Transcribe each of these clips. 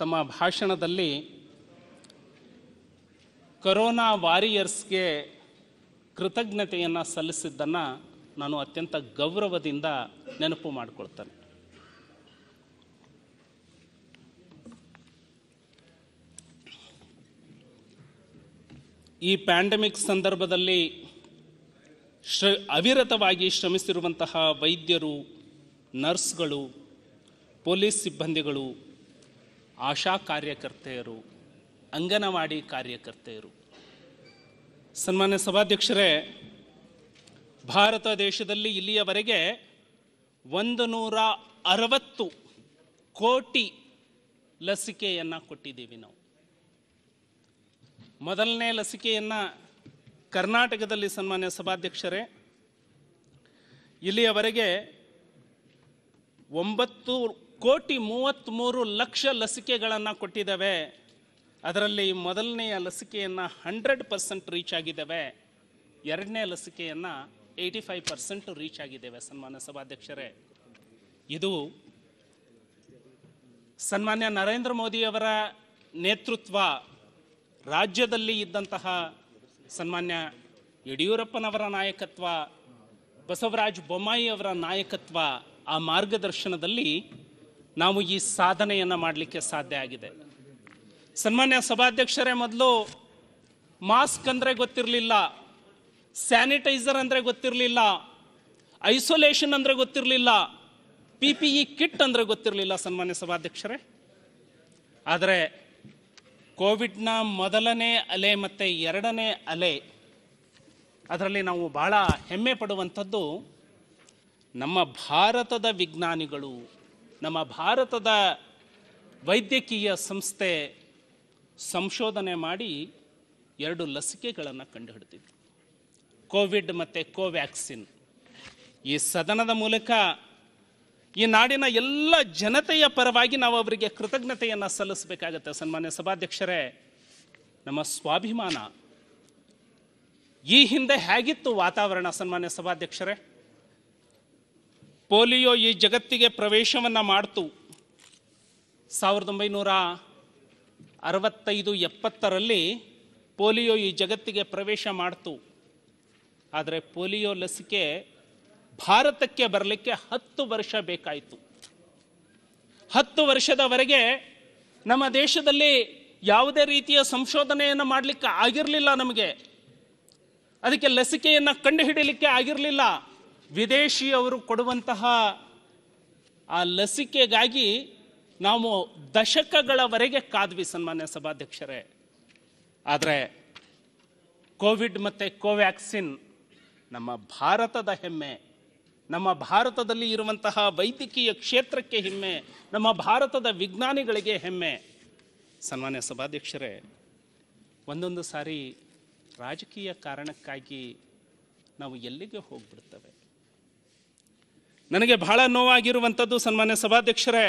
ತಮ್ಮ ಭಾಷಣದಲ್ಲಿ ಕರೋನಾ ವಾರಿಯರ್ಸ್ಗೆ ಕೃತಜ್ಞತೆಯನ್ನು ಸಲ್ಲಿಸಿದ್ದನ್ನು ನಾನು ಅತ್ಯಂತ ಗೌರವದಿಂದ ನೆನಪು ಮಾಡಿಕೊಳ್ತೇನೆ ಈ ಪ್ಯಾಂಡಮಿಕ್ ಸಂದರ್ಭದಲ್ಲಿ ಶ್ರ ಅವಿರತವಾಗಿ ಶ್ರಮಿಸಿರುವಂತಹ ವೈದ್ಯರು ನರ್ಸ್ಗಳು ಪೊಲೀಸ್ ಸಿಬ್ಬಂದಿಗಳು ಆಶಾ ಕಾರ್ಯಕರ್ತೆಯರು ಅಂಗನವಾಡಿ ಕಾರ್ಯಕರ್ತೆಯರು ಸನ್ಮಾನ್ಯ ಸಭಾಧ್ಯಕ್ಷರೇ ಭಾರತ ದೇಶದಲ್ಲಿ ಇಲ್ಲಿಯವರೆಗೆ ಒಂದು ನೂರ ಅರವತ್ತು ಕೋಟಿ ಲಸಿಕೆಯನ್ನು ಕೊಟ್ಟಿದ್ದೀವಿ ನಾವು ಮೊದಲನೇ ಲಸಿಕೆಯನ್ನು ಕರ್ನಾಟಕದಲ್ಲಿ ಸನ್ಮಾನ್ಯ ಸಭಾಧ್ಯಕ್ಷರೇ ಇಲ್ಲಿಯವರೆಗೆ ಒಂಬತ್ತು ಕೋಟಿ ಮೂವತ್ತ್ಮೂರು ಲಕ್ಷ ಲಸಿಕೆಗಳನ್ನು ಕೊಟ್ಟಿದ್ದಾವೆ ಅದರಲ್ಲಿ ಮೊದಲನೆಯ ಲಸಿಕೆಯನ್ನು ಹಂಡ್ರೆಡ್ ಪರ್ಸೆಂಟ್ ರೀಚ್ ಆಗಿದ್ದಾವೆ ಎರಡನೇ ಲಸಿಕೆಯನ್ನು ಏಯ್ಟಿ ಫೈವ್ ಪರ್ಸೆಂಟ್ ರೀಚ್ ಆಗಿದ್ದೇವೆ ಸನ್ಮಾನ್ಯ ಸಭಾಧ್ಯಕ್ಷರೇ ಇದು ಸನ್ಮಾನ್ಯ ನರೇಂದ್ರ ಮೋದಿಯವರ ನೇತೃತ್ವ ರಾಜ್ಯದಲ್ಲಿ ಇದ್ದಂತಹ ಸನ್ಮಾನ್ಯ ಯಡಿಯೂರಪ್ಪನವರ ನಾಯಕತ್ವ ಬಸವರಾಜ ಬೊಮ್ಮಾಯಿಯವರ ನಾಯಕತ್ವ ಆ ಮಾರ್ಗದರ್ಶನದಲ್ಲಿ ನಾವು ಈ ಸಾಧನೆಯನ್ನು ಮಾಡಲಿಕ್ಕೆ ಸಾಧ್ಯ ಆಗಿದೆ ಸನ್ಮಾನ್ಯ ಸಭಾಧ್ಯಕ್ಷರೇ ಮೊದಲು ಮಾಸ್ಕ್ ಅಂದರೆ ಗೊತ್ತಿರಲಿಲ್ಲ ಸ್ಯಾನಿಟೈಸರ್ ಅಂದರೆ ಗೊತ್ತಿರಲಿಲ್ಲ ಐಸೋಲೇಷನ್ ಅಂದರೆ ಗೊತ್ತಿರಲಿಲ್ಲ ಪಿ ಪಿ ಇ ಕಿಟ್ ಅಂದರೆ ಗೊತ್ತಿರಲಿಲ್ಲ ಸನ್ಮಾನ್ಯ ಸಭಾಧ್ಯಕ್ಷರೇ ಆದರೆ ಕೋವಿಡ್ನ ಮೊದಲನೇ ಅಲೆ ಮತ್ತು ಎರಡನೇ ಅಲೆ ಅದರಲ್ಲಿ ನಾವು ಭಾಳ ಹೆಮ್ಮೆ ಪಡುವಂಥದ್ದು ನಮ್ಮ ಭಾರತದ ವಿಜ್ಞಾನಿಗಳು ನಮ್ಮ ಭಾರತದ ವೈದ್ಯಕೀಯ ಸಂಸ್ಥೆ ಸಂಶೋಧನೆ ಮಾಡಿ ಎರಡು ಲಸಿಕೆಗಳನ್ನು ಕಂಡುಹಿಡಿದಿತ್ತು ಕೋವಿಡ್ ಮತ್ತು ಕೋವ್ಯಾಕ್ಸಿನ್ ಈ ಸದನದ ಮೂಲಕ ಈ ನಾಡಿನ ಎಲ್ಲ ಜನತೆಯ ಪರವಾಗಿ ನಾವು ಅವರಿಗೆ ಕೃತಜ್ಞತೆಯನ್ನು ಸಲ್ಲಿಸಬೇಕಾಗತ್ತೆ ಸನ್ಮಾನ್ಯ ಸಭಾಧ್ಯಕ್ಷರೇ ನಮ್ಮ ಸ್ವಾಭಿಮಾನ ಈ ಹಿಂದೆ ಹೇಗಿತ್ತು ವಾತಾವರಣ ಸನ್ಮಾನ್ಯ ಸಭಾಧ್ಯಕ್ಷರೇ ಪೋಲಿಯೋ ಈ ಜಗತ್ತಿಗೆ ಪ್ರವೇಶವನ್ನು ಮಾಡ್ತು ಸಾವಿರದ ಒಂಬೈನೂರ ಅರವತ್ತೈದು ಎಪ್ಪತ್ತರಲ್ಲಿ ಪೋಲಿಯೋ ಈ ಜಗತ್ತಿಗೆ ಪ್ರವೇಶ ಮಾಡ್ತು ಆದರೆ ಪೋಲಿಯೋ ಲಸಿಕೆ ಭಾರತಕ್ಕೆ ಬರಲಿಕ್ಕೆ ಹತ್ತು ವರ್ಷ ಬೇಕಾಯಿತು ಹತ್ತು ವರ್ಷದವರೆಗೆ ನಮ್ಮ ದೇಶದಲ್ಲಿ ಯಾವುದೇ ರೀತಿಯ ಸಂಶೋಧನೆಯನ್ನು ಮಾಡಲಿಕ್ಕೆ ಆಗಿರಲಿಲ್ಲ ನಮಗೆ ಅದಕ್ಕೆ ಲಸಿಕೆಯನ್ನು ಕಂಡುಹಿಡಲಿಕ್ಕೆ ಆಗಿರಲಿಲ್ಲ ವಿದೇಶಿಯವರು ಕೊಡುವಂತಹ ಆ ಲಸಿಕೆಗಾಗಿ ನಾವು ದಶಕಗಳವರೆಗೆ ಕಾದ್ವಿ ಸನ್ಮಾನ್ಯ ಸಭಾಧ್ಯಕ್ಷರೇ ಆದರೆ ಕೋವಿಡ್ ಮತ್ತು ಕೋವ್ಯಾಕ್ಸಿನ್ ನಮ್ಮ ಭಾರತದ ಹೆಮ್ಮೆ ನಮ್ಮ ಭಾರತದಲ್ಲಿ ಇರುವಂತಹ ವೈದ್ಯಕೀಯ ಕ್ಷೇತ್ರಕ್ಕೆ ಹೆಮ್ಮೆ ನಮ್ಮ ಭಾರತದ ವಿಜ್ಞಾನಿಗಳಿಗೆ ಹೆಮ್ಮೆ ಸನ್ಮಾನ್ಯ ಸಭಾಧ್ಯಕ್ಷರೇ ಒಂದೊಂದು ಸಾರಿ ರಾಜಕೀಯ ಕಾರಣಕ್ಕಾಗಿ ನಾವು ಎಲ್ಲಿಗೆ ಹೋಗ್ಬಿಡ್ತೇವೆ ನನಗೆ ಬಹಳ ನೋವಾಗಿರುವಂಥದ್ದು ಸನ್ಮಾನ್ಯ ಸಭಾಧ್ಯಕ್ಷರೇ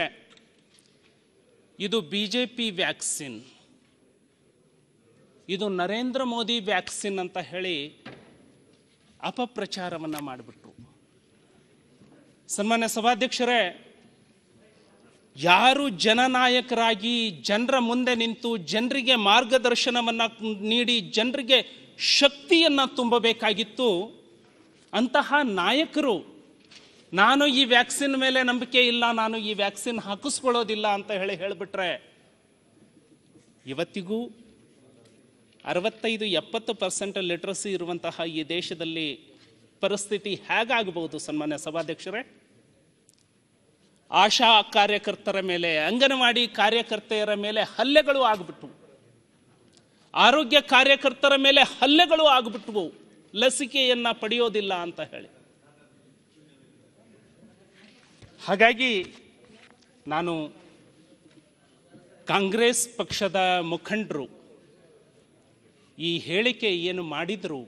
ಇದು ಬಿ ಜೆ ಪಿ ವ್ಯಾಕ್ಸಿನ್ ಇದು ನರೇಂದ್ರ ಮೋದಿ ವ್ಯಾಕ್ಸಿನ್ ಅಂತ ಹೇಳಿ ಅಪಪ್ರಚಾರವನ್ನು ಮಾಡಿಬಿಟ್ರು ಸನ್ಮಾನ್ಯ ಸಭಾಧ್ಯಕ್ಷರೇ ಯಾರು ಜನನಾಯಕರಾಗಿ ಜನರ ಮುಂದೆ ನಿಂತು ಜನರಿಗೆ ಮಾರ್ಗದರ್ಶನವನ್ನು ನೀಡಿ ಜನರಿಗೆ ಶಕ್ತಿಯನ್ನು ತುಂಬಬೇಕಾಗಿತ್ತು ಅಂತಹ ನಾಯಕರು ನಾನು ಈ ವ್ಯಾಕ್ಸಿನ್ ಮೇಲೆ ನಂಬಿಕೆ ಇಲ್ಲ ನಾನು ಈ ವ್ಯಾಕ್ಸಿನ್ ಹಾಕಿಸ್ಕೊಳ್ಳೋದಿಲ್ಲ ಅಂತ ಹೇಳಿ ಹೇಳಿಬಿಟ್ರೆ ಇವತ್ತಿಗೂ ಅರವತ್ತೈದು ಎಪ್ಪತ್ತು ಪರ್ಸೆಂಟ್ ಲಿಟ್ರಸಿ ಇರುವಂತಹ ಈ ದೇಶದಲ್ಲಿ ಪರಿಸ್ಥಿತಿ ಹೇಗಾಗಬಹುದು ಸನ್ಮಾನ್ಯ ಸಭಾಧ್ಯಕ್ಷರೇ ಆಶಾ ಕಾರ್ಯಕರ್ತರ ಮೇಲೆ ಅಂಗನವಾಡಿ ಕಾರ್ಯಕರ್ತೆಯರ ಮೇಲೆ ಹಲ್ಲೆಗಳು ಆಗಿಬಿಟ್ವು ಆರೋಗ್ಯ ಕಾರ್ಯಕರ್ತರ ಮೇಲೆ ಹಲ್ಲೆಗಳು ಆಗಿಬಿಟ್ವು ಲಸಿಕೆಯನ್ನು ಪಡೆಯೋದಿಲ್ಲ ಅಂತ ಹೇಳಿ ಹಾಗಾಗಿ ನಾನು ಕಾಂಗ್ರೆಸ್ ಪಕ್ಷದ ಮುಖಂಡರು ಈ ಹೇಳಿಕೆ ಏನು ಮಾಡಿದರು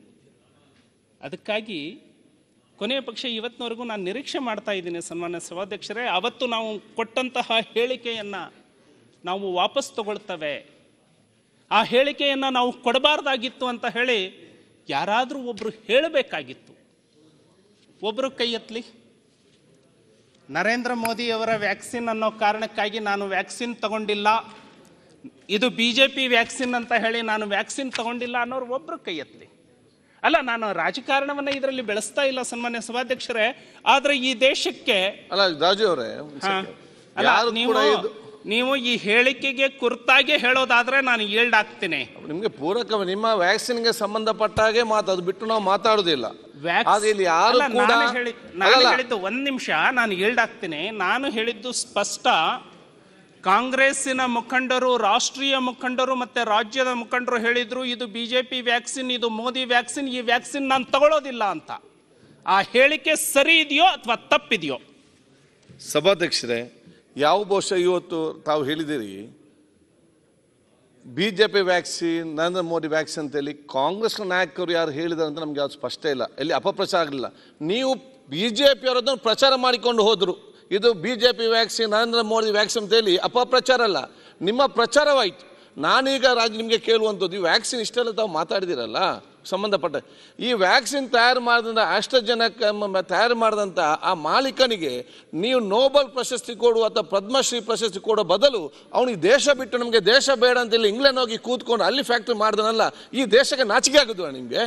ಅದಕ್ಕಾಗಿ ಕೊನೆಯ ಪಕ್ಷ ಇವತ್ತಿನವರೆಗೂ ನಾನು ನಿರೀಕ್ಷೆ ಮಾಡ್ತಾ ಇದ್ದೀನಿ ಸನ್ಮಾನ್ಯ ಸಭಾಧ್ಯಕ್ಷರೇ ಅವತ್ತು ನಾವು ಕೊಟ್ಟಂತಹ ಹೇಳಿಕೆಯನ್ನು ನಾವು ವಾಪಸ್ ತಗೊಳ್ತೇವೆ ಆ ಹೇಳಿಕೆಯನ್ನು ನಾವು ಕೊಡಬಾರ್ದಾಗಿತ್ತು ಅಂತ ಹೇಳಿ ಯಾರಾದರೂ ಒಬ್ಬರು ಹೇಳಬೇಕಾಗಿತ್ತು ಒಬ್ಬರು ಕೈ ಎತ್ತಲಿ ನರೇಂದ್ರ ಮೋದಿಯವರ ವ್ಯಾಕ್ಸಿನ್ ಅನ್ನೋ ಕಾರಣಕ್ಕಾಗಿ ನಾನು ವ್ಯಾಕ್ಸಿನ್ ತಗೊಂಡಿಲ್ಲ ಇದು ಬಿ ಜೆ ಪಿ ವ್ಯಾಕ್ಸಿನ್ ಅಂತ ಹೇಳಿ ನಾನು ವ್ಯಾಕ್ಸಿನ್ ತಗೊಂಡಿಲ್ಲ ಅನ್ನೋರು ಒಬ್ಬರು ಕೈ ಅಲ್ಲ ನಾನು ರಾಜಕಾರಣವನ್ನ ಇದರಲ್ಲಿ ಬೆಳೆಸ್ತಾ ಇಲ್ಲ ಸನ್ಮಾನ್ಯ ಸಭಾಧ್ಯಕ್ಷರೇ ಆದ್ರೆ ಈ ದೇಶಕ್ಕೆ ಅಲ್ಲ ರಾಜು ಅವರೇ ಅಲ್ಲ ನೀವು ನೀವು ಈ ಹೇಳಿಕೆಗೆ ಕುರ್ತಾಗೆ ಹೇಳೋದಾದ್ರೆ ನಾನು ಏಲ್ಡ್ ಆಗ್ತೀನಿ ನಿಮಗೆ ಪೂರಕ ನಿಮ್ಮ ವ್ಯಾಕ್ಸಿನ್ ಗೆ ಸಂಬಂಧಪಟ್ಟ ಹಾಗೆ ಮಾತು ಅದು ಬಿಟ್ಟು ನಾವು ಮಾತಾಡುದಿಲ್ಲ ನಾನು ಹೇಳಿದ್ದು ಒಂದು ನಿಮಿಷ ನಾನು ಏಲ್ಡ್ ಆಗ್ತೀನಿ ನಾನು ಹೇಳಿದ್ದು ಸ್ಪಷ್ಟ ಕಾಂಗ್ರೆಸ್ಸಿನ ಮುಖಂಡರು ರಾಷ್ಟ್ರೀಯ ಮುಖಂಡರು ಮತ್ತೆ ರಾಜ್ಯದ ಮುಖಂಡರು ಹೇಳಿದ್ರು ಇದು ಬಿ ಜೆ ಪಿ ವ್ಯಾಕ್ಸಿನ್ ಇದು ಮೋದಿ ವ್ಯಾಕ್ಸಿನ್ ಈ ವ್ಯಾಕ್ಸಿನ್ ನಾನು ತಗೊಳ್ಳೋದಿಲ್ಲ ಅಂತ ಆ ಹೇಳಿಕೆ ಸರಿ ಇದೆಯೋ ಅಥವಾ ತಪ್ಪಿದೆಯೋ ಸಭಾಧ್ಯಕ್ಷರೇ ಯಾವ ಬಹುಶಃ ಇವತ್ತು ತಾವು ಹೇಳಿದಿರಿ B J P vaccine Narendra Modi vaccine ಅಂತೇಳಿ ಕಾಂಗ್ರೆಸ್ನ ನಾಯಕರು ಯಾರು ಹೇಳಿದಾರೆ ಅಂತ ನಮಗೆ ಯಾವ್ದು ಸ್ಪಷ್ಟ ಇಲ್ಲ ಎಲ್ಲಿ ಅಪಪ್ರಚಾರ ಆಗಲಿಲ್ಲ ನೀವು ಬಿ ಜೆ ಅವರದನ್ನು ಪ್ರಚಾರ ಮಾಡಿಕೊಂಡು ಹೋದರು ಇದು B J P vaccine Narendra Modi vaccine ಅಂತೇಳಿ ಅಪಪ್ರಚಾರ ಅಲ್ಲ ನಿಮ್ಮ ಪ್ರಚಾರವಾಯಿತು ನಾನೀಗ ರಾಜ ನಿಮಗೆ ಕೇಳುವಂಥದ್ದು ವ್ಯಾಕ್ಸಿನ್ ಇಷ್ಟೆಲ್ಲ ತಾವು ಮಾತಾಡಿದಿರಲ್ಲ ಸಂಬಂಧಪಟ್ಟ ಈ ವ್ಯಾಕ್ಸಿನ್ ತಯಾರು ಮಾಡಿದಂಥ ಆಷ್ಟಜನಕ ತಯಾರು ಮಾಡಿದಂಥ ಆ ಮಾಲೀಕನಿಗೆ ನೀವು ನೋಬಲ್ ಪ್ರಶಸ್ತಿ ಕೊಡು ಅಥವಾ ಪದ್ಮಶ್ರೀ ಪ್ರಶಸ್ತಿ ಕೊಡೋ ಬದಲು ಅವನಿಗೆ ದೇಶ ಬಿಟ್ಟು ನಮಗೆ ದೇಶ ಬೇಡ ಅಂತ ಇಲ್ಲಿ ಇಂಗ್ಲೆಂಡ್ ಹೋಗಿ ಕೂತ್ಕೊಂಡು ಅಲ್ಲಿ ಫ್ಯಾಕ್ಟ್ರಿ ಮಾಡಿದನಲ್ಲ ಈ ದೇಶಕ್ಕೆ ನಾಚಿಕೆ ಆಗುದಿಲ್ಲ ನಿಮಗೆ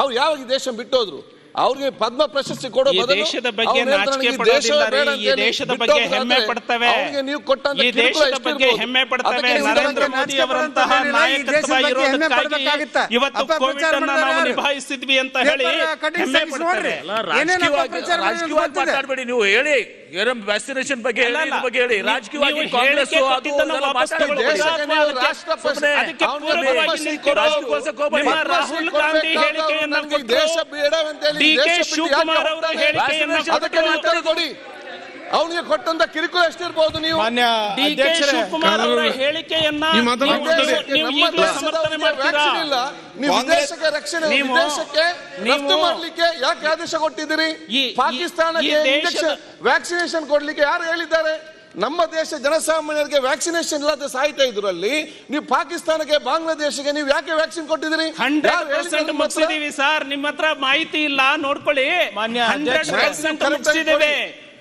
ಅವ್ರು ಯಾವಾಗ ದೇಶ ಬಿಟ್ಟೋದ್ರು ಅವ್ರಿಗೆ ಪದ್ಮ ಪ್ರಶಸ್ತಿ ಕೊಡೋ ದೇಶದ ಬಗ್ಗೆ ಈ ದೇಶದ ಬಗ್ಗೆ ಹೆಮ್ಮೆ ಪಡ್ತವೆ ನೀವು ಕೊಟ್ಟಂತ ಈ ದೇಶದ ಬಗ್ಗೆ ಹೆಮ್ಮೆ ಪಡ್ತವೆ ನರೇಂದ್ರ ಮೋದಿ ಅವರಂತಹ ನಾಯಕತ್ವ ಇವತ್ತು ಕೋವಿಡ್ ಅನ್ನ ನಾವು ನಿಭಾಯಿಸಿದ್ವಿ ಅಂತ ಹೇಳಿ ಹೆಮ್ಮೆ ಪಡ್ತಾರೆ ರಾಜಕೀಯವಾಗಿ ಮಾತಾಡಬೇಡಿ ನೀವು ಹೇಳಿ ವ್ಯಾಕ್ಸಿನೇಷನ್ ಬಗ್ಗೆ ಹೇಳಿ ಬಗ್ಗೆ ಹೇಳಿ ರಾಜಕೀಯವಾಗಿ ಕಾಂಗ್ರೆಸ್ ಅದು ಅದಕ್ಕೆ ಅವನಿಗೆ ಕೊಟ್ಟಂತ ಕಿರುಕುಳ ಎಷ್ಟಿರ್ಬೋದು ನೀವು ಮಾನ್ಯ ಅಧ್ಯಕ್ಷರೇ, ಶಿವಕುಮಾರ್ ಅವರ ಹೇಳಿಕೆಯನ್ನ ನೀವು- ಸಮರ್ಥನೆ ಮಾಡ್ತೀರಾ ಇಲ್ಲ ನೀವು ವಿದೇಶಕ್ಕೆ ರಕ್ಷಣೆ ನೀವು- ವಿದೇಶಕ್ಕೆ ರಫ್ತು ಮಾಡ್ಲಿಕ್ಕೆ ಯಾಕೆ ಆದೇಶ ಕೊಟ್ಟಿದ್ದೀರಿ ಪಾಕಿಸ್ತಾನಕ್ಕೆ ಈ ಇಂಜೆಕ್ಷನ್ ವ್ಯಾಕ್ಸಿನೇಷನ್ ಕೊಡ್ಲಿಕ್ಕೆ ಯಾರು ಹೇಳಿದ್ದಾರೆ ನಮ್ಮ ದೇಶ ಜನಸಾಮಾನ್ಯರಿಗೆ ವ್ಯಾಕ್ಸಿನೇಷನ್ ಇಲ್ಲದೆ ಸಾಯ್ತಾ ಇದ್ರಲ್ಲಿ ನೀವು ಪಾಕಿಸ್ತಾನಕ್ಕೆ ಬಾಂಗ್ಲಾದೇಶಕ್ಕೆ ನೀವು ಯಾಕೆ ವ್ಯಾಕ್ಸಿನ್ ಕೊಟ್ಟಿದ್ದೀರಿ ಯಾರು ಹಂಡ್ರೆಡ್ ಪರ್ಸೆಂಟ್ ಮುಗಿಸಿದೀವಿ ಸರ್ ನಿಮ್ಮ ಹತ್ರ ಮಾಹಿತಿ ಇಲ್ಲ ನೋಡ್ಕೊಳ್ಳಿ ಮಾನ್ಯ ಹಂಡ್ರೆಡ್ ಪರ್ಸೆಂಟ್ ಮುಗಿಸಿದ್ದೇವೆ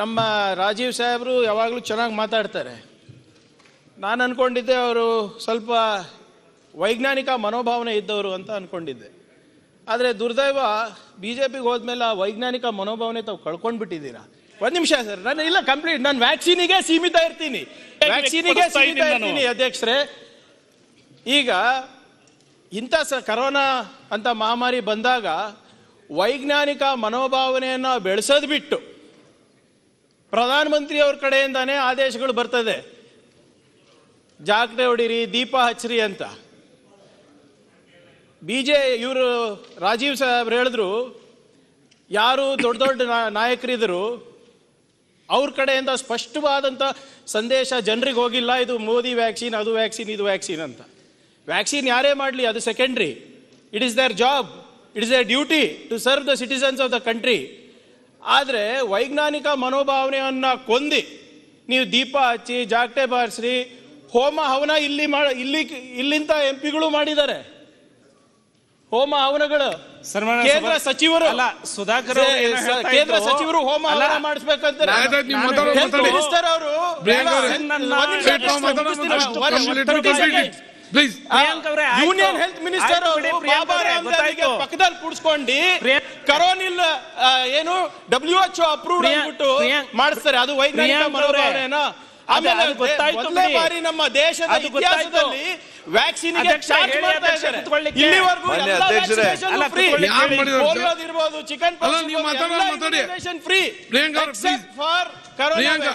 ನಮ್ಮ ರಾಜೀವ್ ಸಾಹೇಬರು ಯಾವಾಗಲೂ ಚೆನ್ನಾಗಿ ಮಾತಾಡ್ತಾರೆ ನಾನು ಅಂದ್ಕೊಂಡಿದ್ದೆ ಅವರು ಸ್ವಲ್ಪ ವೈಜ್ಞಾನಿಕ ಮನೋಭಾವನೆ ಇದ್ದವರು ಅಂತ ಅಂದ್ಕೊಂಡಿದ್ದೆ ಆದರೆ ದುರ್ದೈವ ಬಿ ಜೆ ಪಿಗೆ ಹೋದ್ಮೇಲೆ ಆ ವೈಜ್ಞಾನಿಕ ಮನೋಭಾವನೆ ತಾವು ಕಳ್ಕೊಂಡ್ಬಿಟ್ಟಿದ್ದೀರಾ ಒಂದು ನಿಮಿಷ ಸರ್ ನಾನು ಇಲ್ಲ ಕಂಪ್ಲೀಟ್ ನಾನು ವ್ಯಾಕ್ಸಿನಿಗೆ ಸೀಮಿತ ಇರ್ತೀನಿ ವ್ಯಾಕ್ಸಿನಿಗೆ ಸೀಮಿತ ಇರ್ತೀನಿ ಅಧ್ಯಕ್ಷರೇ ಈಗ ಇಂಥ ಸ ಕರೋನಾ ಅಂತ ಮಹಾಮಾರಿ ಬಂದಾಗ ವೈಜ್ಞಾನಿಕ ಮನೋಭಾವನೆಯನ್ನು ಬೆಳೆಸೋದು ಬಿಟ್ಟು ಪ್ರಧಾನಮಂತ್ರಿ ಅವ್ರ ಕಡೆಯಿಂದಾನೇ ಆದೇಶಗಳು ಬರ್ತದೆ ಜಾಗ್ರತೆ ಹೊಡಿರಿ ದೀಪ ಹಚ್ಚಿರಿ ಅಂತ ಬಿ ಜೆ ಇವರು ರಾಜೀವ್ ಸಾಹೇಬ್ರು ಹೇಳಿದ್ರು ಯಾರು ದೊಡ್ಡ ದೊಡ್ಡ ನಾಯಕರಿದ್ದರು ಅವ್ರ ಕಡೆಯಿಂದ ಸ್ಪಷ್ಟವಾದಂಥ ಸಂದೇಶ ಜನರಿಗೆ ಹೋಗಿಲ್ಲ ಇದು ಮೋದಿ ವ್ಯಾಕ್ಸಿನ್ ಅದು ವ್ಯಾಕ್ಸಿನ್ ಇದು ವ್ಯಾಕ್ಸಿನ್ ಅಂತ ವ್ಯಾಕ್ಸಿನ್ ಯಾರೇ ಮಾಡಲಿ ಅದು secondary it is their job it is their duty to serve the citizens of the country ಆದರೆ ವೈಜ್ಞಾನಿಕ ಮನೋಭಾವನೆಯನ್ನು ಕೊಂದಿ ನೀವು ದೀಪ ಹಚ್ಚಿ ಜಾಗಟೇ ಬಾರಿಸ್ರಿ ಹೋಮ ಹವನ ಇಲ್ಲಿ ಮಾಡ ಇಲ್ಲಿ ಇಲ್ಲಿಂತ ಎಂ ಪಿಗಳು ಮಾಡಿದ್ದಾರೆ ಹೋಮ ಹವನಗಳು ಕೇಂದ್ರ ಸಚಿವರು ಅಲ್ಲ ಸುಧಾಕರ್ ಕೇಂದ್ರ ಸಚಿವರು ಹೋಮ ಹವನ ಮಾಡಿಸ್ಬೇಕಂತ ಮಿನಿಸ್ಟರ್ ಅವರು please union health minister Baba ಪಕ್ಕದಲ್ಲಿ ಕೂಡಿಸ್ಕೊಂಡು ಕರೋನಿಲ್ ಏನು ಡಬ್ಲ್ಯೂ ಎಚ್ ಅಪ್ರೂವ್ ಆಗ್ಬಿಟ್ಟು ಮಾಡಿಸ್ತಾರೆ ಅದು ವೈಜ್ಞಾನಿಕ ಆಮೇಲೆ ನಮ್ಮ ದೇಶದ ಇತಿಹಾಸದಲ್ಲಿ ಇರ್ಬೋದು ಚಿಕನ್ ಫ್ರೀ ಫಾರ್ ಕರೋನಾ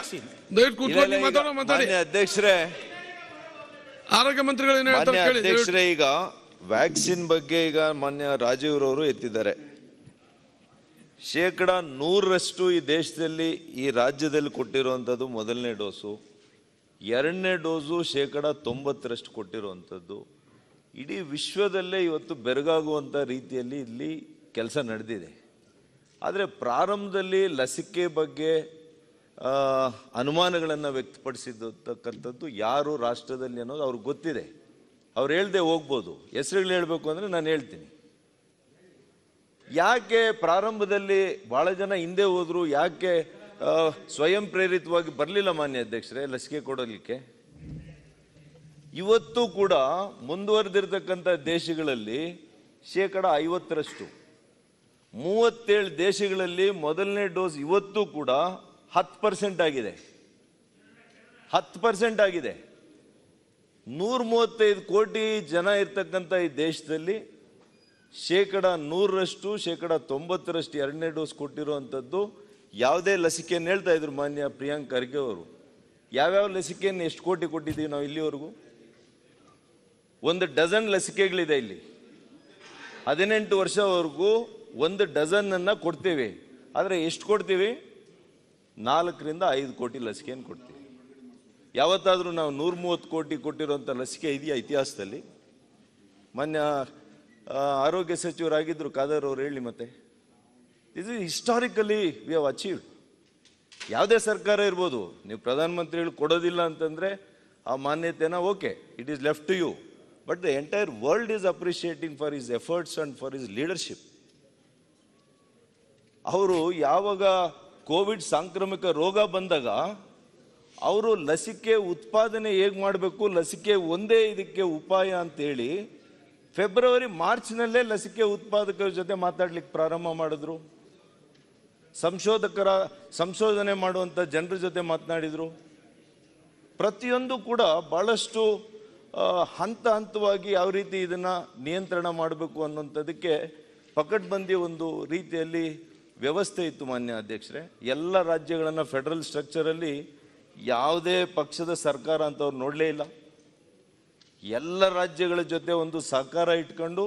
ಅಧ್ಯಕ್ಷರೇ ಆರೋಗ್ಯ ಮಂತ್ರಿಗಳು ಹೇಳ್ತಾರೆ ಈಗ ವ್ಯಾಕ್ಸಿನ್ ಬಗ್ಗೆ ಈಗ ಮಾನ್ಯ ರಾಜೀವ್ ರವರು ಎತ್ತಿದ್ದಾರೆ ಶೇಕಡ ನೂರರಷ್ಟು ಈ ದೇಶದಲ್ಲಿ ಈ ರಾಜ್ಯದಲ್ಲಿ ಕೊಟ್ಟಿರುವಂಥದ್ದು ಮೊದಲನೇ ಡೋಸು ಎರಡನೇ ಡೋಸು ಶೇಕಡ ತೊಂಬತ್ತರಷ್ಟು ಕೊಟ್ಟಿರುವಂಥದ್ದು ಇಡೀ ವಿಶ್ವದಲ್ಲೇ ಇವತ್ತು ಬೆರಗಾಗುವಂಥ ರೀತಿಯಲ್ಲಿ ಇಲ್ಲಿ ಕೆಲಸ ನಡೆದಿದೆ ಆದರೆ ಪ್ರಾರಂಭದಲ್ಲಿ ಲಸಿಕೆ ಬಗ್ಗೆ ಅನುಮಾನಗಳನ್ನು ವ್ಯಕ್ತಪಡಿಸಿದಕ್ಕಂಥದ್ದು ಯಾರು ರಾಷ್ಟ್ರದಲ್ಲಿ ಅನ್ನೋದು ಅವ್ರಿಗೆ ಗೊತ್ತಿದೆ ಅವ್ರು ಹೇಳ್ದೆ ಹೋಗ್ಬೋದು ಹೆಸರುಗಳು ಹೇಳಬೇಕು ಅಂದರೆ ನಾನು ಹೇಳ್ತೀನಿ ಯಾಕೆ ಪ್ರಾರಂಭದಲ್ಲಿ ಭಾಳ ಜನ ಹಿಂದೆ ಹೋದರು ಯಾಕೆ ಸ್ವಯಂ ಪ್ರೇರಿತವಾಗಿ ಬರಲಿಲ್ಲ ಮಾನ್ಯ ಅಧ್ಯಕ್ಷರೇ ಲಸಿಕೆ ಕೊಡಲಿಕ್ಕೆ ಇವತ್ತು ಕೂಡ ಮುಂದುವರೆದಿರ್ತಕ್ಕಂಥ ದೇಶಗಳಲ್ಲಿ ಶೇಕಡ ಐವತ್ತರಷ್ಟು ಮೂವತ್ತೇಳು ದೇಶಗಳಲ್ಲಿ ಮೊದಲನೇ ಡೋಸ್ ಇವತ್ತು ಕೂಡ ಹತ್ತು ಪರ್ಸೆಂಟ್ ಆಗಿದೆ ಹತ್ತು ಪರ್ಸೆಂಟ್ ಆಗಿದೆ ನೂರ ಮೂವತ್ತೈದು ಕೋಟಿ ಜನ ಇರ್ತಕ್ಕಂಥ ಈ ದೇಶದಲ್ಲಿ ಶೇಕಡ ನೂರರಷ್ಟು ಶೇಕಡ ತೊಂಬತ್ತರಷ್ಟು ಎರಡನೇ ಡೋಸ್ ಕೊಟ್ಟಿರುವಂಥದ್ದು ಯಾವುದೇ ಲಸಿಕೆಯನ್ನು ಹೇಳ್ತಾ ಇದ್ರು ಮಾನ್ಯ ಪ್ರಿಯಾಂಕ್ ಖರ್ಗೆ ಅವರು ಯಾವ್ಯಾವ ಲಸಿಕೆಯನ್ನು ಎಷ್ಟು ಕೋಟಿ ಕೊಟ್ಟಿದ್ದೀವಿ ನಾವು ಇಲ್ಲಿವರೆಗೂ ಒಂದು ಡಜನ್ ಲಸಿಕೆಗಳಿದೆ ಇಲ್ಲಿ ಹದಿನೆಂಟು ವರ್ಷವರೆಗೂ ಒಂದು ಡಜನ್ನ ಕೊಡ್ತೀವಿ ಆದರೆ ಎಷ್ಟು ಕೊಡ್ತೀವಿ ನಾಲ್ಕರಿಂದ ಐದು ಕೋಟಿ ಲಸಿಕೆಯನ್ನು ಕೊಡ್ತೀವಿ ಯಾವತ್ತಾದರೂ ನಾವು ನೂರ ಮೂವತ್ತು ಕೋಟಿ ಕೊಟ್ಟಿರೋಂಥ ಲಸಿಕೆ ಇದೆಯಾ ಇತಿಹಾಸದಲ್ಲಿ ಮೊನ್ನೆ ಆರೋಗ್ಯ ಸಚಿವರಾಗಿದ್ದರು ಖಾದರ್ ಅವರು ಹೇಳಿ ಮತ್ತೆ is historically we have achieved ಯಾವುದೇ ಸರ್ಕಾರ ಇರ್ಬೋದು ನೀವು ಪ್ರಧಾನಮಂತ್ರಿಗಳು ಕೊಡೋದಿಲ್ಲ ಅಂತಂದರೆ ಆ ಮಾನ್ಯತೆನ okay it is left to you but the entire world is appreciating for his efforts and for his leadership ಅವರು ಯಾವಾಗ ಕೋವಿಡ್ ಸಾಂಕ್ರಾಮಿಕ ರೋಗ ಬಂದಾಗ ಅವರು ಲಸಿಕೆ ಉತ್ಪಾದನೆ ಹೇಗೆ ಮಾಡಬೇಕು ಲಸಿಕೆ ಒಂದೇ ಇದಕ್ಕೆ ಉಪಾಯ ಅಂತೇಳಿ ಫೆಬ್ರವರಿ ಮಾರ್ಚ್ನಲ್ಲೇ ಲಸಿಕೆ ಉತ್ಪಾದಕರ ಜೊತೆ ಮಾತಾಡ್ಲಿಕ್ಕೆ ಪ್ರಾರಂಭ ಮಾಡಿದ್ರು ಸಂಶೋಧಕರ ಸಂಶೋಧನೆ ಮಾಡುವಂಥ ಜನರ ಜೊತೆ ಮಾತನಾಡಿದರು ಪ್ರತಿಯೊಂದು ಕೂಡ ಭಾಳಷ್ಟು ಹಂತ ಹಂತವಾಗಿ ಯಾವ ರೀತಿ ಇದನ್ನು ನಿಯಂತ್ರಣ ಮಾಡಬೇಕು ಅನ್ನೋಂಥದ್ದಕ್ಕೆ ಪಕಟ್ಬಂದಿ ಒಂದು ರೀತಿಯಲ್ಲಿ ವ್ಯವಸ್ಥೆ ಇತ್ತು ಮಾನ್ಯ ಅಧ್ಯಕ್ಷರೇ ಎಲ್ಲ ರಾಜ್ಯಗಳನ್ನು ಫೆಡರಲ್ ಸ್ಟ್ರಕ್ಚರಲ್ಲಿ ಯಾವುದೇ ಪಕ್ಷದ ಸರ್ಕಾರ ಅಂತ ಅವ್ರು ನೋಡಲೇ ಇಲ್ಲ ಎಲ್ಲ ರಾಜ್ಯಗಳ ಜೊತೆ ಒಂದು ಸಹಕಾರ ಇಟ್ಕೊಂಡು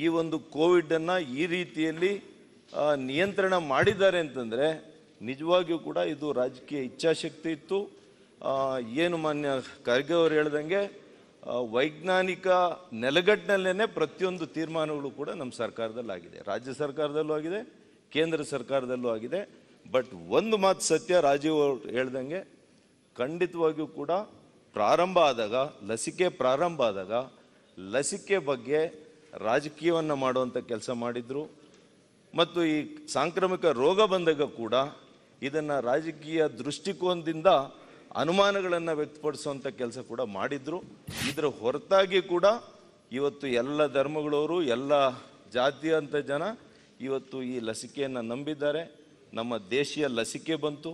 ಈ ಒಂದು ಕೋವಿಡನ್ನು ಈ ರೀತಿಯಲ್ಲಿ ನಿಯಂತ್ರಣ ಮಾಡಿದ್ದಾರೆ ಅಂತಂದರೆ ನಿಜವಾಗಿಯೂ ಕೂಡ ಇದು ರಾಜಕೀಯ ಇಚ್ಛಾಶಕ್ತಿ ಇತ್ತು ಏನು ಮಾನ್ಯ ಖರ್ಗೆ ಅವರು ಹೇಳ್ದಂಗೆ ವೈಜ್ಞಾನಿಕ ನೆಲೆಗಟ್ಟಿನಲ್ಲೇ ಪ್ರತಿಯೊಂದು ತೀರ್ಮಾನಗಳು ಕೂಡ ನಮ್ಮ ಸರ್ಕಾರದಲ್ಲಾಗಿದೆ ರಾಜ್ಯ ಸರ್ಕಾರದಲ್ಲೂ ಆಗಿದೆ ಕೇಂದ್ರ ಸರ್ಕಾರದಲ್ಲೂ ಆಗಿದೆ ಬಟ್ ಒಂದು ಮಾತು ಸತ್ಯ ರಾಜೀವ್ ಅವ್ರು ಹೇಳ್ದಂಗೆ ಖಂಡಿತವಾಗಿಯೂ ಕೂಡ ಪ್ರಾರಂಭ ಆದಾಗ ಲಸಿಕೆ ಪ್ರಾರಂಭ ಆದಾಗ ಲಸಿಕೆ ಬಗ್ಗೆ ರಾಜಕೀಯವನ್ನು ಮಾಡುವಂಥ ಕೆಲಸ ಮಾಡಿದರು ಮತ್ತು ಈ ಸಾಂಕ್ರಾಮಿಕ ರೋಗ ಬಂದಾಗ ಕೂಡ ಇದನ್ನು ರಾಜಕೀಯ ದೃಷ್ಟಿಕೋನದಿಂದ ಅನುಮಾನಗಳನ್ನು ವ್ಯಕ್ತಪಡಿಸುವಂಥ ಕೆಲಸ ಕೂಡ ಮಾಡಿದರು ಇದರ ಹೊರತಾಗಿ ಕೂಡ ಇವತ್ತು ಎಲ್ಲ ಧರ್ಮಗಳವರು ಎಲ್ಲ ಜಾತಿಯಂಥ ಜನ ಇವತ್ತು ಈ ಲಸಿಕೆಯನ್ನು ನಂಬಿದ್ದಾರೆ ನಮ್ಮ ದೇಶೀಯ ಲಸಿಕೆ ಬಂತು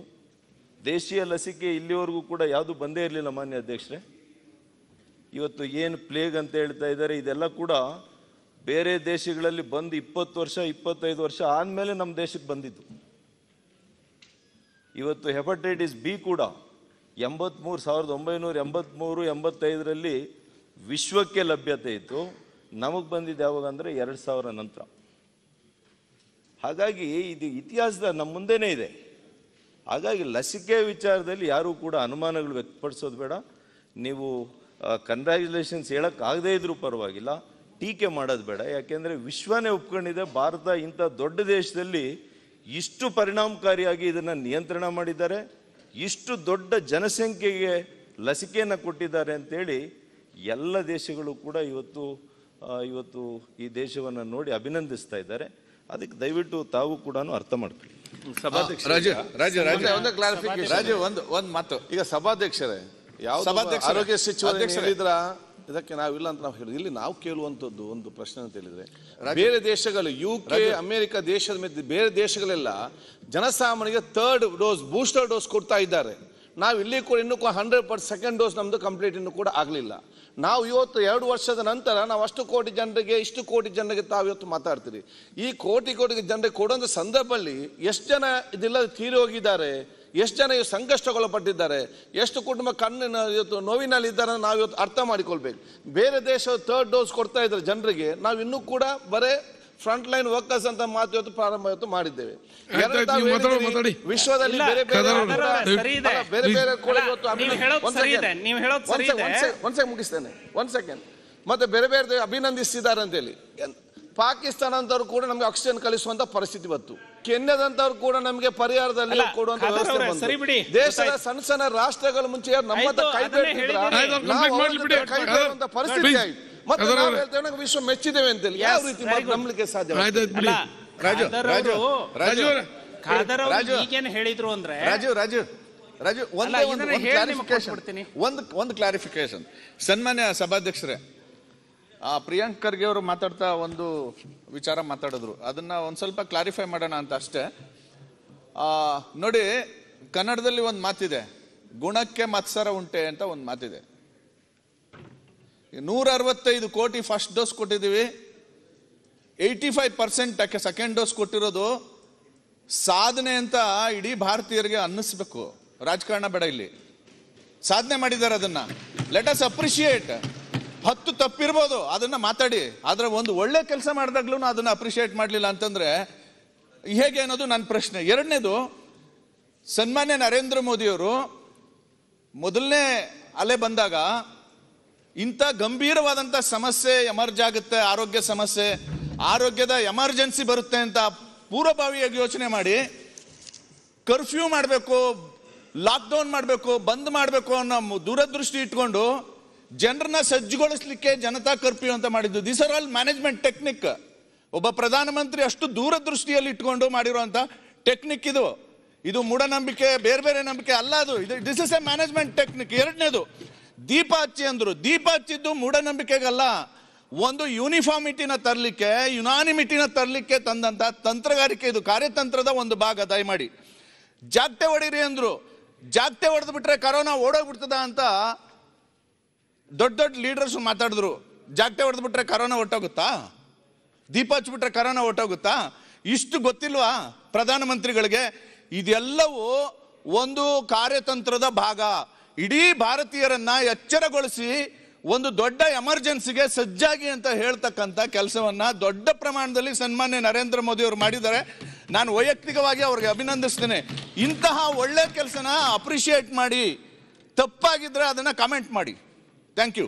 ದೇಶೀಯ ಲಸಿಕೆ ಇಲ್ಲಿವರೆಗೂ ಕೂಡ ಯಾವುದು ಬಂದೇ ಇರಲಿಲ್ಲ ಮಾನ್ಯ ಅಧ್ಯಕ್ಷರೇ ಇವತ್ತು ಏನು ಪ್ಲೇಗ್ ಅಂತ ಹೇಳ್ತಾ ಇದ್ದಾರೆ ಇದೆಲ್ಲ ಕೂಡ ಬೇರೆ ದೇಶಗಳಲ್ಲಿ ಬಂದು ಇಪ್ಪತ್ತು ವರ್ಷ ಇಪ್ಪತ್ತೈದು ವರ್ಷ ಆದಮೇಲೆ ನಮ್ಮ ದೇಶಕ್ಕೆ ಬಂದಿತ್ತು ಇವತ್ತು ಹೆಪಟೈಟಿಸ್ ಬಿ ಕೂಡ ಎಂಬತ್ತ್ಮೂರು ಸಾವಿರದ ಒಂಬೈನೂರ ಎಂಬತ್ತ್ಮೂರು ಎಂಬತ್ತೈದರಲ್ಲಿ ವಿಶ್ವಕ್ಕೆ ಲಭ್ಯತೆ ಇತ್ತು ನಮಗೆ ಬಂದಿದ್ದು ಯಾವಾಗ ಅಂದರೆ ಎರಡು ಸಾವಿರ ನಂತರ ಹಾಗಾಗಿ ಇದು ಇತಿಹಾಸದ ನಮ್ಮ ಮುಂದೆನೇ ಇದೆ ಹಾಗಾಗಿ ಲಸಿಕೆ ವಿಚಾರದಲ್ಲಿ ಯಾರೂ ಕೂಡ ಅನುಮಾನಗಳು ವ್ಯಕ್ತಪಡಿಸೋದು ಬೇಡ ನೀವು ಕಂಗ್ರ್ಯಾಚುಲೇಷನ್ಸ್ ಹೇಳೋಕ್ಕಾಗದೇ ಇದ್ರೂ ಪರವಾಗಿಲ್ಲ ಟೀಕೆ ಮಾಡೋದು ಬೇಡ ಯಾಕೆಂದರೆ ವಿಶ್ವನೇ ಒಪ್ಕೊಂಡಿದೆ ಭಾರತ ಇಂಥ ದೊಡ್ಡ ದೇಶದಲ್ಲಿ ಇಷ್ಟು ಪರಿಣಾಮಕಾರಿಯಾಗಿ ಇದನ್ನು ನಿಯಂತ್ರಣ ಮಾಡಿದ್ದಾರೆ ಇಷ್ಟು ದೊಡ್ಡ ಜನಸಂಖ್ಯೆಗೆ ಲಸಿಕೆಯನ್ನು ಕೊಟ್ಟಿದ್ದಾರೆ ಅಂತೇಳಿ ಎಲ್ಲ ದೇಶಗಳು ಕೂಡ ಇವತ್ತು ಇವತ್ತು ಈ ದೇಶವನ್ನು ನೋಡಿ ಅಭಿನಂದಿಸ್ತಾ ಇದ್ದಾರೆ ಅದಕ್ಕೆ ದಯವಿಟ್ಟು ತಾವು ಕೂಡ ಅರ್ಥ ಮಾಡ್ಕೊಳ್ಳಿ ಒಂದು ಒಂದು ಈಗ ಸಭಾಧ್ಯಕ್ಷರೇ ಯಾವ ಆರೋಗ್ಯ ಸಚಿವರ ಇದಕ್ಕೆ ನಾವಿಲ್ಲ ಅಂತ ನಾವು ಹೇಳಿದ್ವಿ ಇಲ್ಲಿ ನಾವು ಕೇಳುವಂತದ್ದು ಒಂದು ಪ್ರಶ್ನೆ ಅಂತ ಹೇಳಿದ್ರೆ ಬೇರೆ ದೇಶಗಳು ಯು ಕೆ ಅಮೆರಿಕ ದೇಶದ ಮೇಲೆ ಬೇರೆ ದೇಶಗಳೆಲ್ಲ ಜನಸಾಮಾನ್ಯರಿಗೆ ಥರ್ಡ್ ಡೋಸ್ ಬೂಸ್ಟರ್ ಡೋಸ್ ಕೊಡ್ತಾ ಇದ್ದಾರೆ ನಾವು ಇಲ್ಲಿ ಕೂಡ ಇನ್ನೂ ಹಂಡ್ರೆಡ್ ಪರ್ಸೆಂಟ್ ಸೆಕೆಂಡ್ ಡೋಸ್ ನಮ್ದು ಕಂಪ್ಲೀಟ್ ಇನ್ನು ಕೂಡ ಆಗಲಿಲ್ಲ ನಾವು ಇವತ್ತು ಎರಡು ವರ್ಷದ ನಂತರ ನಾವು ಅಷ್ಟು ಕೋಟಿ ಜನರಿಗೆ ಇಷ್ಟು ಕೋಟಿ ಜನರಿಗೆ ತಾವು ಇವತ್ತು ಮಾತಾಡ್ತೀರಿ ಈ ಕೋಟಿ ಕೋಟಿ ಜನರಿಗೆ ಕೊಡೋಂಥ ಸಂದರ್ಭದಲ್ಲಿ ಎಷ್ಟು ಜನ ಇದಿಲ್ಲ ತೀರಿ ಹೋಗಿದ್ದಾರೆ ಎಷ್ಟು ಜನ ಇವು ಸಂಕಷ್ಟಗೊಳಪಟ್ಟಿದ್ದಾರೆ ಎಷ್ಟು ಕುಟುಂಬ ಕಣ್ಣಿನ ಇವತ್ತು ನೋವಿನಲ್ಲಿ ಇದ್ದಾರೆ ನಾವು ಇವತ್ತು ಅರ್ಥ ಮಾಡಿಕೊಳ್ಬೇಕು ಬೇರೆ ದೇಶ ಥರ್ಡ್ ಡೋಸ್ ಕೊಡ್ತಾ ಇದ್ದಾರೆ ಜನರಿಗೆ ನಾವು ಇನ್ನೂ ಕೂಡ ಬರೇ ಫ್ರಂಟ್ ಲೈನ್ ವರ್ಕರ್ಸ್ ಅಂತ ಮಾತು ಇವತ್ತು ಪ್ರಾರಂಭ ಇವತ್ತು ಮಾಡಿದ್ದೇವೆ ವಿಶ್ವದಲ್ಲಿ ಬೇರೆ ಬೇರೆ ಬೇರೆ ಒಂದ್ ಮುಗಿಸ್ತೇನೆ ಒಂದ್ ಸೆಕೆಂಡ್ ಮತ್ತೆ ಬೇರೆ ಬೇರೆ ಅಭಿನಂದಿಸಿದ್ದಾರೆ ಹೇಳಿ ಪಾಕಿಸ್ತಾನ ಅಂತವ್ರು ಕೂಡ ನಮ್ಗೆ ಆಕ್ಸಿಜನ್ ಕಳಿಸುವಂತ ಪರಿಸ್ಥಿತಿ ಬಂತು ಕೆನ್ಯದಂತವ್ರು ಕೂಡ ನಮಗೆ ಪರಿಹಾರದಲ್ಲಿ ಕೊಡುವಂತ ವ್ಯವಸ್ಥೆ ದೇಶದ ಸಣ್ಣ ಸಣ್ಣ ರಾಷ್ಟ್ರಗಳ ಮುಂಚೆ ನಮ್ಮ ಪರಿಸ್ಥಿತಿ ಆಯ್ತು ಮತ್ತೆ ನಾವು ಹೇಳ್ತೇವೆ ನಾವು ವಿಶ್ವ ಮೆಚ್ಚಿದ್ದೇವೆ ಅಂತ ಹೇಳಿ ಯಾವ ರೀತಿ ನಂಬಲಿಕ್ಕೆ ಸಾಧ್ಯ ರಾಜು ರಾಜು ರಾಜು ಖಾದರ್ ರಾಜು ಈಗೇನು ಹೇಳಿದ್ರು ಅಂದ್ರೆ ರಾಜು ರಾಜು ರಾಜು ಒಂದೇ ಒಂದು ಕ್ಲಾರಿಫಿಕೇಶನ್ ಒಂದು ಒಂದು ಕ್ಲಾರಿಫಿಕೇಶನ್ ಸನ್ಮಾನ್ಯ ಸಭಾಧ್ಯಕ್ಷರೇ ಆ ಖರ್ಗೆ ಅವರು ಮಾತಾಡ್ತಾ ಒಂದು ವಿಚಾರ ಮಾತಾಡಿದ್ರು ಅದನ್ನ ಒಂದು ಸ್ವಲ್ಪ ಕ್ಲಾರಿಫೈ ಮಾಡೋಣ ಅಂತ ಅಷ್ಟೇ ನೋಡಿ ಕನ್ನಡದಲ್ಲಿ ಒಂದು ಮಾತಿದೆ ಗುಣಕ್ಕೆ ಮತ್ಸರ ಉಂಟೆ ಅಂತ ಒಂದು ಮಾತಿದೆ ನೂರ ಅರವತ್ತೈದು ಕೋಟಿ ಫಸ್ಟ್ ಡೋಸ್ ಕೊಟ್ಟಿದ್ದೀವಿ eighty five percent second dose ಕೊಟ್ಟಿರೋದು ಸಾಧನೆ ಅಂತ ಇಡೀ ಭಾರತೀಯರಿಗೆ ಅನ್ನಿಸ್ಬೇಕು ರಾಜಕಾರಣ ಬೇಡ ಇಲ್ಲಿ ಸಾಧನೆ ಮಾಡಿದ್ದಾರೆ ಅದನ್ನ ಲೆಟ್ ಅಸ್ ಅಪ್ರಿಷಿಯೇಟ್ ಹತ್ತು ತಪ್ಪಿರ್ಬೋದು ಅದನ್ನ ಮಾತಾಡಿ ಆದರೆ ಒಂದು ಒಳ್ಳೆ ಕೆಲಸ ಮಾಡಿದಾಗ್ಲೂ ಅದನ್ನ ಅಪ್ರಿಷಿಯೇಟ್ ಮಾಡಲಿಲ್ಲ ಅಂತಂದ್ರೆ ಹೇಗೆ ಅನ್ನೋದು ನನ್ನ ಪ್ರಶ್ನೆ ಎರಡನೇದು ಸನ್ಮಾನ್ಯ ನರೇಂದ್ರ ಮೋದಿಯವರು ಮೊದಲನೇ ಅಲೆ ಬಂದಾಗ ಇಂಥ ಗಂಭೀರವಾದಂಥ ಸಮಸ್ಯೆ ಎಮರ್ಜ್ ಆಗುತ್ತೆ ಆರೋಗ್ಯ ಸಮಸ್ಯೆ ಆರೋಗ್ಯದ ಎಮರ್ಜೆನ್ಸಿ ಬರುತ್ತೆ ಅಂತ ಪೂರ್ವಭಾವಿಯಾಗಿ ಯೋಚನೆ ಮಾಡಿ ಕರ್ಫ್ಯೂ ಮಾಡಬೇಕು ಲಾಕ್ಡೌನ್ ಮಾಡಬೇಕು ಬಂದ್ ಮಾಡಬೇಕು ಅನ್ನೋ ದೂರದೃಷ್ಟಿ ಇಟ್ಕೊಂಡು ಜನರನ್ನ ಸಜ್ಜುಗೊಳಿಸಲಿಕ್ಕೆ ಜನತಾ ಕರ್ಫ್ಯೂ ಅಂತ ಮಾಡಿದ್ದು this are all management technique ಒಬ್ಬ ಪ್ರಧಾನಮಂತ್ರಿ ಅಷ್ಟು ದೂರದೃಷ್ಟಿಯಲ್ಲಿ ಇಟ್ಕೊಂಡು ಮಾಡಿರುವಂಥ ಟೆಕ್ನಿಕ್ ಇದು ಇದು ಮೂಢನಂಬಿಕೆ ಬೇರೆ ಬೇರೆ ನಂಬಿಕೆ ಅಲ್ಲ ಅದು ಇದು this is a management technique ಎರಡನೇದು ದೀಪ ಹಚ್ಚಿ ಅಂದರು ದೀಪ ಹಚ್ಚಿದ್ದು ಮೂಢನಂಬಿಕೆಗಲ್ಲ ಒಂದು ಯೂನಿಫಾರ್ಮಿಟಿನ ತರಲಿಕ್ಕೆ ಯುನಾನಿಮಿಟಿನ ತರಲಿಕ್ಕೆ ತಂದಂಥ ತಂತ್ರಗಾರಿಕೆ ಇದು ಕಾರ್ಯತಂತ್ರದ ಒಂದು ಭಾಗ ದಯಮಾಡಿ ಜಾಗತೆ ಹೊಡೀರಿ ಅಂದರು ಜಾಗತೆ ಹೊಡೆದು ಬಿಟ್ರೆ ಕರೋನಾ ಓಡೋಗ್ಬಿಡ್ತದ ಅಂತ ದೊಡ್ಡ ದೊಡ್ಡ ಲೀಡರ್ಸ್ ಮಾತಾಡಿದ್ರು ಜಾಗತೆ ಹೊಡೆದು ಬಿಟ್ರೆ ಕರೋನಾ ಹೊಟ್ಟೋಗುತ್ತಾ ದೀಪ ಹಚ್ಚಿಬಿಟ್ರೆ ಕರೋನಾ ಹೊಟ್ಟೋಗುತ್ತಾ ಇಷ್ಟು ಗೊತ್ತಿಲ್ವಾ ಪ್ರಧಾನಮಂತ್ರಿಗಳಿಗೆ ಇದೆಲ್ಲವೂ ಒಂದು ಕಾರ್ಯತಂತ್ರದ ಭಾಗ ಇಡೀ ಭಾರತೀಯರನ್ನ ಎಚ್ಚರಗೊಳಿಸಿ ಒಂದು ದೊಡ್ಡ ಎಮರ್ಜೆನ್ಸಿಗೆ ಸಜ್ಜಾಗಿ ಅಂತ ಹೇಳ್ತಕ್ಕಂಥ ಕೆಲಸವನ್ನ ದೊಡ್ಡ ಪ್ರಮಾಣದಲ್ಲಿ ಸನ್ಮಾನ್ಯ ನರೇಂದ್ರ ಮೋದಿ ಅವರು ಮಾಡಿದ್ದಾರೆ ನಾನು ವೈಯಕ್ತಿಕವಾಗಿ ಅವ್ರಿಗೆ ಅಭಿನಂದಿಸ್ತೇನೆ ಇಂತಹ ಒಳ್ಳೆ ಕೆಲಸನ ಅಪ್ರಿಷಿಯೇಟ್ ಮಾಡಿ ತಪ್ಪಾಗಿದ್ರೆ ಅದನ್ನ ಕಮೆಂಟ್ ಮಾಡಿ ಥ್ಯಾಂಕ್ ಯು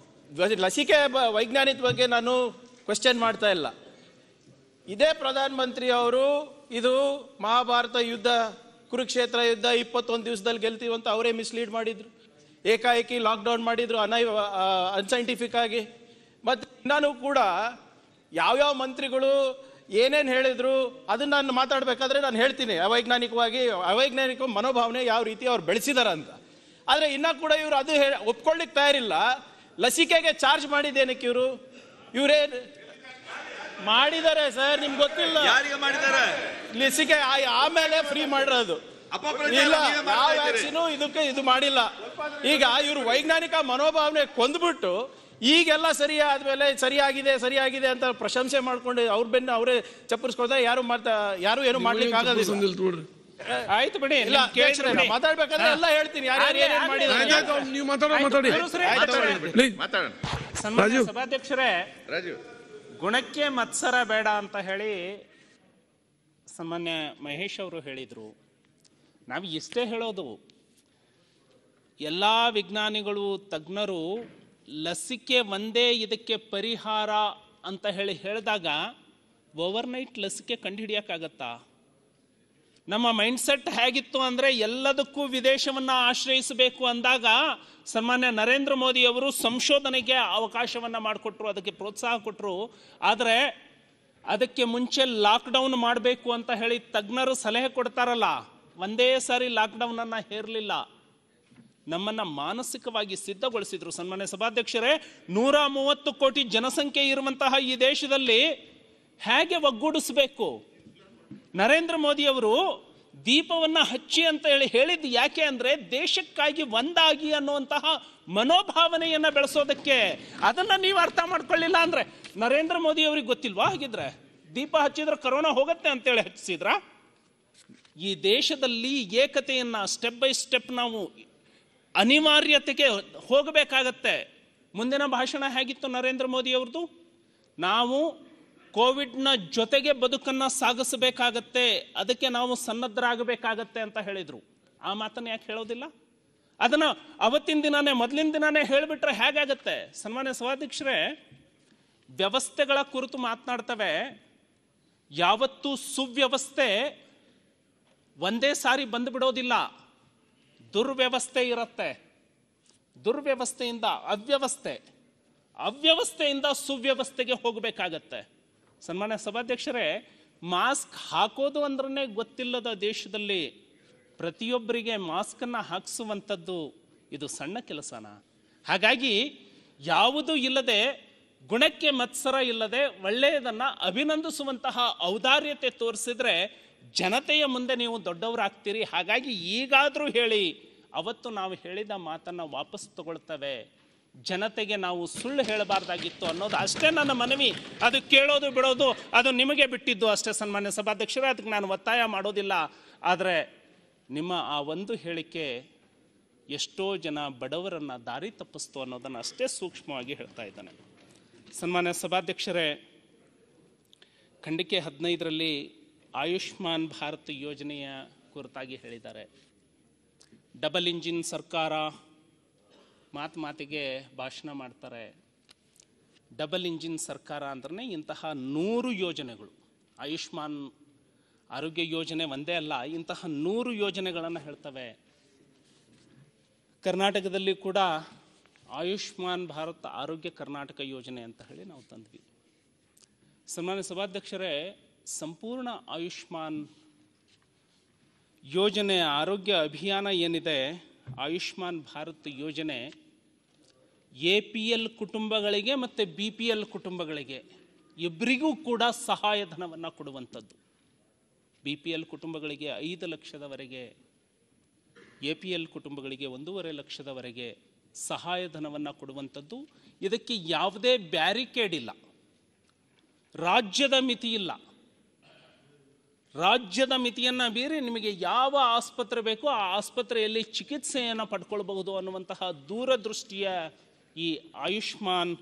ಲಸಿಕೆ ವೈಜ್ಞಾನಿಕ ಬಗ್ಗೆ ನಾನು ಕ್ವೆಶ್ಚನ್ ಮಾಡ್ತಾ ಇಲ್ಲ ಇದೇ ಪ್ರಧಾನ ಮಂತ್ರಿ ಅವರು ಇದು ಮಹಾಭಾರತ ಯುದ್ಧ ಕುರುಕ್ಷೇತ್ರ ಯುದ್ಧ ಇಪ್ಪತ್ತೊಂದು ದಿವಸದಲ್ಲಿ ಗೆಲ್ತೀವಿ ಅಂತ ಅವರೇ ಮಿಸ್ಲೀಡ್ ಮಾಡಿದ್ರು ಏಕಾಏಕಿ ಲಾಕ್ಡೌನ್ ಮಾಡಿದ್ರು ಅನೈ ಅನ್ಸೈಂಟಿಫಿಕ್ ಆಗಿ ಮತ್ತು ನಾನು ಕೂಡ ಯಾವ್ಯಾವ ಮಂತ್ರಿಗಳು ಏನೇನು ಹೇಳಿದ್ರು ಅದನ್ನ ನಾನು ಮಾತಾಡಬೇಕಾದ್ರೆ ನಾನು ಹೇಳ್ತೀನಿ ಅವೈಜ್ಞಾನಿಕವಾಗಿ ಅವೈಜ್ಞಾನಿಕ ಮನೋಭಾವನೆ ಯಾವ ರೀತಿ ಅವ್ರು ಬೆಳೆಸಿದಾರ ಅಂತ ಆದರೆ ಇನ್ನೂ ಕೂಡ ಇವರು ಅದು ಒಪ್ಕೊಳ್ಳಿಕ್ಕೆ ತಯಾರಿಲ್ಲ ಲಸಿಕೆಗೆ ಚಾರ್ಜ್ ಮಾಡಿದ್ದೇನೆ ಇವರು ಇವರೇ ಮಾಡಿದ್ದಾರೆ ಸರ್ ನಿಮ್ಗೆ ಗೊತ್ತಿಲ್ಲ ಲಸಿಕೆ ಆಮೇಲೆ ಫ್ರೀ ಮಾಡಿರೋದು ಇಲ್ಲ ಯಾವ ವ್ಯಾಕ್ಸಿನು ಇದಕ್ಕೆ ಇದು ಮಾಡಿಲ್ಲ ಈಗ ಇವರು ವೈಜ್ಞಾನಿಕ ಮನೋಭಾವನೆ ಕೊಂದ್ಬಿಟ್ಟು ಈಗೆಲ್ಲ ಸರಿ ಆದ್ಮೇಲೆ ಸರಿಯಾಗಿದೆ ಸರಿಯಾಗಿದೆ ಅಂತ ಪ್ರಶಂಸೆ ಮಾಡ್ಕೊಂಡು ಅವ್ರ ಬೆನ್ನ ಅವರೇ ಚಪ್ಪರಿಸ್ಕೊಳ್ತಾರೆ ಯಾರು ಮಾಡ್ತಾ ಯಾರು ಏನು ಮಾಡ್ಲಿಕ್ಕೆ ಆಗೋದಿಲ್ಲ ಆಯ್ತು ಬಿಡಿ ಇಲ್ಲ ಕೇಳಿ ಎಲ್ಲ ಹೇಳ್ತೀನಿ ನೀವು ಮಾತಾಡಿ ಸಭಾಧ್ಯಕ್ಷರೇ ರಾಜು ಗುಣಕ್ಕೆ ಮತ್ಸರ ಬೇಡ ಅಂತ ಹೇಳಿ ಸಾಮಾನ್ಯ ಮಹೇಶ್ ಅವರು ಹೇಳಿದ್ರು ನಾವು ಇಷ್ಟೇ ಹೇಳೋದು ಎಲ್ಲಾ ವಿಜ್ಞಾನಿಗಳು ತಜ್ಞರು ಲಸಿಕೆ ಒಂದೇ ಇದಕ್ಕೆ ಪರಿಹಾರ ಅಂತ ಹೇಳಿ ಹೇಳಿದಾಗ ಓವರ್ನೈಟ್ ಲಸಿಕೆ ಕಂಡುಹಿಡಿಯೋಕ್ಕಾಗತ್ತಾ ನಮ್ಮ ಮೈಂಡ್ಸೆಟ್ ಹೇಗಿತ್ತು ಅಂದರೆ ಎಲ್ಲದಕ್ಕೂ ವಿದೇಶವನ್ನು ಆಶ್ರಯಿಸಬೇಕು ಅಂದಾಗ ಸನ್ಮಾನ್ಯ ನರೇಂದ್ರ ಮೋದಿಯವರು ಸಂಶೋಧನೆಗೆ ಅವಕಾಶವನ್ನು ಮಾಡಿಕೊಟ್ರು ಅದಕ್ಕೆ ಪ್ರೋತ್ಸಾಹ ಕೊಟ್ಟರು ಆದರೆ ಅದಕ್ಕೆ ಮುಂಚೆ ಲಾಕ್ಡೌನ್ ಮಾಡಬೇಕು ಅಂತ ಹೇಳಿ ತಜ್ಞರು ಸಲಹೆ ಕೊಡ್ತಾರಲ್ಲ ಒಂದೇ ಸಾರಿ ಲಾಕ್ಡೌನನ್ನು ಹೇರಲಿಲ್ಲ ನಮ್ಮನ್ನು ಮಾನಸಿಕವಾಗಿ ಸಿದ್ಧಗೊಳಿಸಿದ್ರು ಸನ್ಮಾನ್ಯ ಸಭಾಧ್ಯಕ್ಷರೇ ನೂರ ಮೂವತ್ತು ಕೋಟಿ ಜನಸಂಖ್ಯೆ ಇರುವಂತಹ ಈ ದೇಶದಲ್ಲಿ ಹೇಗೆ ಒಗ್ಗೂಡಿಸಬೇಕು ನರೇಂದ್ರ ಮೋದಿಯವರು ದೀಪವನ್ನು ಹಚ್ಚಿ ಅಂತ ಹೇಳಿ ಹೇಳಿದ್ದು ಯಾಕೆ ಅಂದರೆ ದೇಶಕ್ಕಾಗಿ ಒಂದಾಗಿ ಅನ್ನುವಂತಹ ಮನೋಭಾವನೆಯನ್ನು ಬೆಳೆಸೋದಕ್ಕೆ ಅದನ್ನು ನೀವು ಅರ್ಥ ಮಾಡ್ಕೊಳ್ಳಿಲ್ಲ ಅಂದರೆ ನರೇಂದ್ರ ಮೋದಿ ಅವ್ರಿಗೆ ಗೊತ್ತಿಲ್ವಾ ಹಾಗಿದ್ರೆ ದೀಪ ಹಚ್ಚಿದ್ರೆ ಕರೋನಾ ಹೋಗುತ್ತೆ ಅಂತೇಳಿ ಹಚ್ಚಿಸಿದ್ರ ಈ ದೇಶದಲ್ಲಿ ಏಕತೆಯನ್ನು ಸ್ಟೆಪ್ ಬೈ ಸ್ಟೆಪ್ ನಾವು ಅನಿವಾರ್ಯತೆಗೆ ಹೋಗಬೇಕಾಗತ್ತೆ ಮುಂದಿನ ಭಾಷಣ ಹೇಗಿತ್ತು ನರೇಂದ್ರ ಮೋದಿ ಅವ್ರದ್ದು ನಾವು ಕೋವಿಡ್ನ ಜೊತೆಗೆ ಬದುಕನ್ನು ಸಾಗಿಸಬೇಕಾಗತ್ತೆ ಅದಕ್ಕೆ ನಾವು ಸನ್ನದ್ಧರಾಗಬೇಕಾಗತ್ತೆ ಅಂತ ಹೇಳಿದರು ಆ ಮಾತನ್ನು ಯಾಕೆ ಹೇಳೋದಿಲ್ಲ ಅದನ್ನು ಅವತ್ತಿನ ದಿನಾನೇ ಮೊದಲಿನ ದಿನಾನೇ ಹೇಳಿಬಿಟ್ರೆ ಹೇಗಾಗತ್ತೆ ಸನ್ಮಾನ್ಯ ಸಭಾಧ್ಯಕ್ಷರೇ ವ್ಯವಸ್ಥೆಗಳ ಕುರಿತು ಮಾತನಾಡ್ತವೆ ಯಾವತ್ತೂ ಸುವ್ಯವಸ್ಥೆ ಒಂದೇ ಸಾರಿ ಬಂದುಬಿಡೋದಿಲ್ಲ ದುರ್ವ್ಯವಸ್ಥೆ ಇರುತ್ತೆ ದುರ್ವ್ಯವಸ್ಥೆಯಿಂದ ಅವ್ಯವಸ್ಥೆ ಅವ್ಯವಸ್ಥೆಯಿಂದ ಸುವ್ಯವಸ್ಥೆಗೆ ಹೋಗಬೇಕಾಗತ್ತೆ ಸನ್ಮಾನ್ಯ ಸಭಾಧ್ಯಕ್ಷರೇ ಮಾಸ್ಕ್ ಹಾಕೋದು ಅಂದ್ರೆ ಗೊತ್ತಿಲ್ಲದ ದೇಶದಲ್ಲಿ ಪ್ರತಿಯೊಬ್ಬರಿಗೆ ಮಾಸ್ಕನ್ನು ಹಾಕಿಸುವಂಥದ್ದು ಇದು ಸಣ್ಣ ಕೆಲಸನ ಹಾಗಾಗಿ ಯಾವುದೂ ಇಲ್ಲದೆ ಗುಣಕ್ಕೆ ಮತ್ಸರ ಇಲ್ಲದೆ ಒಳ್ಳೆಯದನ್ನು ಅಭಿನಂದಿಸುವಂತಹ ಔದಾರ್ಯತೆ ತೋರಿಸಿದ್ರೆ ಜನತೆಯ ಮುಂದೆ ನೀವು ದೊಡ್ಡವರಾಗ್ತೀರಿ ಹಾಗಾಗಿ ಈಗಾದರೂ ಹೇಳಿ ಅವತ್ತು ನಾವು ಹೇಳಿದ ಮಾತನ್ನು ವಾಪಸ್ ತಗೊಳ್ತವೆ ಜನತೆಗೆ ನಾವು ಸುಳ್ಳು ಹೇಳಬಾರ್ದಾಗಿತ್ತು ಅನ್ನೋದು ಅಷ್ಟೇ ನನ್ನ ಮನವಿ ಅದು ಕೇಳೋದು ಬಿಡೋದು ಅದು ನಿಮಗೆ ಬಿಟ್ಟಿದ್ದು ಅಷ್ಟೇ ಸನ್ಮಾನ್ಯ ಸಭಾಧ್ಯಕ್ಷರೇ ಅದಕ್ಕೆ ನಾನು ಒತ್ತಾಯ ಮಾಡೋದಿಲ್ಲ ಆದರೆ ನಿಮ್ಮ ಆ ಒಂದು ಹೇಳಿಕೆ ಎಷ್ಟೋ ಜನ ಬಡವರನ್ನು ದಾರಿ ತಪ್ಪಿಸ್ತು ಅನ್ನೋದನ್ನು ಅಷ್ಟೇ ಸೂಕ್ಷ್ಮವಾಗಿ ಹೇಳ್ತಾ ಇದ್ದಾನೆ ಸನ್ಮಾನ್ಯ ಸಭಾಧ್ಯಕ್ಷರೇ ಖಂಡಿಕೆ ಹದಿನೈದರಲ್ಲಿ ಆಯುಷ್ಮಾನ್ ಭಾರತ್ ಯೋಜನೆಯ ಕುರಿತಾಗಿ ಹೇಳಿದ್ದಾರೆ ಡಬಲ್ ಇಂಜಿನ್ ಸರ್ಕಾರ ಮಾತು ಮಾತಿಗೆ ಭಾಷಣ ಮಾಡ್ತಾರೆ ಡಬಲ್ ಇಂಜಿನ್ ಸರ್ಕಾರ ಅಂದ್ರೆ ಇಂತಹ ನೂರು ಯೋಜನೆಗಳು ಆಯುಷ್ಮಾನ್ ಆರೋಗ್ಯ ಯೋಜನೆ ಒಂದೇ ಅಲ್ಲ ಇಂತಹ ನೂರು ಯೋಜನೆಗಳನ್ನು ಹೇಳ್ತವೆ ಕರ್ನಾಟಕದಲ್ಲಿ ಕೂಡ ಆಯುಷ್ಮಾನ್ ಭಾರತ್ ಆರೋಗ್ಯ ಕರ್ನಾಟಕ ಯೋಜನೆ ಅಂತ ಹೇಳಿ ನಾವು ತಂದ್ವಿ ಸನ್ಮಾನ್ಯ ಸಭಾಧ್ಯಕ್ಷರೇ ಸಂಪೂರ್ಣ ಆಯುಷ್ಮಾನ್ ಯೋಜನೆ ಆರೋಗ್ಯ ಅಭಿಯಾನ ಏನಿದೆ ಆಯುಷ್ಮಾನ್ ಭಾರತ್ ಯೋಜನೆ ಎ ಪಿ ಎಲ್ ಕುಟುಂಬಗಳಿಗೆ ಮತ್ತು ಬಿ ಪಿ ಎಲ್ ಕುಟುಂಬಗಳಿಗೆ ಇಬ್ಬರಿಗೂ ಕೂಡ ಸಹಾಯಧನವನ್ನು ಕೊಡುವಂಥದ್ದು ಬಿ ಪಿ ಎಲ್ ಕುಟುಂಬಗಳಿಗೆ ಐದು ಲಕ್ಷದವರೆಗೆ ಎ ಪಿ ಎಲ್ ಕುಟುಂಬಗಳಿಗೆ ಒಂದೂವರೆ ಲಕ್ಷದವರೆಗೆ ಸಹಾಯಧನವನ್ನು ಕೊಡುವಂಥದ್ದು ಇದಕ್ಕೆ ಯಾವುದೇ ಬ್ಯಾರಿಕೇಡ್ ಇಲ್ಲ ರಾಜ್ಯದ ಮಿತಿ ಇಲ್ಲ ರಾಜ್ಯದ ಮಿತಿಯನ್ನು ಬೀರಿ ನಿಮಗೆ ಯಾವ ಆಸ್ಪತ್ರೆ ಬೇಕೋ ಆ ಆಸ್ಪತ್ರೆಯಲ್ಲಿ ಚಿಕಿತ್ಸೆಯನ್ನು ಪಡ್ಕೊಳ್ಬಹುದು ಅನ್ನುವಂತಹ ದೂರದೃಷ್ಟಿಯ ಈ ಆಯುಷ್ಮಾನ್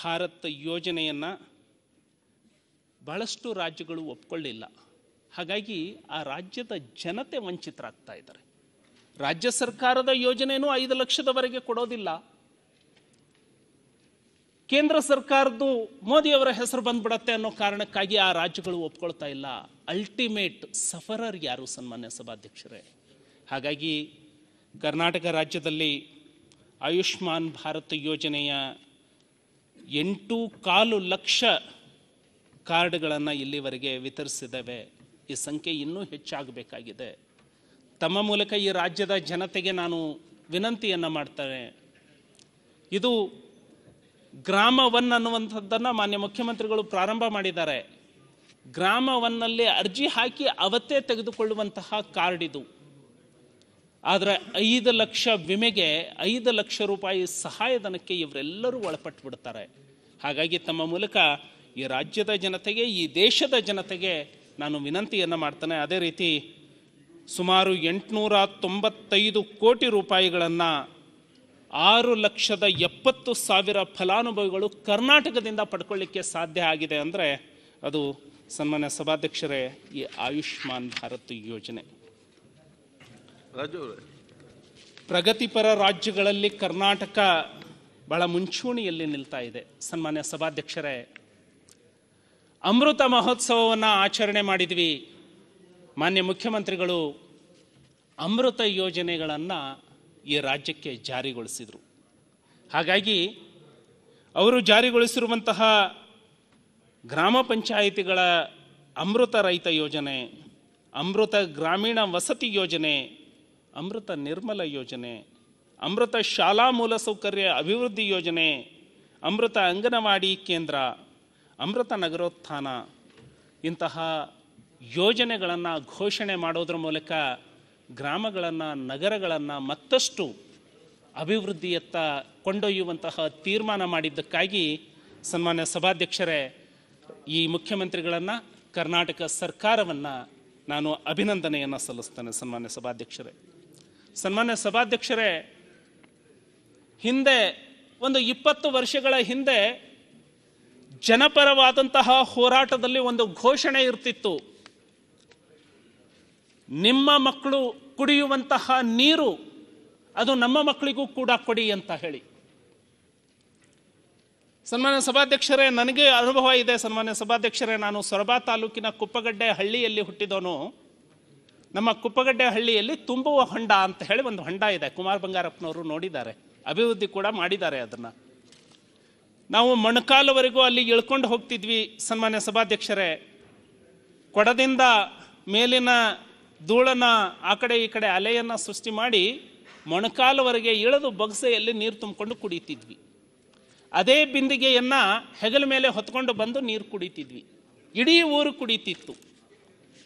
ಭಾರತ್ ಯೋಜನೆಯನ್ನು ಬಹಳಷ್ಟು ರಾಜ್ಯಗಳು ಒಪ್ಕೊಳ್ಳಿಲ್ಲ ಹಾಗಾಗಿ ಆ ರಾಜ್ಯದ ಜನತೆ ವಂಚಿತರಾಗ್ತಾ ಇದ್ದಾರೆ ರಾಜ್ಯ ಸರ್ಕಾರದ ಯೋಜನೆಯೂ ಐದು ಲಕ್ಷದವರೆಗೆ ಕೊಡೋದಿಲ್ಲ ಕೇಂದ್ರ ಸರ್ಕಾರದ್ದು ಮೋದಿಯವರ ಹೆಸರು ಬಂದ್ಬಿಡತ್ತೆ ಅನ್ನೋ ಕಾರಣಕ್ಕಾಗಿ ಆ ರಾಜ್ಯಗಳು ಒಪ್ಕೊಳ್ತಾ ಇಲ್ಲ ಅಲ್ಟಿಮೇಟ್ ಸಫರರ್ ಯಾರು ಸನ್ಮಾನ್ಯ ಸಭಾಧ್ಯಕ್ಷರೇ ಹಾಗಾಗಿ ಕರ್ನಾಟಕ ರಾಜ್ಯದಲ್ಲಿ ಆಯುಷ್ಮಾನ್ ಭಾರತ ಯೋಜನೆಯ ಎಂಟು ಕಾಲು ಲಕ್ಷ ಕಾರ್ಡ್ಗಳನ್ನು ಇಲ್ಲಿವರೆಗೆ ವಿತರಿಸಿದ್ದೇವೆ ಈ ಸಂಖ್ಯೆ ಇನ್ನೂ ಹೆಚ್ಚಾಗಬೇಕಾಗಿದೆ ತಮ್ಮ ಮೂಲಕ ಈ ರಾಜ್ಯದ ಜನತೆಗೆ ನಾನು ವಿನಂತಿಯನ್ನು ಮಾಡ್ತೇನೆ ಇದು ಗ್ರಾಮ ಒನ್ ಅನ್ನುವಂಥದ್ದನ್ನು ಮಾನ್ಯ ಮುಖ್ಯಮಂತ್ರಿಗಳು ಪ್ರಾರಂಭ ಮಾಡಿದ್ದಾರೆ ಗ್ರಾಮ ಒನ್ನಲ್ಲಿ ಅರ್ಜಿ ಹಾಕಿ ಅವತ್ತೇ ತೆಗೆದುಕೊಳ್ಳುವಂತಹ ಕಾರ್ಡ್ ಇದು ಆದರೆ ಐದು ಲಕ್ಷ ವಿಮೆಗೆ ಐದು ಲಕ್ಷ ರೂಪಾಯಿ ಸಹಾಯಧನಕ್ಕೆ ಇವರೆಲ್ಲರೂ ಒಳಪಟ್ಟು ಬಿಡ್ತಾರೆ ಹಾಗಾಗಿ ತಮ್ಮ ಮೂಲಕ ಈ ರಾಜ್ಯದ ಜನತೆಗೆ ಈ ದೇಶದ ಜನತೆಗೆ ನಾನು ವಿನಂತಿಯನ್ನು ಮಾಡ್ತೇನೆ ಅದೇ ರೀತಿ ಸುಮಾರು ಎಂಟುನೂರ ತೊಂಬತ್ತೈದು ಕೋಟಿ ರೂಪಾಯಿಗಳನ್ನು ಆರು ಲಕ್ಷದ ಎಪ್ಪತ್ತು ಸಾವಿರ ಫಲಾನುಭವಿಗಳು ಕರ್ನಾಟಕದಿಂದ ಪಡ್ಕೊಳ್ಳಿಕ್ಕೆ ಸಾಧ್ಯ ಆಗಿದೆ ಅಂದರೆ ಅದು ಸನ್ಮಾನ್ಯ ಸಭಾಧ್ಯಕ್ಷರೇ ಈ ಆಯುಷ್ಮಾನ್ ಭಾರತ್ ಯೋಜನೆ ಪ್ರಗತಿಪರ ರಾಜ್ಯಗಳಲ್ಲಿ ಕರ್ನಾಟಕ ಬಹಳ ಮುಂಚೂಣಿಯಲ್ಲಿ ನಿಲ್ತಾ ಇದೆ ಸನ್ಮಾನ್ಯ ಸಭಾಧ್ಯಕ್ಷರೇ ಅಮೃತ ಮಹೋತ್ಸವವನ್ನು ಆಚರಣೆ ಮಾಡಿದ್ವಿ ಮಾನ್ಯ ಮುಖ್ಯಮಂತ್ರಿಗಳು ಅಮೃತ ಯೋಜನೆಗಳನ್ನು ಈ ರಾಜ್ಯಕ್ಕೆ ಜಾರಿಗೊಳಿಸಿದರು ಹಾಗಾಗಿ ಅವರು ಜಾರಿಗೊಳಿಸಿರುವಂತಹ ಗ್ರಾಮ ಪಂಚಾಯಿತಿಗಳ ಅಮೃತ ರೈತ ಯೋಜನೆ ಅಮೃತ ಗ್ರಾಮೀಣ ವಸತಿ ಯೋಜನೆ ಅಮೃತ ನಿರ್ಮಲ ಯೋಜನೆ ಅಮೃತ ಶಾಲಾ ಮೂಲಸೌಕರ್ಯ ಅಭಿವೃದ್ಧಿ ಯೋಜನೆ ಅಮೃತ ಅಂಗನವಾಡಿ ಕೇಂದ್ರ ಅಮೃತ ನಗರೋತ್ಥಾನ ಇಂತಹ ಯೋಜನೆಗಳನ್ನು ಘೋಷಣೆ ಮಾಡೋದ್ರ ಮೂಲಕ ಗ್ರಾಮಗಳನ್ನು ನಗರಗಳನ್ನು ಮತ್ತಷ್ಟು ಅಭಿವೃದ್ಧಿಯತ್ತ ಕೊಂಡೊಯ್ಯುವಂತಹ ತೀರ್ಮಾನ ಮಾಡಿದ್ದಕ್ಕಾಗಿ ಸನ್ಮಾನ್ಯ ಸಭಾಧ್ಯಕ್ಷರೇ ಈ ಮುಖ್ಯಮಂತ್ರಿಗಳನ್ನು ಕರ್ನಾಟಕ ಸರ್ಕಾರವನ್ನು ನಾನು ಅಭಿನಂದನೆಯನ್ನು ಸಲ್ಲಿಸ್ತೇನೆ ಸನ್ಮಾನ್ಯ ಸಭಾಧ್ಯಕ್ಷರೇ ಸನ್ಮಾನ್ಯ ಸಭಾಧ್ಯಕ್ಷರೇ ಹಿಂದೆ ಒಂದು ಇಪ್ಪತ್ತು ವರ್ಷಗಳ ಹಿಂದೆ ಜನಪರವಾದಂತಹ ಹೋರಾಟದಲ್ಲಿ ಒಂದು ಘೋಷಣೆ ಇರ್ತಿತ್ತು ನಿಮ್ಮ ಮಕ್ಕಳು ಕುಡಿಯುವಂತಹ ನೀರು ಅದು ನಮ್ಮ ಮಕ್ಕಳಿಗೂ ಕೂಡ ಕೊಡಿ ಅಂತ ಹೇಳಿ ಸನ್ಮಾನ್ಯ ಸಭಾಧ್ಯಕ್ಷರೇ ನನಗೆ ಅನುಭವ ಇದೆ ಸನ್ಮಾನ್ಯ ಸಭಾಧ್ಯಕ್ಷರೇ ನಾನು ಸೊರಬಾ ತಾಲೂಕಿನ ಕುಪ್ಪಗಡ್ಡೆ ಹಳ್ಳಿಯಲ್ಲಿ ಹುಟ್ಟಿದವನು ನಮ್ಮ ಕುಪ್ಪಗಡ್ಡೆ ಹಳ್ಳಿಯಲ್ಲಿ ತುಂಬುವ ಹೊಂಡ ಅಂತ ಹೇಳಿ ಒಂದು ಹೊಂಡ ಇದೆ ಕುಮಾರ್ ಬಂಗಾರಪ್ಪನವರು ನೋಡಿದ್ದಾರೆ ಅಭಿವೃದ್ಧಿ ಕೂಡ ಮಾಡಿದ್ದಾರೆ ಅದನ್ನು ನಾವು ಮೊಣಕಾಲುವರೆಗೂ ಅಲ್ಲಿ ಇಳ್ಕೊಂಡು ಹೋಗ್ತಿದ್ವಿ ಸನ್ಮಾನ್ಯ ಸಭಾಧ್ಯಕ್ಷರೇ ಕೊಡದಿಂದ ಮೇಲಿನ ಧೂಳನ ಆ ಕಡೆ ಈ ಕಡೆ ಅಲೆಯನ್ನು ಸೃಷ್ಟಿ ಮಾಡಿ ಮೊಣಕಾಲುವರೆಗೆ ಇಳಿದು ಬಗ್ಸೆಯಲ್ಲಿ ನೀರು ತುಂಬಿಕೊಂಡು ಕುಡಿತಿದ್ವಿ ಅದೇ ಬಿಂದಿಗೆಯನ್ನು ಹೆಗಲ ಮೇಲೆ ಹೊತ್ಕೊಂಡು ಬಂದು ನೀರು ಕುಡಿತಿದ್ವಿ ಇಡೀ ಊರು ಕುಡಿತಿತ್ತು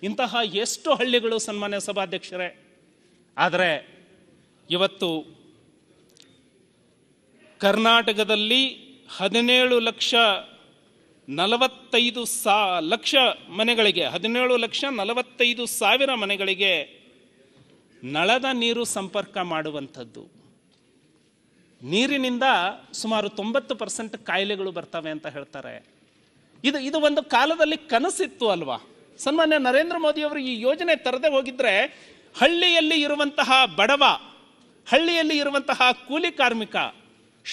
ಇಂತಹ ಎಷ್ಟು ಹಳ್ಳಿಗಳು ಸನ್ಮಾನ್ಯ ಸಭಾಧ್ಯಕ್ಷರೇ ಆದರೆ ಇವತ್ತು ಕರ್ನಾಟಕದಲ್ಲಿ ಹದಿನೇಳು ಲಕ್ಷ ನಲವತ್ತೈದು ಸಾ ಲಕ್ಷ ಮನೆಗಳಿಗೆ ಹದಿನೇಳು ಲಕ್ಷ ನಲವತ್ತೈದು ಸಾವಿರ ಮನೆಗಳಿಗೆ ನಳದ ನೀರು ಸಂಪರ್ಕ ಮಾಡುವಂಥದ್ದು ನೀರಿನಿಂದ ಸುಮಾರು ತೊಂಬತ್ತು ಪರ್ಸೆಂಟ್ ಕಾಯಿಲೆಗಳು ಬರ್ತವೆ ಅಂತ ಹೇಳ್ತಾರೆ ಇದು ಇದು ಒಂದು ಕಾಲದಲ್ಲಿ ಕನಸಿತ್ತು ಅಲ್ವಾ ಸನ್ಮಾನ್ಯ ನರೇಂದ್ರ ಮೋದಿಯವರು ಈ ಯೋಜನೆ ತರದೆ ಹೋಗಿದ್ರೆ ಹಳ್ಳಿಯಲ್ಲಿ ಇರುವಂತಹ ಬಡವ ಹಳ್ಳಿಯಲ್ಲಿ ಇರುವಂತಹ ಕೂಲಿ ಕಾರ್ಮಿಕ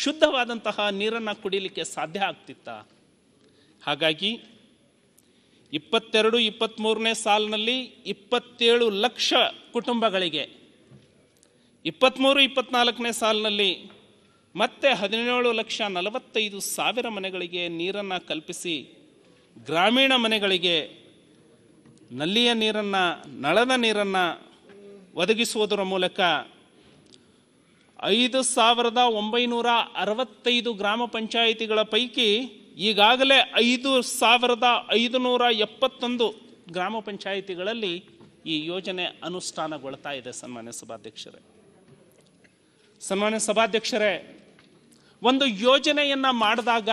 ಶುದ್ಧವಾದಂತಹ ನೀರನ್ನು ಕುಡಿಲಿಕ್ಕೆ ಸಾಧ್ಯ ಆಗ್ತಿತ್ತ ಹಾಗಾಗಿ ಇಪ್ಪತ್ತೆರಡು ಇಪ್ಪತ್ತ್ಮೂರನೇ ಸಾಲಿನಲ್ಲಿ ಇಪ್ಪತ್ತೇಳು ಲಕ್ಷ ಕುಟುಂಬಗಳಿಗೆ ಇಪ್ಪತ್ತ್ಮೂರು ಇಪ್ಪತ್ನಾಲ್ಕನೇ ಸಾಲಿನಲ್ಲಿ ಮತ್ತೆ ಹದಿನೇಳು ಲಕ್ಷ ನಲವತ್ತೈದು ಸಾವಿರ ಮನೆಗಳಿಗೆ ನೀರನ್ನು ಕಲ್ಪಿಸಿ ಗ್ರಾಮೀಣ ಮನೆಗಳಿಗೆ ನಲ್ಲಿಯ ನೀರನ್ನು ನಳದ ನೀರನ್ನು ಒದಗಿಸುವುದರ ಮೂಲಕ ಐದು ಸಾವಿರದ ಒಂಬೈನೂರ ಅರವತ್ತೈದು ಗ್ರಾಮ ಪಂಚಾಯಿತಿಗಳ ಪೈಕಿ ಈಗಾಗಲೇ ಐದು ಸಾವಿರದ ಐದುನೂರ ಎಪ್ಪತ್ತೊಂದು ಗ್ರಾಮ ಪಂಚಾಯಿತಿಗಳಲ್ಲಿ ಈ ಯೋಜನೆ ಅನುಷ್ಠಾನಗೊಳ್ತಾ ಇದೆ ಸನ್ಮಾನ್ಯ ಸಭಾಧ್ಯಕ್ಷರೇ ಸನ್ಮಾನ್ಯ ಸಭಾಧ್ಯಕ್ಷರೇ ಒಂದು ಯೋಜನೆಯನ್ನು ಮಾಡಿದಾಗ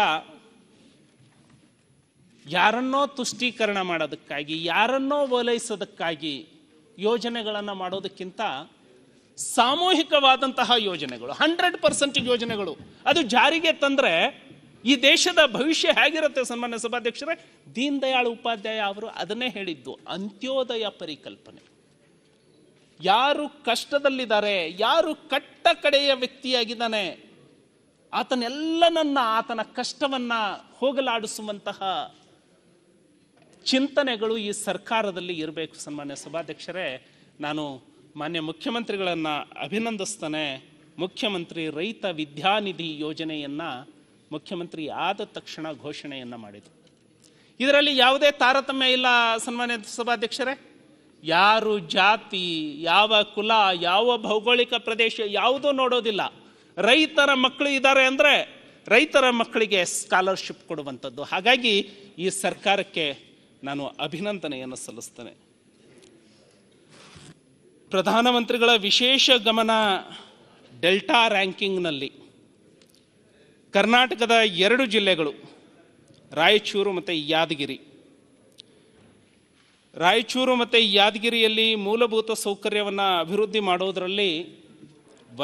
ಯಾರನ್ನೋ ತುಷ್ಟೀಕರಣ ಮಾಡೋದಕ್ಕಾಗಿ ಯಾರನ್ನೋ ಓಲೈಸೋದಕ್ಕಾಗಿ ಯೋಜನೆಗಳನ್ನು ಮಾಡೋದಕ್ಕಿಂತ ಸಾಮೂಹಿಕವಾದಂತಹ ಯೋಜನೆಗಳು ಹಂಡ್ರೆಡ್ ಪರ್ಸೆಂಟ್ ಯೋಜನೆಗಳು ಅದು ಜಾರಿಗೆ ತಂದರೆ ಈ ದೇಶದ ಭವಿಷ್ಯ ಹೇಗಿರುತ್ತೆ ಸನ್ಮಾನ್ಯ ಸಭಾಧ್ಯಕ್ಷರೇ ದೀನ್ ದಯಾಳ್ ಉಪಾಧ್ಯಾಯ ಅವರು ಅದನ್ನೇ ಹೇಳಿದ್ದು ಅಂತ್ಯೋದಯ ಪರಿಕಲ್ಪನೆ ಯಾರು ಕಷ್ಟದಲ್ಲಿದ್ದಾರೆ ಯಾರು ಕಟ್ಟ ಕಡೆಯ ವ್ಯಕ್ತಿಯಾಗಿದ್ದಾನೆ ಆತನೆಲ್ಲನನ್ನ ಆತನ ಕಷ್ಟವನ್ನ ಹೋಗಲಾಡಿಸುವಂತಹ ಚಿಂತನೆಗಳು ಈ ಸರ್ಕಾರದಲ್ಲಿ ಇರಬೇಕು ಸನ್ಮಾನ್ಯ ಸಭಾಧ್ಯಕ್ಷರೇ ನಾನು ಮಾನ್ಯ ಮುಖ್ಯಮಂತ್ರಿಗಳನ್ನು ಅಭಿನಂದಿಸ್ತಾನೆ ಮುಖ್ಯಮಂತ್ರಿ ರೈತ ವಿದ್ಯಾನಿಧಿ ಯೋಜನೆಯನ್ನು ಮುಖ್ಯಮಂತ್ರಿ ಆದ ತಕ್ಷಣ ಘೋಷಣೆಯನ್ನು ಮಾಡಿದರು ಇದರಲ್ಲಿ ಯಾವುದೇ ತಾರತಮ್ಯ ಇಲ್ಲ ಸನ್ಮಾನ್ಯ ಸಭಾಧ್ಯಕ್ಷರೇ ಯಾರು ಜಾತಿ ಯಾವ ಕುಲ ಯಾವ ಭೌಗೋಳಿಕ ಪ್ರದೇಶ ಯಾವುದೂ ನೋಡೋದಿಲ್ಲ ರೈತರ ಮಕ್ಕಳು ಇದ್ದಾರೆ ಅಂದರೆ ರೈತರ ಮಕ್ಕಳಿಗೆ ಸ್ಕಾಲರ್ಶಿಪ್ ಕೊಡುವಂಥದ್ದು ಹಾಗಾಗಿ ಈ ಸರ್ಕಾರಕ್ಕೆ ನಾನು ಅಭಿನಂದನೆಯನ್ನು ಸಲ್ಲಿಸ್ತೇನೆ ಪ್ರಧಾನಮಂತ್ರಿಗಳ ವಿಶೇಷ ಗಮನ ಡೆಲ್ಟಾ ರ್ಯಾಂಕಿಂಗ್ನಲ್ಲಿ ಕರ್ನಾಟಕದ ಎರಡು ಜಿಲ್ಲೆಗಳು ರಾಯಚೂರು ಮತ್ತು ಯಾದಗಿರಿ ರಾಯಚೂರು ಮತ್ತು ಯಾದಗಿರಿಯಲ್ಲಿ ಮೂಲಭೂತ ಸೌಕರ್ಯವನ್ನು ಅಭಿವೃದ್ಧಿ ಮಾಡೋದರಲ್ಲಿ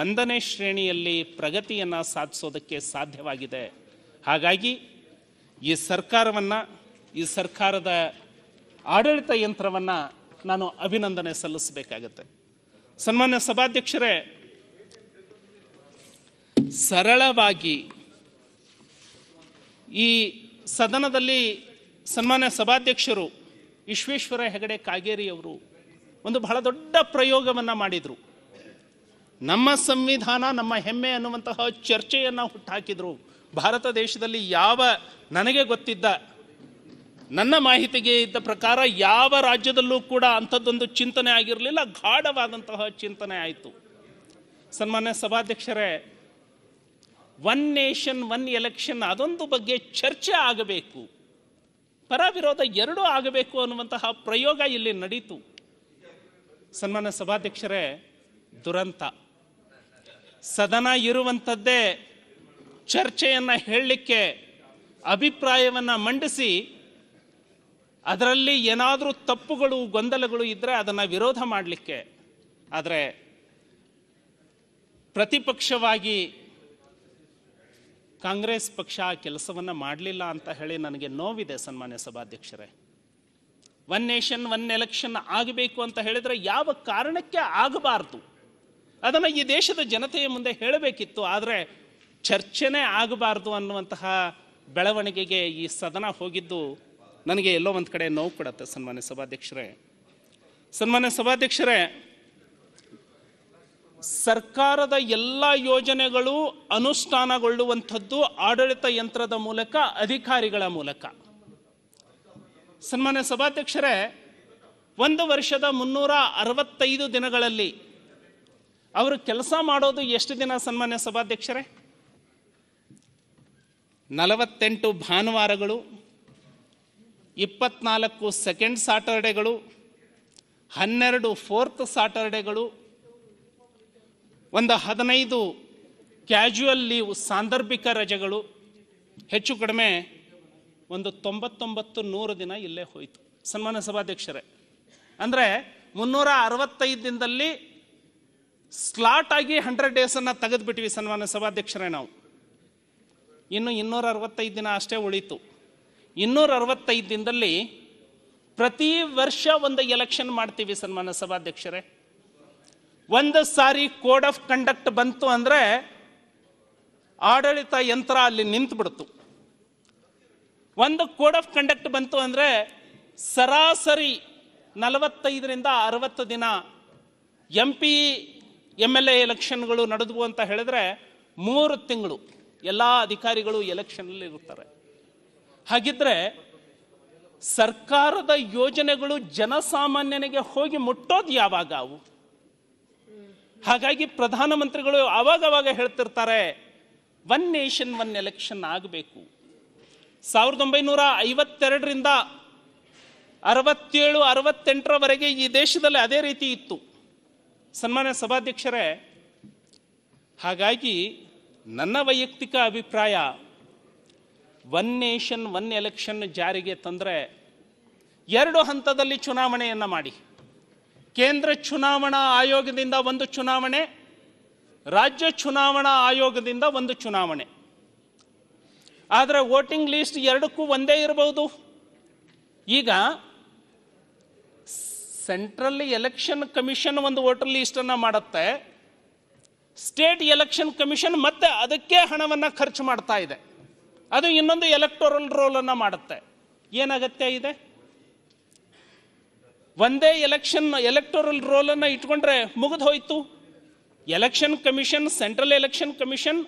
ಒಂದನೇ ಶ್ರೇಣಿಯಲ್ಲಿ ಪ್ರಗತಿಯನ್ನು ಸಾಧಿಸೋದಕ್ಕೆ ಸಾಧ್ಯವಾಗಿದೆ ಹಾಗಾಗಿ ಈ ಸರ್ಕಾರವನ್ನು ಈ ಸರ್ಕಾರದ ಆಡಳಿತ ಯಂತ್ರವನ್ನು ನಾನು ಅಭಿನಂದನೆ ಸಲ್ಲಿಸಬೇಕಾಗತ್ತೆ ಸನ್ಮಾನ್ಯ ಸಭಾಧ್ಯಕ್ಷರೇ ಸರಳವಾಗಿ ಈ ಸದನದಲ್ಲಿ ಸನ್ಮಾನ್ಯ ಸಭಾಧ್ಯಕ್ಷರು ವಿಶ್ವೇಶ್ವರ ಹೆಗಡೆ ಕಾಗೇರಿಯವರು ಒಂದು ಬಹಳ ದೊಡ್ಡ ಪ್ರಯೋಗವನ್ನು ಮಾಡಿದರು ನಮ್ಮ ಸಂವಿಧಾನ ನಮ್ಮ ಹೆಮ್ಮೆ ಅನ್ನುವಂತಹ ಚರ್ಚೆಯನ್ನು ಹುಟ್ಟುಹಾಕಿದರು ಭಾರತ ದೇಶದಲ್ಲಿ ಯಾವ ನನಗೆ ಗೊತ್ತಿದ್ದ ನನ್ನ ಮಾಹಿತಿಗೆ ಇದ್ದ ಪ್ರಕಾರ ಯಾವ ರಾಜ್ಯದಲ್ಲೂ ಕೂಡ ಅಂಥದ್ದೊಂದು ಚಿಂತನೆ ಆಗಿರಲಿಲ್ಲ ಗಾಢವಾದಂತಹ ಚಿಂತನೆ ಆಯಿತು ಸನ್ಮಾನ್ಯ ಸಭಾಧ್ಯಕ್ಷರೇ ಒನ್ ನೇಷನ್ ಒನ್ ಎಲೆಕ್ಷನ್ ಅದೊಂದು ಬಗ್ಗೆ ಚರ್ಚೆ ಆಗಬೇಕು ಪರ ವಿರೋಧ ಎರಡೂ ಆಗಬೇಕು ಅನ್ನುವಂತಹ ಪ್ರಯೋಗ ಇಲ್ಲಿ ನಡೀತು ಸನ್ಮಾನ್ಯ ಸಭಾಧ್ಯಕ್ಷರೇ ದುರಂತ ಸದನ ಇರುವಂಥದ್ದೇ ಚರ್ಚೆಯನ್ನು ಹೇಳಲಿಕ್ಕೆ ಅಭಿಪ್ರಾಯವನ್ನು ಮಂಡಿಸಿ ಅದರಲ್ಲಿ ಏನಾದರೂ ತಪ್ಪುಗಳು ಗೊಂದಲಗಳು ಇದ್ದರೆ ಅದನ್ನು ವಿರೋಧ ಮಾಡಲಿಕ್ಕೆ ಆದರೆ ಪ್ರತಿಪಕ್ಷವಾಗಿ ಕಾಂಗ್ರೆಸ್ ಪಕ್ಷ ಆ ಕೆಲಸವನ್ನು ಮಾಡಲಿಲ್ಲ ಅಂತ ಹೇಳಿ ನನಗೆ ನೋವಿದೆ ಸನ್ಮಾನ್ಯ ಸಭಾಧ್ಯಕ್ಷರೇ ಒನ್ ನೇಷನ್ ಒನ್ ಎಲೆಕ್ಷನ್ ಆಗಬೇಕು ಅಂತ ಹೇಳಿದರೆ ಯಾವ ಕಾರಣಕ್ಕೆ ಆಗಬಾರ್ದು ಅದನ್ನು ಈ ದೇಶದ ಜನತೆಯ ಮುಂದೆ ಹೇಳಬೇಕಿತ್ತು ಆದರೆ ಚರ್ಚೆನೇ ಆಗಬಾರ್ದು ಅನ್ನುವಂತಹ ಬೆಳವಣಿಗೆಗೆ ಈ ಸದನ ಹೋಗಿದ್ದು ನನಗೆ ಎಲ್ಲೋ ಒಂದು ಕಡೆ ನೋವು ಕೊಡತ್ತೆ ಸನ್ಮಾನ್ಯ ಸಭಾಧ್ಯಕ್ಷರೇ ಸನ್ಮಾನ್ಯ ಸಭಾಧ್ಯಕ್ಷರೇ ಸರ್ಕಾರದ ಎಲ್ಲ ಯೋಜನೆಗಳು ಅನುಷ್ಠಾನಗೊಳ್ಳುವಂಥದ್ದು ಆಡಳಿತ ಯಂತ್ರದ ಮೂಲಕ ಅಧಿಕಾರಿಗಳ ಮೂಲಕ ಸನ್ಮಾನ್ಯ ಸಭಾಧ್ಯಕ್ಷರೇ ಒಂದು ವರ್ಷದ ಮುನ್ನೂರ ಅರವತ್ತೈದು ದಿನಗಳಲ್ಲಿ ಅವರು ಕೆಲಸ ಮಾಡೋದು ಎಷ್ಟು ದಿನ ಸನ್ಮಾನ್ಯ ಸಭಾಧ್ಯಕ್ಷರೇ ನಲವತ್ತೆಂಟು ಭಾನುವಾರಗಳು ಇಪ್ಪತ್ನಾಲ್ಕು ಸೆಕೆಂಡ್ ಸಾಟರ್ಡೆಗಳು ಹನ್ನೆರಡು ಫೋರ್ತ್ ಸಾಟರ್ಡೆಗಳು ಒಂದು ಹದಿನೈದು ಕ್ಯಾಶುವಲ್ ಲೀವ್ ಸಾಂದರ್ಭಿಕ ರಜೆಗಳು ಹೆಚ್ಚು ಕಡಿಮೆ ಒಂದು ತೊಂಬತ್ತೊಂಬತ್ತು ನೂರು ದಿನ ಇಲ್ಲೇ ಹೋಯಿತು ಸನ್ಮಾನ ಸಭಾಧ್ಯಕ್ಷರೇ ಅಂದರೆ ಮುನ್ನೂರ ಅರವತ್ತೈದು ದಿನದಲ್ಲಿ ಸ್ಲಾಟ್ ಆಗಿ ಹಂಡ್ರೆಡ್ ಡೇಸನ್ನು ತೆಗೆದುಬಿಟ್ವಿ ಸನ್ಮಾನ ಸಭಾಧ್ಯಕ್ಷರೇ ನಾವು ಇನ್ನು ಇನ್ನೂರ ಅರವತ್ತೈದು ದಿನ ಅಷ್ಟೇ ಉಳಿತು ಇನ್ನೂರ ಅರವತ್ತೈದು ದಿನದಲ್ಲಿ ಪ್ರತಿ ವರ್ಷ ಒಂದು ಎಲೆಕ್ಷನ್ ಮಾಡ್ತೀವಿ ಸನ್ಮಾನ ಸಭಾಧ್ಯಕ್ಷರೇ ಒಂದು ಸಾರಿ ಕೋಡ್ ಆಫ್ ಕಂಡಕ್ಟ್ ಬಂತು ಅಂದರೆ ಆಡಳಿತ ಯಂತ್ರ ಅಲ್ಲಿ ನಿಂತು ಬಿಡ್ತು ಒಂದು ಕೋಡ್ ಆಫ್ ಕಂಡಕ್ಟ್ ಬಂತು ಅಂದರೆ ಸರಾಸರಿ ನಲವತ್ತೈದರಿಂದ ಅರವತ್ತು ದಿನ M P M L A ಎಲೆಕ್ಷನ್ಗಳು ನಡೆದವು ಅಂತ ಹೇಳಿದ್ರೆ ಮೂರು ತಿಂಗಳು ಎಲ್ಲ ಅಧಿಕಾರಿಗಳು ಎಲೆಕ್ಷನಲ್ಲಿ ಇರುತ್ತಾರೆ ಹಾಗಿದ್ರೆ ಸರ್ಕಾರದ ಯೋಜನೆಗಳು ಜನಸಾಮಾನ್ಯನಿಗೆ ಹೋಗಿ ಮುಟ್ಟೋದು ಯಾವಾಗ ಅವು ಹಾಗಾಗಿ ಪ್ರಧಾನಮಂತ್ರಿಗಳು ಅವಾಗವಾಗ ಹೇಳ್ತಿರ್ತಾರೆ ಒನ್ ನೇಷನ್ ಒನ್ ಎಲೆಕ್ಷನ್ ಆಗಬೇಕು ಸಾವಿರದ ಒಂಬೈನೂರ ಐವತ್ತೆರಡರಿಂದ ಅರವತ್ತೇಳು ಅರವತ್ತೆಂಟರವರೆಗೆ ಈ ದೇಶದಲ್ಲಿ ಅದೇ ರೀತಿ ಇತ್ತು ಸನ್ಮಾನ್ಯ ಸಭಾಧ್ಯಕ್ಷರೇ ಹಾಗಾಗಿ ನನ್ನ ವೈಯಕ್ತಿಕ ಅಭಿಪ್ರಾಯ ಒನ್ ನೇಷನ್ ಒನ್ ಎಲೆಕ್ಷನ್ ಜಾರಿಗೆ ತಂದರೆ ಎರಡು ಹಂತದಲ್ಲಿ ಚುನಾವಣೆಯನ್ನು ಮಾಡಿ ಕೇಂದ್ರ ಚುನಾವಣಾ ಆಯೋಗದಿಂದ ಒಂದು ಚುನಾವಣೆ ರಾಜ್ಯ ಚುನಾವಣಾ ಆಯೋಗದಿಂದ ಒಂದು ಚುನಾವಣೆ ಆದರೆ ವೋಟಿಂಗ್ ಲೀಸ್ಟ್ ಎರಡಕ್ಕೂ ಒಂದೇ ಇರಬಹುದು ಈಗ ಸೆಂಟ್ರಲ್ ಎಲೆಕ್ಷನ್ ಕಮಿಷನ್ ಒಂದು ವೋಟರ್ ಲಿಸ್ಟನ್ನು ಮಾಡುತ್ತೆ ಸ್ಟೇಟ್ ಎಲೆಕ್ಷನ್ ಕಮಿಷನ್ ಮತ್ತೆ ಅದಕ್ಕೆ ಹಣವನ್ನು ಖರ್ಚು ಮಾಡ್ತಾ ಇದೆ ಅದು ಇನ್ನೊಂದು ಎಲೆಕ್ಟೋರಲ್ ರೋಲನ್ನು ಮಾಡುತ್ತೆ ಏನು ಇದೆ ಒಂದೇ ಎಲೆಕ್ಷನ್ ಎಲೆಕ್ಟೋರಲ್ ರೋಲನ್ನು ಇಟ್ಕೊಂಡ್ರೆ ಮುಗಿದು ಹೋಯ್ತು election commission central election commission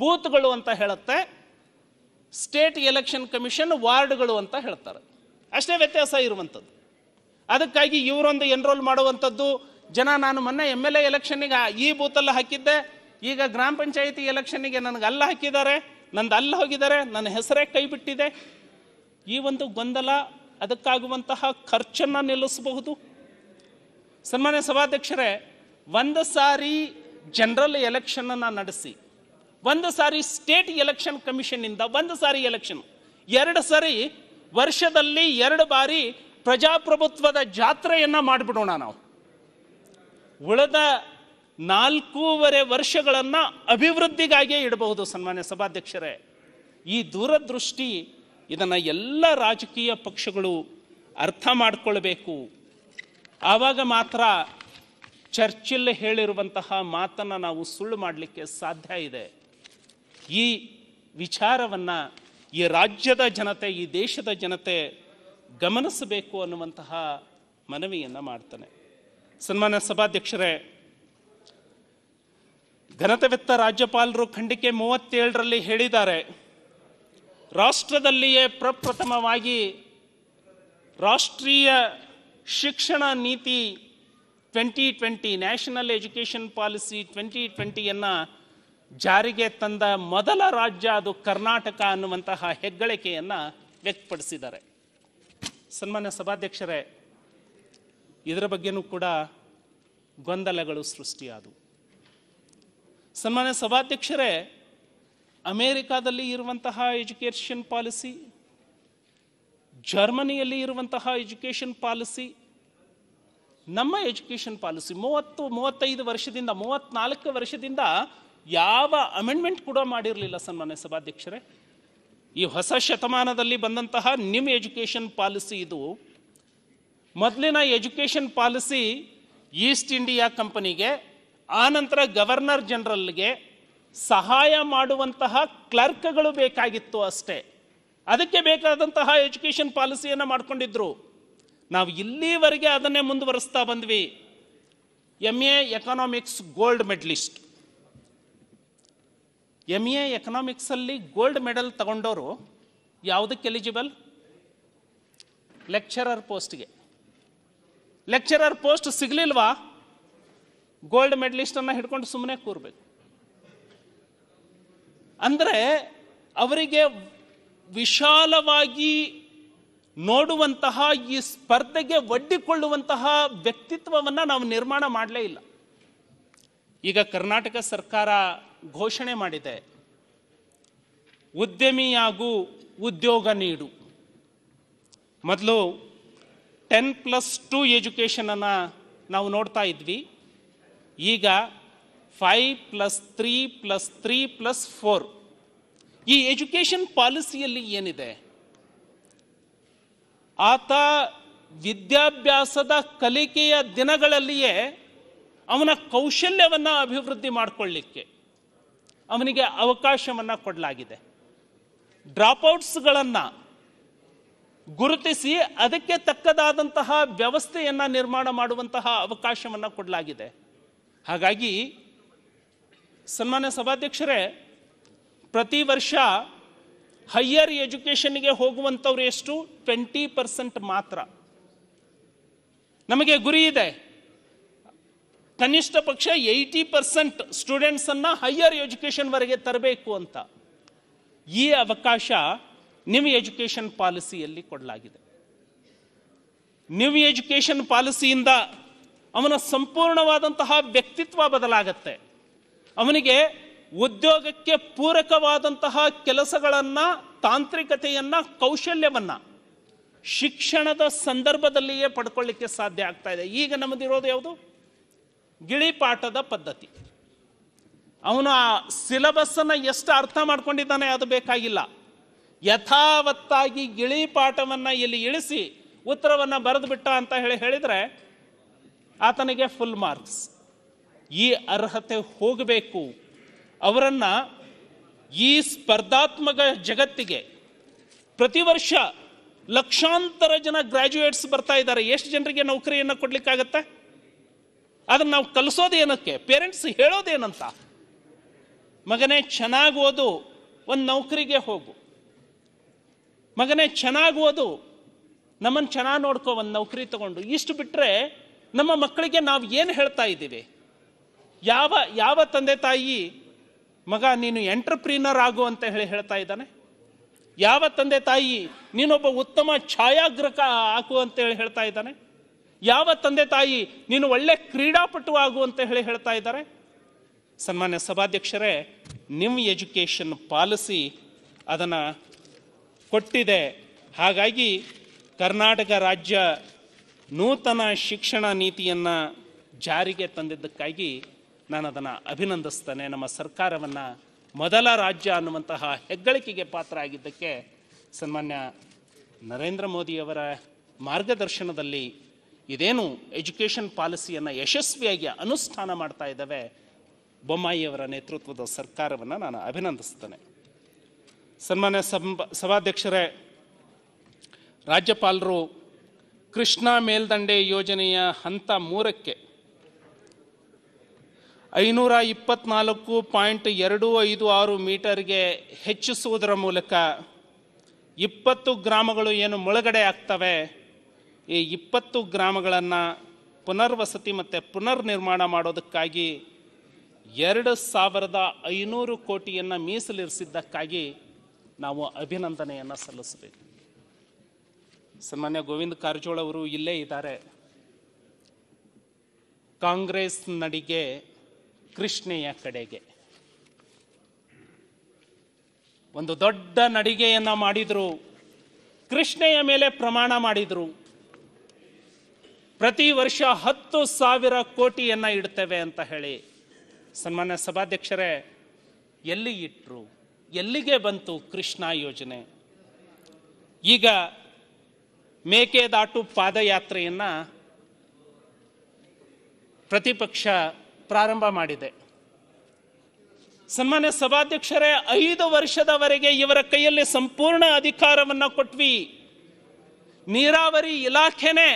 ಬೂತ್ಗಳು ಅಂತ ಹೇಳುತ್ತೆ ಸ್ಟೇಟ್ ಎಲೆಕ್ಷನ್ ಕಮಿಷನ್ ವಾರ್ಡ್ಗಳು ಅಂತ ಹೇಳ್ತಾರೆ ಅಷ್ಟೇ ವ್ಯತ್ಯಾಸ ಇರುವಂಥದ್ದು ಅದಕ್ಕಾಗಿ ಇವರೊಂದು ಎನ್ರೋಲ್ ಮಾಡುವಂಥದ್ದು ಜನ ನಾನು ಮೊನ್ನೆ ಎಮ್ ಎಲ್ ಎ ಎಲೆಕ್ಷನ್ನಿಗೆ ಈ ಬೂತಲ್ಲಿ ಹಾಕಿದ್ದೆ ಈಗ ಗ್ರಾಮ ಪಂಚಾಯಿತಿ ಎಲೆಕ್ಷನ್ನಿಗೆ ನನಗೆ ಅಲ್ಲ ಹಾಕಿದ್ದಾರೆ ನಂದು ಅಲ್ಲಿ ಹೋಗಿದ್ದಾರೆ ನನ್ನ ಹೆಸರೇ ಕೈ ಬಿಟ್ಟಿದೆ ಈ ಒಂದು ಗೊಂದಲ ಅದಕ್ಕಾಗುವಂತಹ ಖರ್ಚನ್ನು ನಿಲ್ಲಿಸಬಹುದು ಸನ್ಮಾನ್ಯ ಸಭಾಧ್ಯಕ್ಷರೇ ಒಂದು ಸಾರಿ ಜನರಲ್ ಎಲೆಕ್ಷನನ್ನು ನಡೆಸಿ ಒಂದು ಸಾರಿ ಸ್ಟೇಟ್ ಎಲೆಕ್ಷನ್ ಕಮಿಷನ್ನಿಂದ ಒಂದು ಸಾರಿ ಎಲೆಕ್ಷನ್ ಎರಡು ಸಾರಿ ವರ್ಷದಲ್ಲಿ ಎರಡು ಬಾರಿ ಪ್ರಜಾಪ್ರಭುತ್ವದ ಜಾತ್ರೆಯನ್ನು ಮಾಡಿಬಿಡೋಣ ನಾವು ಉಳಿದ ನಾಲ್ಕೂವರೆ ವರ್ಷಗಳನ್ನು ಅಭಿವೃದ್ಧಿಗಾಗಿಯೇ ಇಡಬಹುದು ಸನ್ಮಾನ್ಯ ಸಭಾಧ್ಯಕ್ಷರೇ ಈ ದೂರದೃಷ್ಟಿ ಇದನ್ನು ಎಲ್ಲ ರಾಜಕೀಯ ಪಕ್ಷಗಳು ಅರ್ಥ ಮಾಡಿಕೊಳ್ಬೇಕು ಆವಾಗ ಮಾತ್ರ ಚರ್ಚಿಲ್ ಹೇಳಿರುವಂತಹ ಮಾತನ್ನು ನಾವು ಸುಳ್ಳು ಮಾಡಲಿಕ್ಕೆ ಸಾಧ್ಯ ಇದೆ ಈ ವಿಚಾರವನ್ನು ಈ ರಾಜ್ಯದ ಜನತೆ ಈ ದೇಶದ ಜನತೆ ಗಮನಿಸಬೇಕು ಅನ್ನುವಂತಹ ಮನವಿಯನ್ನು ಮಾಡ್ತಾನೆ ಸನ್ಮಾನ್ಯ ಸಭಾಧ್ಯಕ್ಷರೇ ಘನತವೆತ್ತ ರಾಜ್ಯಪಾಲರು ಖಂಡಿಕೆ ಮೂವತ್ತೇಳರಲ್ಲಿ ಹೇಳಿದ್ದಾರೆ ರಾಷ್ಟ್ರದಲ್ಲಿಯೇ ಪ್ರಪ್ರಥಮವಾಗಿ ರಾಷ್ಟ್ರೀಯ ಶಿಕ್ಷಣ ನೀತಿ twenty twenty national education policy twenty ಟ್ವೆಂಟಿಯನ್ನು ಜಾರಿಗೆ ತಂದ ಮೊದಲ ರಾಜ್ಯ ಅದು ಕರ್ನಾಟಕ ಅನ್ನುವಂತಹ ಹೆಗ್ಗಳಿಕೆಯನ್ನು ವ್ಯಕ್ತಪಡಿಸಿದ್ದಾರೆ ಸನ್ಮಾನ್ಯ ಸಭಾಧ್ಯಕ್ಷರೇ ಇದರ ಬಗ್ಗೆನೂ ಕೂಡ ಗೊಂದಲಗಳು ಸೃಷ್ಟಿಯಾದವು ಸನ್ಮಾನ್ಯ ಸಭಾಧ್ಯಕ್ಷರೇ ಅಮೇರಿಕಾದಲ್ಲಿ ಇರುವಂತಹ ಎಜುಕೇಷನ್ ಪಾಲಿಸಿ ಜರ್ಮನಿಯಲ್ಲಿ ಇರುವಂತಹ ಎಜುಕೇಷನ್ ಪಾಲಿಸಿ ನಮ್ಮ ಎಜುಕೇಷನ್ ಪಾಲಿಸಿ ಮೂವತ್ತು ಮೂವತ್ತೈದು ವರ್ಷದಿಂದ ಮೂವತ್ತ್ನಾಲ್ಕು ವರ್ಷದಿಂದ ಯಾವ ಅಮೆಂಡ್ಮೆಂಟ್ ಕೂಡ ಮಾಡಿರಲಿಲ್ಲ ಸನ್ಮಾನ್ಯ ಸಭಾಧ್ಯಕ್ಷರೇ ಈ ಹೊಸ ಶತಮಾನದಲ್ಲಿ ಬಂದಂತಹ ನಿಮ್ಮ ಎಜುಕೇಷನ್ ಪಾಲಿಸಿ ಇದು ಮೊದಲಿನ ಎಜುಕೇಷನ್ ಪಾಲಿಸಿ ಈಸ್ಟ್ ಇಂಡಿಯಾ ಕಂಪನಿಗೆ ಆನಂತರ ಗವರ್ನರ್ ಜನರಲ್ಗೆ ಸಹಾಯ ಮಾಡುವಂತಹ ಕ್ಲರ್ಕ್ಗಳು ಬೇಕಾಗಿತ್ತು ಅಷ್ಟೇ ಅದಕ್ಕೆ ಬೇಕಾದಂತಹ ಎಜುಕೇಷನ್ ಪಾಲಿಸಿಯನ್ನು ಮಾಡಿಕೊಂಡಿದ್ರು ನಾವು ಇಲ್ಲಿವರೆಗೆ ಅದನ್ನೇ ಮುಂದುವರಿಸ್ತಾ ಬಂದ್ವಿ M A economics gold medalist M A ಎಕನಾಮಿಕ್ಸಲ್ಲಿ ಗೋಲ್ಡ್ ಮೆಡಲ್ ತಗೊಂಡವರು ಯಾವುದಕ್ಕೆ ಎಲಿಜಿಬಲ್ ಲೆಕ್ಚರರ್ ಪೋಸ್ಟ್ಗೆ ಲೆಕ್ಚರರ್ ಪೋಸ್ಟ್ ಸಿಗಲಿಲ್ವಾ ಗೋಲ್ಡ್ ಮೆಡಲಿಸ್ಟನ್ನು ಹಿಡ್ಕೊಂಡು ಸುಮ್ಮನೆ ಕೂರ್ಬೇಕು ಅಂದರೆ ಅವರಿಗೆ ವಿಶಾಲವಾಗಿ ನೋಡುವಂತಹ ಈ ಸ್ಪರ್ಧೆಗೆ ಒಡ್ಡಿಕೊಳ್ಳುವಂತಹ ವ್ಯಕ್ತಿತ್ವವನ್ನು ನಾವು ನಿರ್ಮಾಣ ಮಾಡಲೇ ಇಲ್ಲ ಈಗ ಕರ್ನಾಟಕ ಸರ್ಕಾರ ಘೋಷಣೆ ಮಾಡಿದೆ ಉದ್ಯಮಿಯಾಗು ಉದ್ಯೋಗ ನೀಡು ಮೊದಲು ಟೆನ್ ಪ್ಲಸ್ ಟು ಎಜುಕೇಷನನ್ನು ನಾವು ನೋಡ್ತಾ ಇದ್ವಿ ಈಗ five plus three plus three plus four ಈ ಎಜುಕೇಷನ್ ಪಾಲಿಸಿಯಲ್ಲಿ ಏನಿದೆ ಆತ ವಿದ್ಯಾಭ್ಯಾಸದ ಕಲಿಕೆಯ ದಿನಗಳಲ್ಲಿಯೇ ಅವನ ಕೌಶಲ್ಯವನ್ನು ಅಭಿವೃದ್ಧಿ ಮಾಡಿಕೊಳ್ಳಿಕ್ಕೆ ಅವನಿಗೆ ಅವಕಾಶವನ್ನು ಕೊಡಲಾಗಿದೆ ಡ್ರಾಪ್ಔಟ್ಸ್ಗಳನ್ನು ಗುರುತಿಸಿ ಅದಕ್ಕೆ ತಕ್ಕದಾದಂತಹ ವ್ಯವಸ್ಥೆಯನ್ನು ನಿರ್ಮಾಣ ಮಾಡುವಂತಹ ಅವಕಾಶವನ್ನು ಕೊಡಲಾಗಿದೆ ಹಾಗಾಗಿ ಸನ್ಮಾನ್ಯ ಸಭಾಧ್ಯಕ್ಷರೇ ಪ್ರತಿ ವರ್ಷ ಹೈಯರ್ ಎಜುಕೇಷನ್ಗೆ ಹೋಗುವಂಥವ್ರು ಎಷ್ಟು ಟ್ವೆಂಟಿ ಪರ್ಸೆಂಟ್ ಮಾತ್ರ ನಮಗೆ ಗುರಿ ಇದೆ ಕನಿಷ್ಠ ಪಕ್ಷ ಏಯ್ಟಿ ಪರ್ಸೆಂಟ್ ಸ್ಟೂಡೆಂಟ್ಸನ್ನು ಹೈಯರ್ ಎಜುಕೇಷನ್ವರೆಗೆ ತರಬೇಕು ಅಂತ ಈ ಅವಕಾಶ ನ್ಯೂ ಎಜುಕೇಷನ್ ಪಾಲಿಸಿಯಲ್ಲಿ ಕೊಡಲಾಗಿದೆ ನ್ಯೂ ಎಜುಕೇಷನ್ ಪಾಲಿಸಿಯಿಂದ ಅವನ ಸಂಪೂರ್ಣವಾದಂತಹ ವ್ಯಕ್ತಿತ್ವ ಬದಲಾಗತ್ತೆ ಅವನಿಗೆ ಉದ್ಯೋಗಕ್ಕೆ ಪೂರಕವಾದಂತಹ ಕೆಲಸಗಳನ್ನು ತಾಂತ್ರಿಕತೆಯನ್ನು ಕೌಶಲ್ಯವನ್ನು ಶಿಕ್ಷಣದ ಸಂದರ್ಭದಲ್ಲಿಯೇ ಪಡ್ಕೊಳ್ಳಿಕ್ಕೆ ಸಾಧ್ಯ ಆಗ್ತಾ ಇದೆ ಈಗ ನಮ್ಮದಿರೋದು ಯಾವುದು ಗಿಳಿಪಾಠದ ಪದ್ಧತಿ ಅವನು ಆ ಸಿಲಬಸ್ಸನ್ನು ಎಷ್ಟು ಅರ್ಥ ಮಾಡ್ಕೊಂಡಿದ್ದಾನೆ ಅದು ಬೇಕಾಗಿಲ್ಲ ಯಥಾವತ್ತಾಗಿ ಗಿಳಿಪಾಠವನ್ನು ಇಲ್ಲಿ ಇಳಿಸಿ ಉತ್ತರವನ್ನು ಬರೆದು ಬಿಟ್ಟ ಅಂತ ಹೇಳಿ ಹೇಳಿದರೆ ಆತನಿಗೆ ಫುಲ್ ಮಾರ್ಕ್ಸ್ ಈ ಅರ್ಹತೆ ಹೋಗಬೇಕು ಅವರನ್ನು ಈ ಸ್ಪರ್ಧಾತ್ಮಕ ಜಗತ್ತಿಗೆ ಪ್ರತಿ ವರ್ಷ ಲಕ್ಷಾಂತರ ಜನ ಗ್ರ್ಯಾಜುಯೇಟ್ಸ್ ಬರ್ತಾ ಇದ್ದಾರೆ ಎಷ್ಟು ಜನರಿಗೆ ನೌಕರಿಯನ್ನು ಕೊಡಲಿಕ್ಕಾಗತ್ತೆ ಅದನ್ನು ನಾವು ಕಲಿಸೋದೇನಕ್ಕೆ ಪೇರೆಂಟ್ಸ್ ಹೇಳೋದೇನಂತ ಮಗನೇ ಚೆನ್ನಾಗಿ ಓದು ಒಂದು ನೌಕರಿಗೆ ಹೋಗು ಮಗನೇ ಚೆನ್ನಾಗಿ ಓದು ನಮ್ಮನ್ನು ಚೆನ್ನಾಗಿ ನೋಡ್ಕೋ ಒಂದು ನೌಕರಿ ತಗೊಂಡು ಇಷ್ಟು ಬಿಟ್ಟರೆ ನಮ್ಮ ಮಕ್ಕಳಿಗೆ ನಾವು ಏನು ಹೇಳ್ತಾ ಇದ್ದೀವಿ ಯಾವ ಯಾವ ತಂದೆ ತಾಯಿ ಮಗ ನೀನು ಎಂಟರ್ಪ್ರೀನರ್ ಆಗು ಅಂತ ಹೇಳಿ ಹೇಳ್ತಾ ಇದ್ದಾನೆ ಯಾವ ತಂದೆ ತಾಯಿ ನೀನೊಬ್ಬ ಉತ್ತಮ ಛಾಯಾಗ್ರಕ ಆಗು ಅಂತ ಹೇಳಿ ಹೇಳ್ತಾ ಇದ್ದಾನೆ ಯಾವ ತಂದೆ ತಾಯಿ ನೀನು ಒಳ್ಳೆ ಕ್ರೀಡಾಪಟು ಆಗು ಅಂತ ಹೇಳಿ ಹೇಳ್ತಾ ಇದ್ದಾರೆ ಸನ್ಮಾನ್ಯ ಸಭಾಧ್ಯಕ್ಷರೇ ನಿಮ್ಮ ಎಜುಕೇಷನ್ ಪಾಲಿಸಿ ಅದನ್ನು ಕೊಟ್ಟಿದೆ ಹಾಗಾಗಿ ಕರ್ನಾಟಕ ರಾಜ್ಯ ನೂತನ ಶಿಕ್ಷಣ ನೀತಿಯನ್ನು ಜಾರಿಗೆ ತಂದಿದ್ದಕ್ಕಾಗಿ ನಾನು ಅದನ್ನು ಅಭಿನಂದಿಸ್ತೇನೆ ನಮ್ಮ ಸರ್ಕಾರವನ್ನು ಮೊದಲ ರಾಜ್ಯ ಅನ್ನುವಂತಹ ಹೆಗ್ಗಳಿಕೆಗೆ ಪಾತ್ರ ಆಗಿದ್ದಕ್ಕೆ ಸನ್ಮಾನ್ಯ ನರೇಂದ್ರ ಮೋದಿಯವರ ಮಾರ್ಗದರ್ಶನದಲ್ಲಿ ಇದೇನು ಎಜುಕೇಷನ್ ಪಾಲಿಸಿಯನ್ನು ಯಶಸ್ವಿಯಾಗಿ ಅನುಷ್ಠಾನ ಮಾಡ್ತಾ ಇದ್ದಾವೆ ಬೊಮ್ಮಾಯಿಯವರ ನೇತೃತ್ವದ ಸರ್ಕಾರವನ್ನು ನಾನು ಅಭಿನಂದಿಸ್ತೇನೆ ಸನ್ಮಾನ್ಯ ಸಭಾಧ್ಯಕ್ಷರೇ ರಾಜ್ಯಪಾಲರು ಕೃಷ್ಣ ಮೇಲ್ದಂಡೆ ಯೋಜನೆಯ ಹಂತ ಮೂರಕ್ಕೆ ಐನೂರ ಇಪ್ಪತ್ನಾಲ್ಕು ಪಾಯಿಂಟ್ ಎರಡು ಐದು ಆರು ಮೀಟರ್ಗೆ ಹೆಚ್ಚಿಸುವುದರ ಮೂಲಕ ಇಪ್ಪತ್ತು ಗ್ರಾಮಗಳು ಏನು ಮುಳುಗಡೆ ಆಗ್ತವೆ ಈ ಇಪ್ಪತ್ತು ಗ್ರಾಮಗಳನ್ನು ಪುನರ್ವಸತಿ ಮತ್ತು ಪುನರ್ ನಿರ್ಮಾಣ ಮಾಡೋದಕ್ಕಾಗಿ ಎರಡು ಸಾವಿರದ ಐನೂರು ಕೋಟಿಯನ್ನು ಮೀಸಲಿರಿಸಿದ್ದಕ್ಕಾಗಿ ನಾವು ಅಭಿನಂದನೆಯನ್ನು ಸಲ್ಲಿಸಬೇಕು ಸನ್ಮಾನ್ಯ ಗೋವಿಂದ ಕಾರಜೋಳ ಅವರು ಇಲ್ಲೇ ಇದ್ದಾರೆ ಕಾಂಗ್ರೆಸ್ ನಡಿಗೆ ಕೃಷ್ಣೆಯ ಕಡೆಗೆ ಒಂದು ದೊಡ್ಡ ನಡಿಗೆಯನ್ನ ಮಾಡಿದ್ರು ಕೃಷ್ಣೆಯ ಮೇಲೆ ಪ್ರಮಾಣ ಮಾಡಿದ್ರು ಪ್ರತಿ ವರ್ಷ ಹತ್ತು ಸಾವಿರ ಕೋಟಿಯನ್ನ ಇಡ್ತೇವೆ ಅಂತ ಹೇಳಿ ಸನ್ಮಾನ್ಯ ಸಭಾಧ್ಯಕ್ಷರೇ ಎಲ್ಲಿ ಇಟ್ಟರು ಎಲ್ಲಿಗೆ ಬಂತು ಕೃಷ್ಣ ಯೋಜನೆ ಈಗ ಮೇಕೆದಾಟು ಪಾದಯಾತ್ರೆಯನ್ನು ಪ್ರತಿಪಕ್ಷ ಪ್ರಾರಂಭ ಮಾಡಿದೆ ಸನ್ಮಾನ್ಯ ಸಭಾಧ್ಯಕ್ಷರೇ ಐದು ವರ್ಷದವರೆಗೆ ಇವರ ಕೈಯಲ್ಲಿ ಸಂಪೂರ್ಣ ಅಧಿಕಾರವನ್ನು ಕೊಟ್ವಿ ನೀರಾವರಿ ಇಲಾಖೆನೇ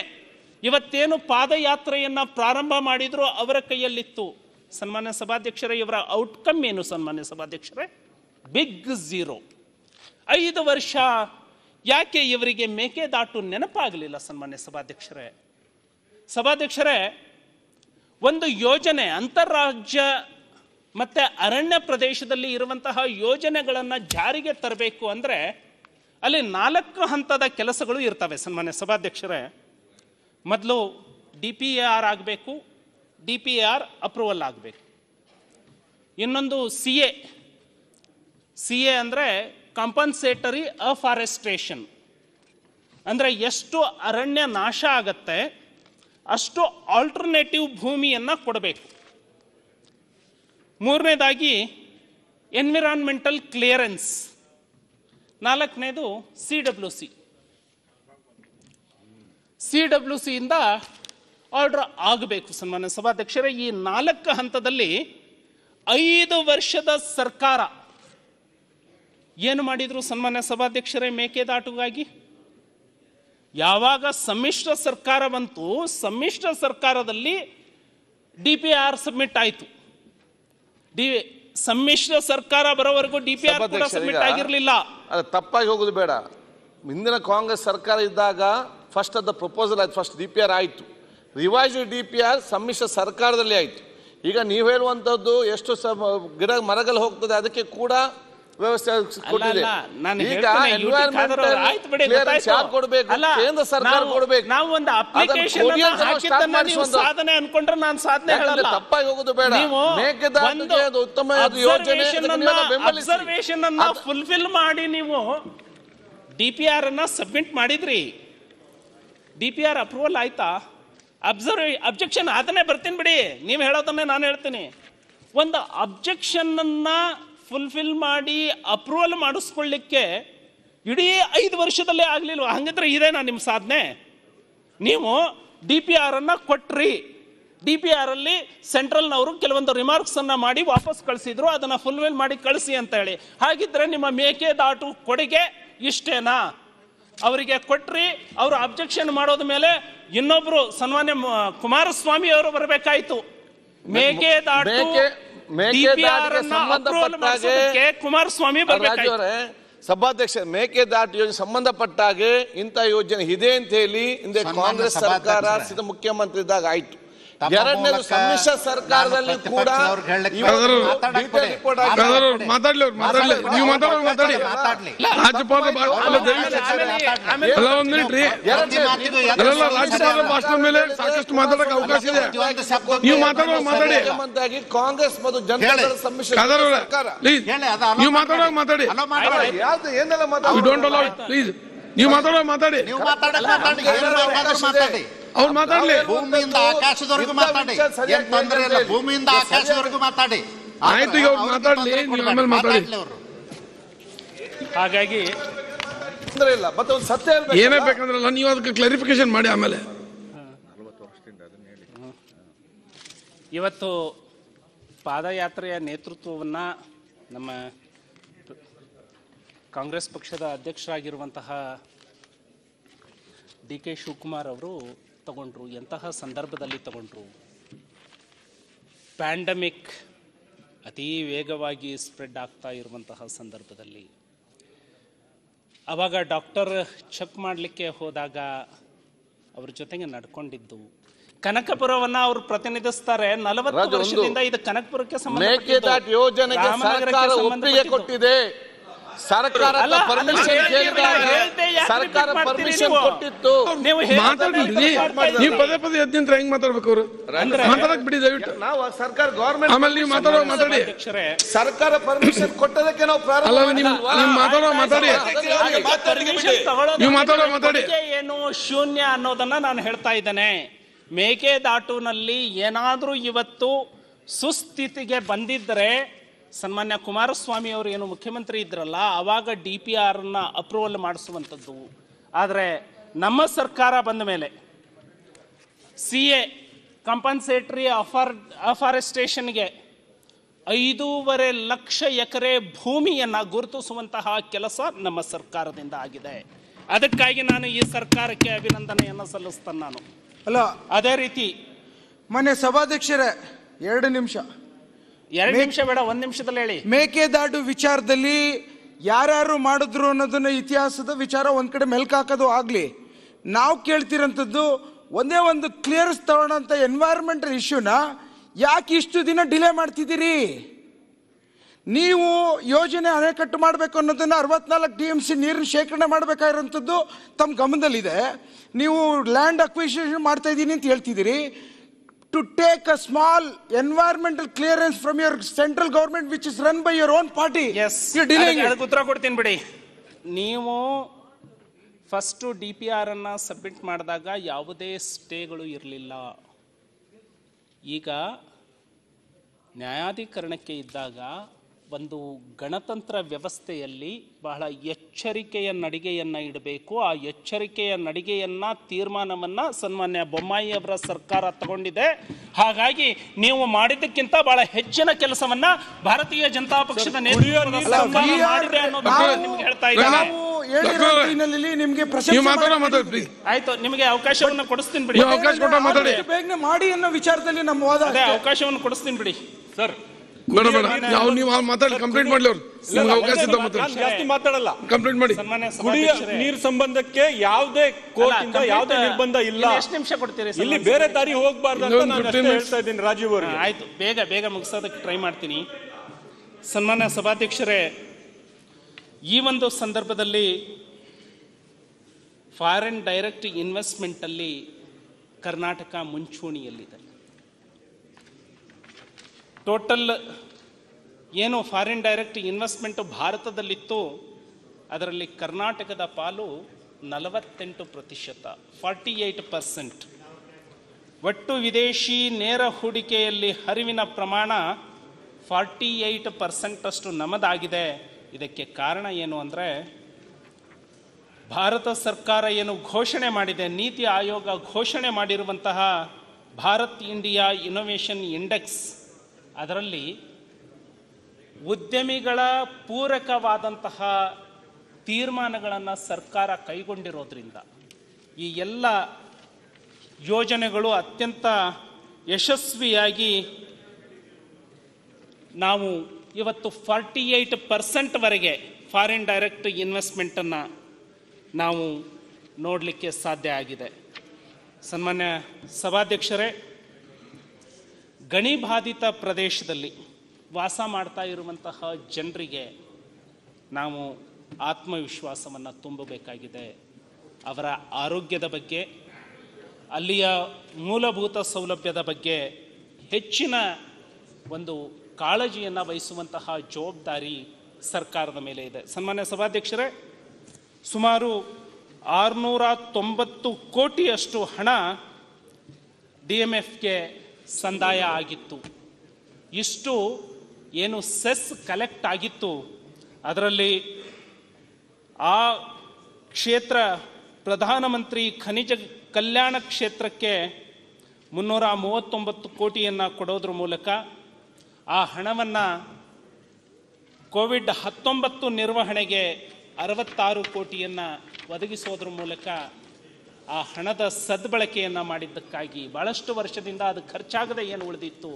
ಇವತ್ತೇನು ಪಾದಯಾತ್ರೆಯನ್ನು ಪ್ರಾರಂಭ ಮಾಡಿದ್ರು ಅವರ ಕೈಯಲ್ಲಿತ್ತು ಸನ್ಮಾನ್ಯ ಸಭಾಧ್ಯಕ್ಷರೇ ಇವರ ಔಟ್ಕಮ್ ಏನು ಸನ್ಮಾನ್ಯ ಸಭಾಧ್ಯಕ್ಷರೇ ಬಿಗ್ ಝೀರೋ ಐದು ವರ್ಷ ಯಾಕೆ ಇವರಿಗೆ ಮೇಕೆದಾಟು ನೆನಪಾಗಲಿಲ್ಲ ಸನ್ಮಾನ್ಯ ಸಭಾಧ್ಯಕ್ಷರೇ ಸಭಾಧ್ಯಕ್ಷರೇ ಒಂದು ಯೋಜನೆ ಅಂತಾರಾಜ್ಯ ಮತ್ತು ಅರಣ್ಯ ಪ್ರದೇಶದಲ್ಲಿ ಇರುವಂತಹ ಯೋಜನೆಗಳನ್ನು ಜಾರಿಗೆ ತರಬೇಕು ಅಂದರೆ ಅಲ್ಲಿ ನಾಲ್ಕು ಹಂತದ ಕೆಲಸಗಳು ಇರ್ತವೆ ಸನ್ಮಾನ್ಯ ಸಭಾಧ್ಯಕ್ಷರೇ ಮೊದಲು ಡಿ ಪಿ ಎ ಆರ್ ಆಗಬೇಕು D P A R approval ಆಗಬೇಕು ಇನ್ನೊಂದು ಸಿ ಎ ಸಿ ಎ ಅಂದರೆ ಕಂಪನ್ಸೇಟರಿ ಅಫಾರೆಸ್ಟ್ರೇಷನ್ ಅಂದರೆ ಎಷ್ಟು ಅರಣ್ಯ ನಾಶ ಆಗತ್ತೆ ಅಷ್ಟು ಆಲ್ಟರ್ನೇಟಿವ್ ಭೂಮಿಯನ್ನು ಕೊಡಬೇಕು ಮೂರನೇದಾಗಿ ಎನ್ವಿರಾನ್ಮೆಂಟಲ್ ಕ್ಲಿಯರೆನ್ಸ್ ನಾಲ್ಕನೇದು C W C C W ಸಿಯಿಂದ ಆರ್ಡರ್ ಆಗಬೇಕು ಸನ್ಮಾನ್ಯ ಸಭಾಧ್ಯಕ್ಷರೇ ಈ ನಾಲ್ಕು ಹಂತದಲ್ಲಿ ಐದು ವರ್ಷದ ಸರ್ಕಾರ ಏನು ಮಾಡಿದ್ರು ಸನ್ಮಾನ್ಯ ಸಭಾಧ್ಯಕ್ಷರೇ ಮೇಕೆದಾಟುಗಾಗಿ ಯಾವಾಗ ಸಮ್ಮಿಶ್ರ ಸರ್ಕಾರ ಬಂತು ಸಮ್ಮಿಶ್ರ ಸರ್ಕಾರದಲ್ಲಿ ಡಿ ಪಿ ಆರ್ ಸಬ್ಮಿಟ್ ಆಯಿತು ಡಿ ಸಮ್ಮಿಶ್ರ ಸರ್ಕಾರ ಬರೋವರೆಗೂ ಡಿ ಪಿ ಆರ್ ಸಬ್ಮಿಟ್ ಆಗಿರಲಿಲ್ಲ ಅದು ತಪ್ಪಾಗಿ ಹೋಗೋದು ಬೇಡ ಹಿಂದಿನ ಕಾಂಗ್ರೆಸ್ ಸರ್ಕಾರ ಇದ್ದಾಗ ಫಸ್ಟ್ ಅದ ಪ್ರಪೋಸಲ್ ಆಯ್ತು ಫಸ್ಟ್ ಡಿ ಪಿ ಆರ್ ಆಯಿತು ರಿವೈಸ್ ಡಿ ಪಿ ಆರ್ ಸಮ್ಮಿಶ್ರ ಸರ್ಕಾರದಲ್ಲಿ ಆಯಿತು ಈಗ ನೀವು ಹೇಳುವಂಥದ್ದು ಎಷ್ಟು ಸ ಗಿಡ ಮರಗಳು ಹೋಗ್ತದೆ ಅದಕ್ಕೆ ಕೂಡ ವ್ಯವಸ್ಥೆ ಕೊಟ್ಟಿದೆ ಈಗ ಎನ್ವಿರಾನ್ಮೆಂಟ್ ಕೊಡಬೇಕು ಕೇಂದ್ರ ಸರ್ಕಾರ ಕೊಡಬೇಕು ನಾವು ಒಂದು ಅಪ್ಲಿಕೇಶನ್ ಸಾಧನೆ ಅನ್ಕೊಂಡ್ರೆ ನಾನು ಸಾಧನೆ ಹೇಳಲ್ಲ ತಪ್ಪಾಗಿ ಹೋಗೋದು ಬೇಡ ನೀವು ಉತ್ತಮ ಯೋಜನೆ ಅಬ್ಸರ್ವೇಶನ್ ಅನ್ನ ಫುಲ್ಫಿಲ್ ಮಾಡಿ ನೀವು ಡಿ ಪಿ ಆರ್ ಅನ್ನ ಸಬ್ಮಿಟ್ ಮಾಡಿದ್ರಿ ಡಿ ಪಿ ಆರ್ ಅಪ್ರೂವಲ್ ಆಯ್ತಾ ಅಬ್ಸರ್ವ್ ಅಬ್ಜೆಕ್ಷನ್ ಅದನ್ನೇ ಬರ್ತೀನಿ ಬಿಡಿ ನೀವು ಹೇಳೋದನ್ನೇ ನಾನು ಹೇಳ್ತೀನಿ ಒಂದು ಅಬ್ಜೆಕ್ಷನ್ನ ಫುಲ್ಫಿಲ್ ಮಾಡಿ ಅಪ್ರೂವಲ್ ಮಾಡಿಸ್ಕೊಳ್ಳಿಕ್ಕೆ ಇಡೀ ಐದು ವರ್ಷದಲ್ಲೇ ಆಗಲಿಲ್ವ ಹಂಗಿದ್ರೆ ಇದೇನಾ ನಿಮ್ಮ ಸಾಧನೆ ನೀವು ಡಿ ಪಿ ಆರ್ ಅನ್ನ ಕೊಟ್ರಿ ಡಿ ಪಿ ಆರ್ ಅಲ್ಲಿ ಸೆಂಟ್ರಲ್ನವರು ಕೆಲವೊಂದು ರಿಮಾರ್ಕ್ಸ್ ಅನ್ನ ಮಾಡಿ ವಾಪಸ್ ಕಳಿಸಿದ್ರು ಅದನ್ನ ಫುಲ್ಫಿಲ್ ಮಾಡಿ ಕಳಿಸಿ ಅಂತ ಹೇಳಿ ಹಾಗಿದ್ರೆ ನಿಮ್ಮ ದಾಟು ಕೊಡುಗೆ ಇಷ್ಟೇನಾ ಅವರಿಗೆ ಕೊಟ್ರಿ ಅವರು ಅಬ್ಜೆಕ್ಷನ್ ಮಾಡೋದ ಮೇಲೆ ಇನ್ನೊಬ್ರು ಸನ್ಮಾನ್ಯ ಕುಮಾರಸ್ವಾಮಿ ಅವರು ಬರಬೇಕಾಯ್ತು ದಾಟು ಸಂಬಂಧಪಟ್ಟಾಗೆ ಕುಮಾರಸ್ವಾಮಿ ಸಭಾಧ್ಯಕ್ಷ ಮೇಕೆದಾಟು ಯೋಜನೆ ಸಂಬಂಧಪಟ್ಟಾಗೆ ಇಂತ ಯೋಜನೆ ಇದೆ ಅಂತ ಹೇಳಿ ಹಿಂದೆ ಕಾಂಗ್ರೆಸ್ ಸರ್ಕಾರ ಮುಖ್ಯಮಂತ್ರಿ ಇದ್ದಾಗ ಆಯ್ತು ಎರಡನೇದು ಸಮ್ಮಿಶ್ರ ಸರ್ಕಾರದಲ್ಲಿ ಕೂಡ ಮಾತಾಡ್ಲಿ ಅವ್ರು ಮಾತಾಡ್ಲಿ ನೀವು ಮಾತಾಡಿ ಅವಕಾಶ ಇದೆ ಮಾತಾಡಿ ಕಾಂಗ್ರೆಸ್ ಮತ್ತು ಸಮ್ಮಿಶ್ರ ನೀವು ಮಾತಾಡಿ ಯಾವ್ದು ಏನೆಲ್ಲ ಮಾತಾಡಿ ಪ್ಲೀಸ್ ನೀವು ಮಾತಾಡೋ ಮಾತಾಡಿ ಅವ್ರು ಮಾತಾಡ್ಲಿ ಭೂಮಿಯಿಂದ ಆಕಾಶದವರೆಗೂ ಮಾತಾಡಿ ತೊಂದರೆ ಇಲ್ಲ ಭೂಮಿಯಿಂದ ಆಕಾಶದವರೆಗೂ ಮಾತಾಡಿ ಆಯ್ತು ಅವ್ರು ಮಾತಾಡ್ಲಿ ಆಮೇಲೆ ಮಾತಾಡಿ ಹಾಗಾಗಿ ತೊಂದರೆ ಇಲ್ಲ ಮತ್ತೆ ಒಂದು ಸತ್ಯ ಏನೇ ಬೇಕಂದ್ರಲ್ಲ ನೀವು ಅದಕ್ಕೆ ಕ್ಲಾರಿಫಿಕೇಶನ್ ಮಾಡಿ ಆಮೇಲೆ ಇವತ್ತು ಪಾದಯಾತ್ರೆಯ ನೇತೃತ್ವವನ್ನ ನಮ್ಮ ಕಾಂಗ್ರೆಸ್ ಪಕ್ಷದ ಅಧ್ಯಕ್ಷರಾಗಿರುವಂತಹ ಡಿ ಕೆ ಶಿವಕುಮಾರ್ ಅವರು ತಗೊಂಡ್ರು ಎಂತಹ ಸಂದರ್ಭದಲ್ಲಿ ತಗೊಂಡ್ರು ಪ್ಯಾಂಡಮಿಕ್ ಅತಿ ವೇಗವಾಗಿ ಸ್ಪ್ರೆಡ್ ಆಗ್ತಾ ಇರುವಂತಹ ಸಂದರ್ಭದಲ್ಲಿ ಅವಾಗ ಡಾಕ್ಟರ್ ಚೆಕ್ ಮಾಡಲಿಕ್ಕೆ ಹೋದಾಗ ಅವ್ರ ಜೊತೆಗೆ ನಡ್ಕೊಂಡಿದ್ದು ಕನಕಪುರವನ್ನ ಅವರು ಪ್ರತಿನಿಧಿಸ್ತಾರೆ ನಲವತ್ತು ವರ್ಷದಿಂದ ಇದು ಕನಕಪುರಕ್ಕೆ ಸಂಬಂಧ ಕೊಟ್ಟಿದೆ ಸರ್ಕಾರ ಪರ್ಮಿಷನ್ ಸರ್ಕಾರ ಪರ್ಮಿಷನ್ ಕೊಟ್ಟಿತ್ತು ಮಾತಾಡ್ಬಿಡ್ರಿ ನೀವು ಪದೇ ಪದೇ ಎದ್ ಹೆಂಗ್ ಮಾತಾಡ್ಬೇಕು ಅವರು ಮಾತಾಡಕ್ ಬಿಡಿ ದಯವಿಟ್ಟು ನಾವು ಸರ್ಕಾರ ಗೌರ್ಮೆಂಟ್ ಆಮೇಲೆ ನೀವು ಮಾತಾಡೋ ಮಾತಾಡಿ ಸರ್ಕಾರ ಪರ್ಮಿಷನ್ ಕೊಟ್ಟದಕ್ಕೆ ನಾವು ಪ್ರಾರಂಭ ಅಲ್ಲ ಮಾತಾಡೋ ಮಾತಾಡಿ ನೀವು ಮಾತಾಡೋ ಮಾತಾಡಿ ಏನು ಶೂನ್ಯ ಅನ್ನೋದನ್ನ ನಾನು ಹೇಳ್ತಾ ಇದ್ದೇನೆ ಮೇಕೆದಾಟುನಲ್ಲಿ ಏನಾದರೂ ಇವತ್ತು ಸುಸ್ಥಿತಿಗೆ ಬಂದಿದ್ದರೆ ಸನ್ಮಾನ್ಯ ಕುಮಾರಸ್ವಾಮಿ ಅವರು ಏನು ಮುಖ್ಯಮಂತ್ರಿ ಇದ್ರಲ್ಲ ಆವಾಗ ಡಿ ಪಿ ಆರನ್ನು ಅಪ್ರೂವಲ್ ಮಾಡಿಸುವಂಥದ್ದು ಆದರೆ ನಮ್ಮ ಸರ್ಕಾರ ಬಂದ ಮೇಲೆ ಸಿ ಎ ಕಂಪನ್ಸೇಟ್ರಿ ಅಫಾರ್ ಅಫಾರೆಸ್ಟೇಷನ್ಗೆ ಐದೂವರೆ ಲಕ್ಷ ಎಕರೆ ಭೂಮಿಯನ್ನು ಗುರುತಿಸುವಂತಹ ಕೆಲಸ ನಮ್ಮ ಸರ್ಕಾರದಿಂದ ಆಗಿದೆ ಅದಕ್ಕಾಗಿ ನಾನು ಈ ಸರ್ಕಾರಕ್ಕೆ ಅಭಿನಂದನೆಯನ್ನು ಸಲ್ಲಿಸ್ತೇನೆ ನಾನು ಅಲ್ಲ ಅದೇ ರೀತಿ ಮನೆ ಸಭಾಧ್ಯಕ್ಷರೇ ಎರಡು ನಿಮಿಷ ಎರಡು ನಿಮಿಷ ಬೇಡ ಒಂದು ನಿಮಿಷದಲ್ಲಿ ಹೇಳಿ ಮೇಕೆದಾಟು ವಿಚಾರದಲ್ಲಿ ಯಾರ್ಯಾರು ಮಾಡಿದ್ರು ಅನ್ನೋದನ್ನ ಇತಿಹಾಸದ ವಿಚಾರ ಒಂದ್ ಕಡೆ ಮೆಲ್ಕ್ ಹಾಕೋದು ನಾವು ಕೇಳ್ತಿರೋಂಥದ್ದು ಒಂದೇ ಒಂದು ಕ್ಲಿಯರ್ಸ್ ತಗೊಳ್ಳೋಂಥ ಎನ್ವೈರ್ಮೆಂಟಲ್ ಇಶ್ಯೂನ ಯಾಕೆ ಇಷ್ಟು ದಿನ ಡಿಲೇ ಮಾಡ್ತಿದ್ದೀರಿ ನೀವು ಯೋಜನೆ ಅಣೆಕಟ್ಟು ಮಾಡಬೇಕು ಅನ್ನೋದನ್ನು ಅರವತ್ನಾಲ್ಕು ಡಿ ಎಮ್ ಸಿ ನೀರಿನ ಶೇಖರಣೆ ಮಾಡಬೇಕಾಗಿರೋಂಥದ್ದು ತಮ್ಮ ಗಮನದಲ್ಲಿದೆ ನೀವು ಲ್ಯಾಂಡ್ ಅಕ್ವಿಸೇಷನ್ ಮಾಡ್ತಾ ಇದ್ದೀನಿ ಅಂತ ಹೇಳ್ತಿದ್ದೀರಿ to take a small environmental clearance from your central government, which is run by your own party. Yes. You're delaying it. Let's go to the submit the first DPR, you don't have to submit the first DPR. This is why you don't ಒಂದು ಗಣತಂತ್ರ ವ್ಯವಸ್ಥೆಯಲ್ಲಿ ಬಹಳ ಎಚ್ಚರಿಕೆಯ ನಡಿಗೆಯನ್ನು ಇಡಬೇಕು ಆ ಎಚ್ಚರಿಕೆಯ ನಡಿಗೆಯನ್ನು ತೀರ್ಮಾನವನ್ನು ಸನ್ಮಾನ್ಯ ಅವರ ಸರ್ಕಾರ ತಗೊಂಡಿದೆ ಹಾಗಾಗಿ ನೀವು ಮಾಡಿದ್ದಕ್ಕಿಂತ ಬಹಳ ಹೆಚ್ಚಿನ ಕೆಲಸವನ್ನ ಭಾರತೀಯ ಜನತಾ ಪಕ್ಷದ ನಿಮಗೆ ಆಯ್ತು ನಿಮಗೆ ಅವಕಾಶವನ್ನು ಕೊಡಿಸ್ತೀನಿ ಬಿಡಿ ಅವಕಾಶ ಮಾಡಿ ಅನ್ನೋ ವಿಚಾರದಲ್ಲಿ ನಮ್ಮ ಅವಕಾಶವನ್ನು ಕೊಡಿಸ್ತೀನಿ ಬಿಡಿ ಸರ್ ಬೇಡ ಬೇಡ ಯಾವ ನೀವು ಮಾತಾಡಿ ಕಂಪ್ಲೇಂಟ್ ಮಾಡ್ಲಿ ಅವ್ರು ನಿಮ್ಗೆ ಅವಕಾಶ ಇದ್ದ ಜಾಸ್ತಿ ಮಾತಾಡಲ್ಲ ಕಂಪ್ಲೇಂಟ್ ಮಾಡಿ ಕುಡಿಯ ನೀರ್ ಸಂಬಂಧಕ್ಕೆ ಯಾವುದೇ ಕೋರ್ಟ್ ಇಂದ ಯಾವುದೇ ನಿರ್ಬಂಧ ಇಲ್ಲ ಎಷ್ಟು ನಿಮಿಷ ಕೊಡ್ತೀರಿ ಇಲ್ಲಿ ಬೇರೆ ದಾರಿ ಹೋಗ್ಬಾರ್ದು ಅಂತ ನಾನು ಅಷ್ಟೇ ಹೇಳ್ತಾ ಇದ್ದೀನಿ ರಾಜೀವ್ ಅವರಿಗೆ ಆಯ್ತು ಬೇಗ ಬೇಗ ಮುಗಿಸೋದಕ್ಕೆ ಟ್ರೈ ಮಾಡ್ತೀನಿ ಸನ್ಮಾನ್ಯ ಸಭಾಧ್ಯಕ್ಷರೇ ಈ ಒಂದು ಸಂದರ್ಭದಲ್ಲಿ ಫಾರಿನ್ ಡೈರೆಕ್ಟ್ ಇನ್ವೆಸ್ಟ್ಮೆಂಟಲ್ಲಿ ಕರ್ನಾಟಕ ಮುಂಚೂಣಿಯಲ್ಲಿದೆ ಟೋಟಲ್ ಏನು ಫಾರಿನ್ ಡೈರೆಕ್ಟ್ ಇನ್ವೆಸ್ಟ್ಮೆಂಟು ಭಾರತದಲ್ಲಿತ್ತು ಅದರಲ್ಲಿ ಕರ್ನಾಟಕದ ಪಾಲು ನಲವತ್ತೆಂಟು ಪ್ರತಿಶತ ಫಾರ್ಟಿ ಏಯ್ಟ್ ಪರ್ಸೆಂಟ್ ಒಟ್ಟು ವಿದೇಶಿ ನೇರ ಹೂಡಿಕೆಯಲ್ಲಿ ಹರಿವಿನ ಪ್ರಮಾಣ ಫಾರ್ಟಿ ಏಯ್ಟ್ ಪರ್ಸೆಂಟಷ್ಟು ನಮದಾಗಿದೆ ಇದಕ್ಕೆ ಕಾರಣ ಏನು ಅಂದರೆ ಭಾರತ ಸರ್ಕಾರ ಏನು ಘೋಷಣೆ ಮಾಡಿದೆ ನೀತಿ ಆಯೋಗ ಘೋಷಣೆ ಮಾಡಿರುವಂತಹ ಭಾರತ್ ಇಂಡಿಯಾ ಇನೋವೇಷನ್ ಇಂಡೆಕ್ಸ್ ಅದರಲ್ಲಿ ಉದ್ಯಮಿಗಳ ಪೂರಕವಾದಂತಹ ತೀರ್ಮಾನಗಳನ್ನು ಸರ್ಕಾರ ಕೈಗೊಂಡಿರೋದ್ರಿಂದ ಈ ಎಲ್ಲ ಯೋಜನೆಗಳು ಅತ್ಯಂತ ಯಶಸ್ವಿಯಾಗಿ ನಾವು ಇವತ್ತು ಫಾರ್ಟಿ ಏಯ್ಟ್ ಪರ್ಸೆಂಟ್ವರೆಗೆ ಫಾರಿನ್ ಡೈರೆಕ್ಟ್ ಇನ್ವೆಸ್ಟ್ಮೆಂಟನ್ನು ನಾವು ನೋಡಲಿಕ್ಕೆ ಸಾಧ್ಯ ಆಗಿದೆ ಸನ್ಮಾನ್ಯ ಸಭಾಧ್ಯಕ್ಷರೇ ಗಣಿಬಾಧಿತ ಪ್ರದೇಶದಲ್ಲಿ ವಾಸ ಮಾಡ್ತಾ ಇರುವಂತಹ ಜನರಿಗೆ ನಾವು ಆತ್ಮವಿಶ್ವಾಸವನ್ನು ತುಂಬಬೇಕಾಗಿದೆ ಅವರ ಆರೋಗ್ಯದ ಬಗ್ಗೆ ಅಲ್ಲಿಯ ಮೂಲಭೂತ ಸೌಲಭ್ಯದ ಬಗ್ಗೆ ಹೆಚ್ಚಿನ ಒಂದು ಕಾಳಜಿಯನ್ನು ವಹಿಸುವಂತಹ ಜವಾಬ್ದಾರಿ ಸರ್ಕಾರದ ಮೇಲೆ ಇದೆ ಸನ್ಮಾನ್ಯ ಸಭಾಧ್ಯಕ್ಷರೇ ಸುಮಾರು ಆರುನೂರ ತೊಂಬತ್ತು ಕೋಟಿಯಷ್ಟು ಹಣ ಡಿ ಎಮ್ ಎಫ್ಗೆ ಸಂದಾಯ ಆಗಿತ್ತು ಇಷ್ಟು ಏನು ಸೆಸ್ ಕಲೆಕ್ಟ್ ಆಗಿತ್ತು ಅದರಲ್ಲಿ ಆ ಕ್ಷೇತ್ರ ಪ್ರಧಾನಮಂತ್ರಿ ಖನಿಜ ಕಲ್ಯಾಣ ಕ್ಷೇತ್ರಕ್ಕೆ ಮುನ್ನೂರ ಮೂವತ್ತೊಂಬತ್ತು ಕೋಟಿಯನ್ನು ಕೊಡೋದ್ರ ಮೂಲಕ ಆ ಹಣವನ್ನು ಕೋವಿಡ್ ಹತ್ತೊಂಬತ್ತು ನಿರ್ವಹಣೆಗೆ ಅರವತ್ತಾರು ಕೋಟಿಯನ್ನು ಒದಗಿಸೋದ್ರ ಮೂಲಕ ಆ ಹಣದ ಸದ್ಬಳಕೆಯನ್ನು ಮಾಡಿದ್ದಕ್ಕಾಗಿ ಭಾಳಷ್ಟು ವರ್ಷದಿಂದ ಅದು ಖರ್ಚಾಗದೆ ಏನು ಉಳಿದಿತ್ತು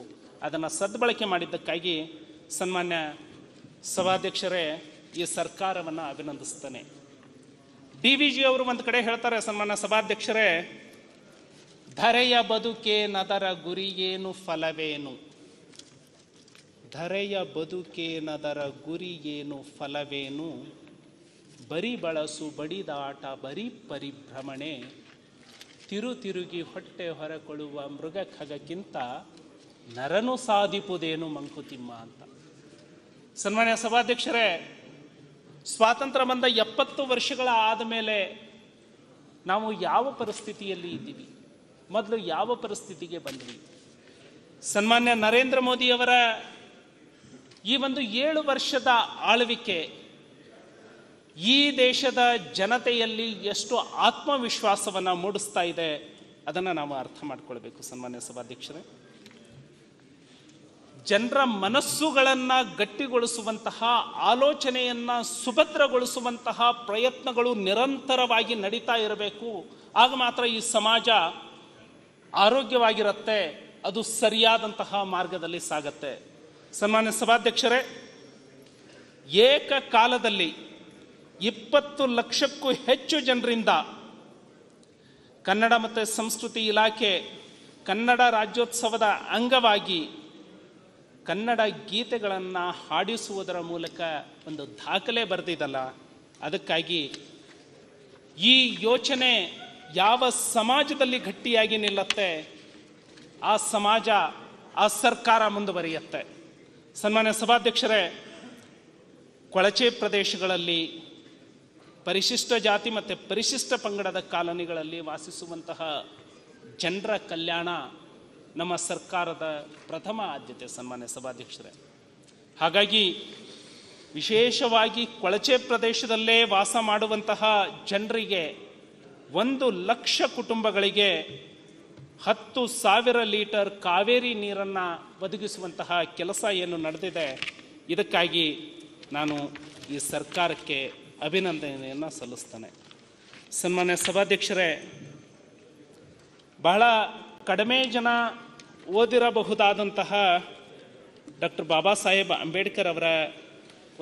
ಅದನ್ನು ಸದ್ಬಳಕೆ ಮಾಡಿದ್ದಕ್ಕಾಗಿ ಸನ್ಮಾನ್ಯ ಸಭಾಧ್ಯಕ್ಷರೇ ಈ ಸರ್ಕಾರವನ್ನು ಅಭಿನಂದಿಸ್ತಾನೆ ಡಿ ವಿ ಜಿ ಅವರು ಒಂದು ಕಡೆ ಹೇಳ್ತಾರೆ ಸನ್ಮಾನ್ಯ ಸಭಾಧ್ಯಕ್ಷರೇ ಧರೆಯ ನದರ ಗುರಿಯೇನು ಫಲವೇನು ಧರೆಯ ನದರ ಗುರಿಯೇನು ಫಲವೇನು ಬರಿ ಬಳಸು ಬಡಿದಾಟ ಬರಿ ಪರಿಭ್ರಮಣೆ ತಿರು ತಿರುಗಿ ಹೊಟ್ಟೆ ಹೊರಕೊಳ್ಳುವ ಮೃಗ ಖಗಕ್ಕಿಂತ ನರನು ಸಾಧಿಪುದೇನು ಮಂಕುತಿಮ್ಮ ಅಂತ ಸನ್ಮಾನ್ಯ ಸಭಾಧ್ಯಕ್ಷರೇ ಸ್ವಾತಂತ್ರ್ಯ ಬಂದ ಎಪ್ಪತ್ತು ವರ್ಷಗಳ ಆದಮೇಲೆ ನಾವು ಯಾವ ಪರಿಸ್ಥಿತಿಯಲ್ಲಿ ಇದ್ದೀವಿ ಮೊದಲು ಯಾವ ಪರಿಸ್ಥಿತಿಗೆ ಬಂದ್ವಿ ಸನ್ಮಾನ್ಯ ನರೇಂದ್ರ ಮೋದಿಯವರ ಈ ಒಂದು ಏಳು ವರ್ಷದ ಆಳ್ವಿಕೆ ಈ ದೇಶದ ಜನತೆಯಲ್ಲಿ ಎಷ್ಟು ಆತ್ಮವಿಶ್ವಾಸವನ್ನು ಮೂಡಿಸ್ತಾ ಇದೆ ಅದನ್ನು ನಾವು ಅರ್ಥ ಮಾಡ್ಕೊಳ್ಬೇಕು ಸನ್ಮಾನ್ಯ ಸಭಾಧ್ಯಕ್ಷರೇ ಜನರ ಮನಸ್ಸುಗಳನ್ನು ಗಟ್ಟಿಗೊಳಿಸುವಂತಹ ಆಲೋಚನೆಯನ್ನು ಸುಭದ್ರಗೊಳಿಸುವಂತಹ ಪ್ರಯತ್ನಗಳು ನಿರಂತರವಾಗಿ ನಡೀತಾ ಇರಬೇಕು ಆಗ ಮಾತ್ರ ಈ ಸಮಾಜ ಆರೋಗ್ಯವಾಗಿರುತ್ತೆ ಅದು ಸರಿಯಾದಂತಹ ಮಾರ್ಗದಲ್ಲಿ ಸಾಗತ್ತೆ ಸನ್ಮಾನ್ಯ ಸಭಾಧ್ಯಕ್ಷರೇ ಏಕಕಾಲದಲ್ಲಿ ಇಪ್ಪತ್ತು ಲಕ್ಷಕ್ಕೂ ಹೆಚ್ಚು ಜನರಿಂದ ಕನ್ನಡ ಮತ್ತು ಸಂಸ್ಕೃತಿ ಇಲಾಖೆ ಕನ್ನಡ ರಾಜ್ಯೋತ್ಸವದ ಅಂಗವಾಗಿ ಕನ್ನಡ ಗೀತೆಗಳನ್ನು ಹಾಡಿಸುವುದರ ಮೂಲಕ ಒಂದು ದಾಖಲೆ ಬರೆದಿದ್ದಲ್ಲ ಅದಕ್ಕಾಗಿ ಈ ಯೋಚನೆ ಯಾವ ಸಮಾಜದಲ್ಲಿ ಗಟ್ಟಿಯಾಗಿ ನಿಲ್ಲತ್ತೆ ಆ ಸಮಾಜ ಆ ಸರ್ಕಾರ ಮುಂದುವರಿಯುತ್ತೆ ಸನ್ಮಾನ್ಯ ಸಭಾಧ್ಯಕ್ಷರೇ ಕೊಳಚೆ ಪ್ರದೇಶಗಳಲ್ಲಿ ಪರಿಶಿಷ್ಟ ಜಾತಿ ಮತ್ತು ಪರಿಶಿಷ್ಟ ಪಂಗಡದ ಕಾಲನಿಗಳಲ್ಲಿ ವಾಸಿಸುವಂತಹ ಜನರ ಕಲ್ಯಾಣ ನಮ್ಮ ಸರ್ಕಾರದ ಪ್ರಥಮ ಆದ್ಯತೆ ಸನ್ಮಾನ್ಯ ಸಭಾಧ್ಯಕ್ಷರೇ ಹಾಗಾಗಿ ವಿಶೇಷವಾಗಿ ಕೊಳಚೆ ಪ್ರದೇಶದಲ್ಲೇ ವಾಸ ಮಾಡುವಂತಹ ಜನರಿಗೆ ಒಂದು ಲಕ್ಷ ಕುಟುಂಬಗಳಿಗೆ ಹತ್ತು ಸಾವಿರ ಲೀಟರ್ ಕಾವೇರಿ ನೀರನ್ನು ಒದಗಿಸುವಂತಹ ಕೆಲಸ ಏನು ನಡೆದಿದೆ ಇದಕ್ಕಾಗಿ ನಾನು ಈ ಸರ್ಕಾರಕ್ಕೆ ಅಭಿನಂದನೆಯನ್ನು ಸಲ್ಲಿಸ್ತಾನೆ ಸನ್ಮಾನ್ಯ ಸಭಾಧ್ಯಕ್ಷರೇ ಬಹಳ ಕಡಿಮೆ ಜನ ಓದಿರಬಹುದಾದಂತಹ ಡಾಕ್ಟರ್ ಬಾಬಾ ಸಾಹೇಬ್ ಅಂಬೇಡ್ಕರ್ ಅವರ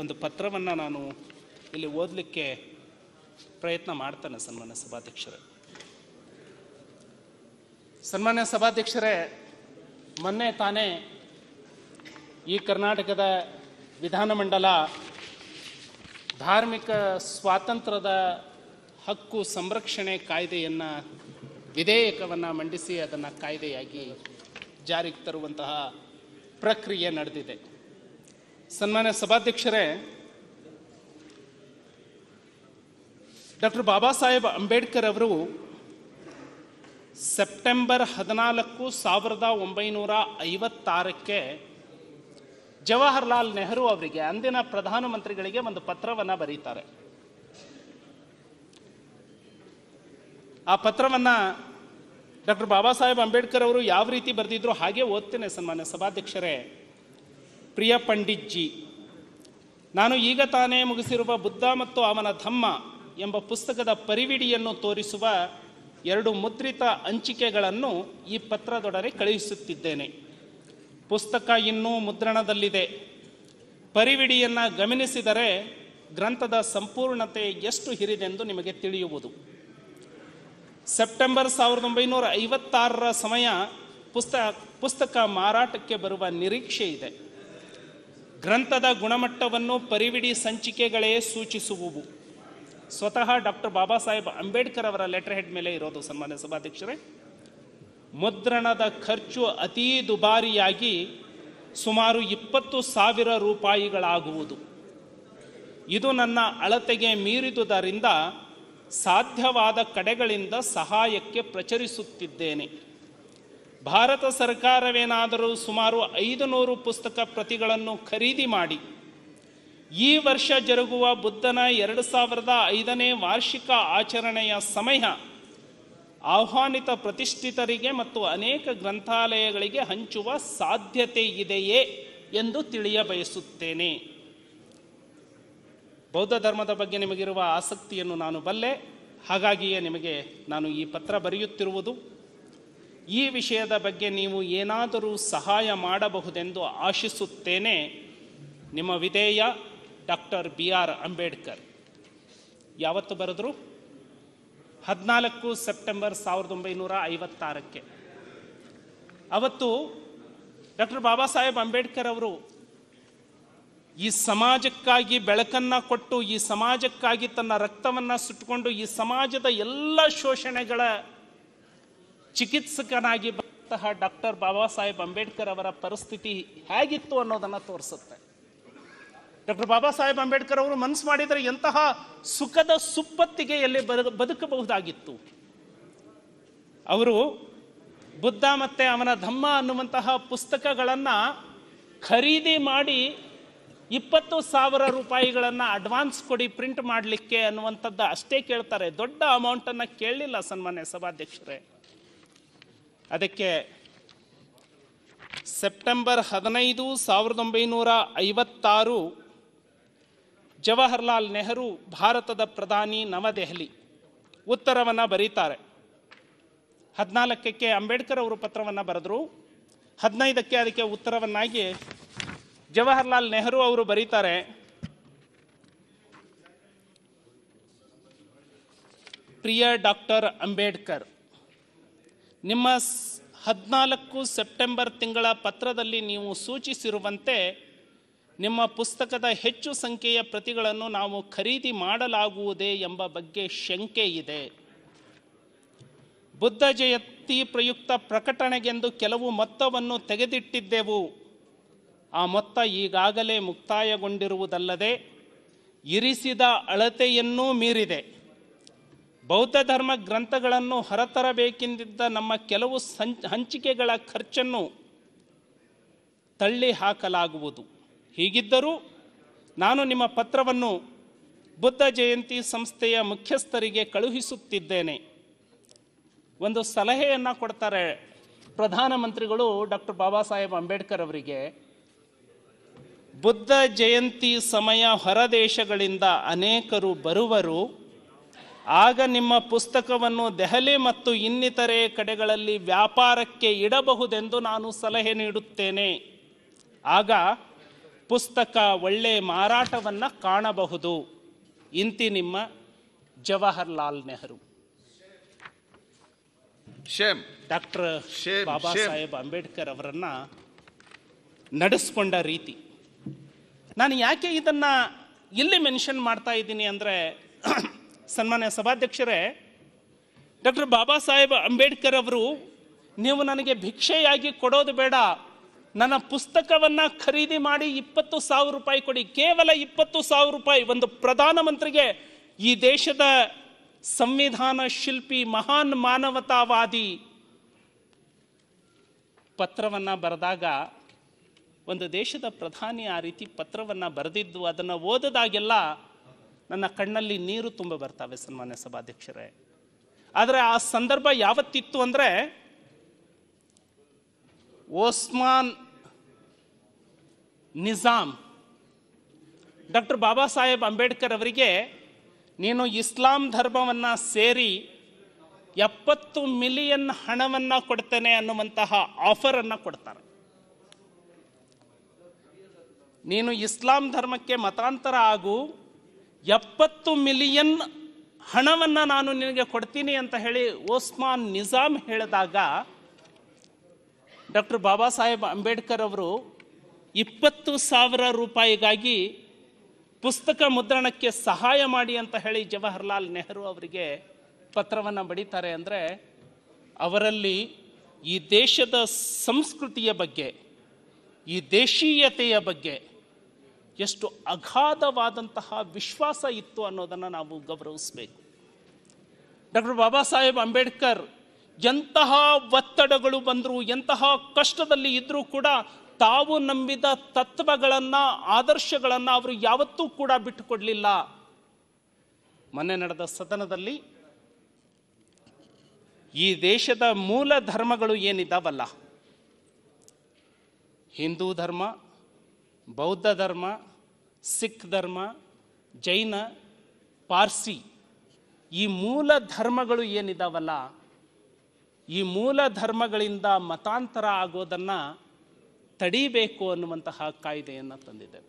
ಒಂದು ಪತ್ರವನ್ನು ನಾನು ಇಲ್ಲಿ ಓದಲಿಕ್ಕೆ ಪ್ರಯತ್ನ ಮಾಡ್ತಾನೆ ಸನ್ಮಾನ್ಯ ಸಭಾಧ್ಯಕ್ಷರೇ ಸನ್ಮಾನ್ಯ ಸಭಾಧ್ಯಕ್ಷರೇ ಮೊನ್ನೆ ತಾನೇ ಈ ಕರ್ನಾಟಕದ ವಿಧಾನಮಂಡಲ ಧಾರ್ಮಿಕ ಸ್ವಾತಂತ್ರ್ಯದ ಹಕ್ಕು ಸಂರಕ್ಷಣೆ ಕಾಯ್ದೆಯನ್ನು ವಿಧೇಯಕವನ್ನು ಮಂಡಿಸಿ ಅದನ್ನು ಕಾಯ್ದೆಯಾಗಿ ಜಾರಿಗೆ ತರುವಂತಹ ಪ್ರಕ್ರಿಯೆ ನಡೆದಿದೆ ಸನ್ಮಾನ್ಯ ಸಭಾಧ್ಯಕ್ಷರೇ ಡಾಕ್ಟರ್ ಬಾಬಾ ಸಾಹೇಬ್ ಅಂಬೇಡ್ಕರ್ ಅವರು ಸೆಪ್ಟೆಂಬರ್ ಹದಿನಾಲ್ಕು ಸಾವಿರದ ಒಂಬೈನೂರ ಐವತ್ತಾರಕ್ಕೆ ಜವಾಹರ್ಲಾಲ್ ನೆಹರು ಅವರಿಗೆ ಅಂದಿನ ಪ್ರಧಾನಮಂತ್ರಿಗಳಿಗೆ ಒಂದು ಪತ್ರವನ್ನು ಬರೀತಾರೆ ಆ ಪತ್ರವನ್ನು ಡಾಕ್ಟರ್ ಬಾಬಾ ಸಾಹೇಬ್ ಅಂಬೇಡ್ಕರ್ ಅವರು ಯಾವ ರೀತಿ ಬರೆದಿದ್ರು ಹಾಗೆ ಓದ್ತೇನೆ ಸನ್ಮಾನ್ಯ ಸಭಾಧ್ಯಕ್ಷರೇ ಪ್ರಿಯ ಪಂಡಿತ್ಜಿ ನಾನು ಈಗ ತಾನೇ ಮುಗಿಸಿರುವ ಬುದ್ಧ ಮತ್ತು ಅವನ ಧಮ್ಮ ಎಂಬ ಪುಸ್ತಕದ ಪರಿವಿಡಿಯನ್ನು ತೋರಿಸುವ ಎರಡು ಮುದ್ರಿತ ಹಂಚಿಕೆಗಳನ್ನು ಈ ಪತ್ರದೊಡನೆ ಕಳುಹಿಸುತ್ತಿದ್ದೇನೆ ಪುಸ್ತಕ ಇನ್ನೂ ಮುದ್ರಣದಲ್ಲಿದೆ ಪರಿವಿಡಿಯನ್ನು ಗಮನಿಸಿದರೆ ಗ್ರಂಥದ ಸಂಪೂರ್ಣತೆ ಎಷ್ಟು ಹಿರಿದೆಂದು ನಿಮಗೆ ತಿಳಿಯುವುದು ಸೆಪ್ಟೆಂಬರ್ ಸಾವಿರದ ಒಂಬೈನೂರ ಐವತ್ತಾರರ ಸಮಯ ಪುಸ್ತ ಪುಸ್ತಕ ಮಾರಾಟಕ್ಕೆ ಬರುವ ನಿರೀಕ್ಷೆ ಇದೆ ಗ್ರಂಥದ ಗುಣಮಟ್ಟವನ್ನು ಪರಿವಿಡಿ ಸಂಚಿಕೆಗಳೇ ಸೂಚಿಸುವುವು ಸ್ವತಃ ಡಾಕ್ಟರ್ ಬಾಬಾ ಸಾಹೇಬ್ ಅಂಬೇಡ್ಕರ್ ಅವರ ಲೆಟರ್ ಹೆಡ್ ಮೇಲೆ ಇರೋದು ಸನ್ಮಾನ್ಯ ಸಭಾಧ್ಯಕ್ಷರೇ ಮುದ್ರಣದ ಖರ್ಚು ಅತೀ ದುಬಾರಿಯಾಗಿ ಸುಮಾರು ಇಪ್ಪತ್ತು ಸಾವಿರ ರೂಪಾಯಿಗಳಾಗುವುದು ಇದು ನನ್ನ ಅಳತೆಗೆ ಮೀರಿದುದರಿಂದ ಸಾಧ್ಯವಾದ ಕಡೆಗಳಿಂದ ಸಹಾಯಕ್ಕೆ ಪ್ರಚರಿಸುತ್ತಿದ್ದೇನೆ ಭಾರತ ಸರ್ಕಾರವೇನಾದರೂ ಸುಮಾರು ಐದು ನೂರು ಪುಸ್ತಕ ಪ್ರತಿಗಳನ್ನು ಖರೀದಿ ಮಾಡಿ ಈ ವರ್ಷ ಜರುಗುವ ಬುದ್ಧನ ಎರಡು ಸಾವಿರದ ಐದನೇ ವಾರ್ಷಿಕ ಆಚರಣೆಯ ಸಮಯ ಆಹ್ವಾನಿತ ಪ್ರತಿಷ್ಠಿತರಿಗೆ ಮತ್ತು ಅನೇಕ ಗ್ರಂಥಾಲಯಗಳಿಗೆ ಹಂಚುವ ಸಾಧ್ಯತೆ ಇದೆಯೇ ಎಂದು ಬಯಸುತ್ತೇನೆ ಬೌದ್ಧ ಧರ್ಮದ ಬಗ್ಗೆ ನಿಮಗಿರುವ ಆಸಕ್ತಿಯನ್ನು ನಾನು ಬಲ್ಲೆ ಹಾಗಾಗಿಯೇ ನಿಮಗೆ ನಾನು ಈ ಪತ್ರ ಬರೆಯುತ್ತಿರುವುದು ಈ ವಿಷಯದ ಬಗ್ಗೆ ನೀವು ಏನಾದರೂ ಸಹಾಯ ಮಾಡಬಹುದೆಂದು ಆಶಿಸುತ್ತೇನೆ ನಿಮ್ಮ ವಿಧೇಯ ಡಾಕ್ಟರ್ ಬಿ ಆರ್ ಅಂಬೇಡ್ಕರ್ ಯಾವತ್ತು ಬರೆದ್ರು ಹದಿನಾಲ್ಕು ಸೆಪ್ಟೆಂಬರ್ ಸಾವಿರದ ಒಂಬೈನೂರ ಐವತ್ತಾರಕ್ಕೆ ಅವತ್ತು ಡಾಕ್ಟರ್ ಬಾಬಾ ಸಾಹೇಬ್ ಅಂಬೇಡ್ಕರ್ ಅವರು ಈ ಸಮಾಜಕ್ಕಾಗಿ ಬೆಳಕನ್ನು ಕೊಟ್ಟು ಈ ಸಮಾಜಕ್ಕಾಗಿ ತನ್ನ ರಕ್ತವನ್ನು ಸುಟ್ಟುಕೊಂಡು ಈ ಸಮಾಜದ ಎಲ್ಲ ಶೋಷಣೆಗಳ ಚಿಕಿತ್ಸಕನಾಗಿ ಬಂತಹ ಡಾಕ್ಟರ್ ಬಾಬಾ ಸಾಹೇಬ್ ಅಂಬೇಡ್ಕರ್ ಅವರ ಪರಿಸ್ಥಿತಿ ಹೇಗಿತ್ತು ಅನ್ನೋದನ್ನು ತೋರಿಸುತ್ತೆ ಡಾಕ್ಟರ್ ಬಾಬಾ ಸಾಹೇಬ್ ಅಂಬೇಡ್ಕರ್ ಅವರು ಮನಸ್ಸು ಮಾಡಿದರೆ ಎಂತಹ ಸುಖದ ಸುಪ್ಪತ್ತಿಗೆ ಎಲ್ಲಿ ಬದುಕಬಹುದಾಗಿತ್ತು ಅವರು ಬುದ್ಧ ಮತ್ತೆ ಅವನ ಧಮ್ಮ ಅನ್ನುವಂತಹ ಪುಸ್ತಕಗಳನ್ನು ಖರೀದಿ ಮಾಡಿ ಇಪ್ಪತ್ತು ಸಾವಿರ ರೂಪಾಯಿಗಳನ್ನು ಅಡ್ವಾನ್ಸ್ ಕೊಡಿ ಪ್ರಿಂಟ್ ಮಾಡಲಿಕ್ಕೆ ಅನ್ನುವಂಥದ್ದು ಅಷ್ಟೇ ಕೇಳ್ತಾರೆ ದೊಡ್ಡ ಅಮೌಂಟನ್ನು ಕೇಳಲಿಲ್ಲ ಸನ್ಮಾನ್ಯ ಸಭಾಧ್ಯಕ್ಷರೇ ಅದಕ್ಕೆ ಸೆಪ್ಟೆಂಬರ್ ಹದಿನೈದು ಸಾವಿರದ ಒಂಬೈನೂರ ಐವತ್ತಾರು ಜವಾಹರ್ಲಾಲ್ ನೆಹರು ಭಾರತದ ಪ್ರಧಾನಿ ನವದೆಹಲಿ ಉತ್ತರವನ್ನು ಬರೀತಾರೆ ಹದಿನಾಲ್ಕಕ್ಕೆ ಅಂಬೇಡ್ಕರ್ ಅವರು ಪತ್ರವನ್ನು ಬರೆದರು ಹದಿನೈದಕ್ಕೆ ಅದಕ್ಕೆ ಉತ್ತರವನ್ನಾಗಿ ಜವಾಹರ್ಲಾಲ್ ನೆಹರು ಅವರು ಬರೀತಾರೆ ಪ್ರಿಯ ಡಾಕ್ಟರ್ ಅಂಬೇಡ್ಕರ್ ನಿಮ್ಮ ಹದಿನಾಲ್ಕು ಸೆಪ್ಟೆಂಬರ್ ತಿಂಗಳ ಪತ್ರದಲ್ಲಿ ನೀವು ಸೂಚಿಸಿರುವಂತೆ ನಿಮ್ಮ ಪುಸ್ತಕದ ಹೆಚ್ಚು ಸಂಖ್ಯೆಯ ಪ್ರತಿಗಳನ್ನು ನಾವು ಖರೀದಿ ಮಾಡಲಾಗುವುದೇ ಎಂಬ ಬಗ್ಗೆ ಶಂಕೆ ಇದೆ ಬುದ್ಧ ಜಯಂತಿ ಪ್ರಯುಕ್ತ ಪ್ರಕಟಣೆಗೆಂದು ಕೆಲವು ಮೊತ್ತವನ್ನು ತೆಗೆದಿಟ್ಟಿದ್ದೆವು ಆ ಮೊತ್ತ ಈಗಾಗಲೇ ಮುಕ್ತಾಯಗೊಂಡಿರುವುದಲ್ಲದೆ ಇರಿಸಿದ ಅಳತೆಯನ್ನೂ ಮೀರಿದೆ ಬೌದ್ಧ ಧರ್ಮ ಗ್ರಂಥಗಳನ್ನು ಹೊರತರಬೇಕೆಂದಿದ್ದ ನಮ್ಮ ಕೆಲವು ಸಂ ಹಂಚಿಕೆಗಳ ಖರ್ಚನ್ನು ತಳ್ಳಿ ಹಾಕಲಾಗುವುದು ಹೀಗಿದ್ದರೂ ನಾನು ನಿಮ್ಮ ಪತ್ರವನ್ನು ಬುದ್ಧ ಜಯಂತಿ ಸಂಸ್ಥೆಯ ಮುಖ್ಯಸ್ಥರಿಗೆ ಕಳುಹಿಸುತ್ತಿದ್ದೇನೆ ಒಂದು ಸಲಹೆಯನ್ನು ಕೊಡ್ತಾರೆ ಪ್ರಧಾನಮಂತ್ರಿಗಳು ಡಾಕ್ಟರ್ ಬಾಬಾ ಸಾಹೇಬ್ ಅಂಬೇಡ್ಕರ್ ಅವರಿಗೆ ಬುದ್ಧ ಜಯಂತಿ ಸಮಯ ಹೊರದೇಶಗಳಿಂದ ಅನೇಕರು ಬರುವರು ಆಗ ನಿಮ್ಮ ಪುಸ್ತಕವನ್ನು ದೆಹಲಿ ಮತ್ತು ಇನ್ನಿತರೆ ಕಡೆಗಳಲ್ಲಿ ವ್ಯಾಪಾರಕ್ಕೆ ಇಡಬಹುದೆಂದು ನಾನು ಸಲಹೆ ನೀಡುತ್ತೇನೆ ಆಗ ಪುಸ್ತಕ ಒಳ್ಳೆಯ ಮಾರಾಟವನ್ನು ಕಾಣಬಹುದು ಇಂತಿ ನಿಮ್ಮ ಜವಾಹರ್ಲಾಲ್ ನೆಹರು ಡಾಕ್ಟರ್ ಬಾಬಾ ಸಾಹೇಬ್ ಅಂಬೇಡ್ಕರ್ ಅವರನ್ನ ನಡೆಸ್ಕೊಂಡ ರೀತಿ ನಾನು ಯಾಕೆ ಇದನ್ನ ಇಲ್ಲಿ ಮೆನ್ಷನ್ ಮಾಡ್ತಾ ಇದ್ದೀನಿ ಅಂದರೆ ಸನ್ಮಾನ್ಯ ಸಭಾಧ್ಯಕ್ಷರೇ ಡಾಕ್ಟರ್ ಬಾಬಾ ಸಾಹೇಬ್ ಅಂಬೇಡ್ಕರ್ ಅವರು ನೀವು ನನಗೆ ಭಿಕ್ಷೆಯಾಗಿ ಕೊಡೋದು ಬೇಡ ನನ್ನ ಪುಸ್ತಕವನ್ನು ಖರೀದಿ ಮಾಡಿ ಇಪ್ಪತ್ತು ಸಾವಿರ ರೂಪಾಯಿ ಕೊಡಿ ಕೇವಲ ಇಪ್ಪತ್ತು ಸಾವಿರ ರೂಪಾಯಿ ಒಂದು ಪ್ರಧಾನಮಂತ್ರಿಗೆ ಈ ದೇಶದ ಸಂವಿಧಾನ ಶಿಲ್ಪಿ ಮಹಾನ್ ಮಾನವತಾವಾದಿ ಪತ್ರವನ್ನು ಬರೆದಾಗ ಒಂದು ದೇಶದ ಪ್ರಧಾನಿ ಆ ರೀತಿ ಪತ್ರವನ್ನು ಬರೆದಿದ್ದು ಅದನ್ನು ಓದದಾಗೆಲ್ಲ ನನ್ನ ಕಣ್ಣಲ್ಲಿ ನೀರು ತುಂಬ ಬರ್ತವೆ ಸನ್ಮಾನ್ಯ ಸಭಾಧ್ಯಕ್ಷರೇ ಆದರೆ ಆ ಸಂದರ್ಭ ಯಾವತ್ತಿತ್ತು ಅಂದರೆ ಓಸ್ಮಾನ್ ನಿಜಾಮ್ ಡಾಕ್ಟರ್ ಬಾಬಾ ಸಾಹೇಬ್ ಅಂಬೇಡ್ಕರ್ ಅವರಿಗೆ ನೀನು ಇಸ್ಲಾಂ ಧರ್ಮವನ್ನು ಸೇರಿ ಎಪ್ಪತ್ತು ಮಿಲಿಯನ್ ಹಣವನ್ನು ಕೊಡ್ತೇನೆ ಅನ್ನುವಂತಹ ಆಫರನ್ನು ಕೊಡ್ತಾರೆ ನೀನು ಇಸ್ಲಾಂ ಧರ್ಮಕ್ಕೆ ಮತಾಂತರ ಆಗು ಎಪ್ಪತ್ತು ಮಿಲಿಯನ್ ಹಣವನ್ನು ನಾನು ನಿನಗೆ ಕೊಡ್ತೀನಿ ಅಂತ ಹೇಳಿ ಓಸ್ಮಾನ್ ನಿಜಾಮ್ ಹೇಳಿದಾಗ ಡಾಕ್ಟರ್ ಬಾಬಾ ಸಾಹೇಬ್ ಅಂಬೇಡ್ಕರ್ ಅವರು ಇಪ್ಪತ್ತು ಸಾವಿರ ರೂಪಾಯಿಗಾಗಿ ಪುಸ್ತಕ ಮುದ್ರಣಕ್ಕೆ ಸಹಾಯ ಮಾಡಿ ಅಂತ ಹೇಳಿ ಜವಾಹರ್ಲಾಲ್ ನೆಹರು ಅವರಿಗೆ ಪತ್ರವನ್ನು ಬಡಿತಾರೆ ಅಂದರೆ ಅವರಲ್ಲಿ ಈ ದೇಶದ ಸಂಸ್ಕೃತಿಯ ಬಗ್ಗೆ ಈ ದೇಶೀಯತೆಯ ಬಗ್ಗೆ ಎಷ್ಟು ಅಗಾಧವಾದಂತಹ ವಿಶ್ವಾಸ ಇತ್ತು ಅನ್ನೋದನ್ನು ನಾವು ಗೌರವಿಸಬೇಕು ಡಾಕ್ಟರ್ ಬಾಬಾ ಸಾಹೇಬ್ ಅಂಬೇಡ್ಕರ್ ಎಂತಹ ಒತ್ತಡಗಳು ಬಂದರೂ ಎಂತಹ ಕಷ್ಟದಲ್ಲಿ ಇದ್ದರೂ ಕೂಡ ತಾವು ನಂಬಿದ ತತ್ವಗಳನ್ನು ಆದರ್ಶಗಳನ್ನು ಅವರು ಯಾವತ್ತೂ ಕೂಡ ಬಿಟ್ಟುಕೊಡಲಿಲ್ಲ ಮೊನ್ನೆ ನಡೆದ ಸದನದಲ್ಲಿ ಈ ದೇಶದ ಮೂಲ ಧರ್ಮಗಳು ಏನಿದ್ದಾವಲ್ಲ ಹಿಂದೂ ಧರ್ಮ ಬೌದ್ಧ ಧರ್ಮ ಸಿಖ್ ಧರ್ಮ ಜೈನ ಪಾರ್ಸಿ ಈ ಮೂಲ ಧರ್ಮಗಳು ಏನಿದ್ದಾವಲ್ಲ ಈ ಮೂಲ ಧರ್ಮಗಳಿಂದ ಮತಾಂತರ ಆಗೋದನ್ನು ತಡೀಬೇಕು ಅನ್ನುವಂತಹ ಕಾಯ್ದೆಯನ್ನು ತಂದಿದೆ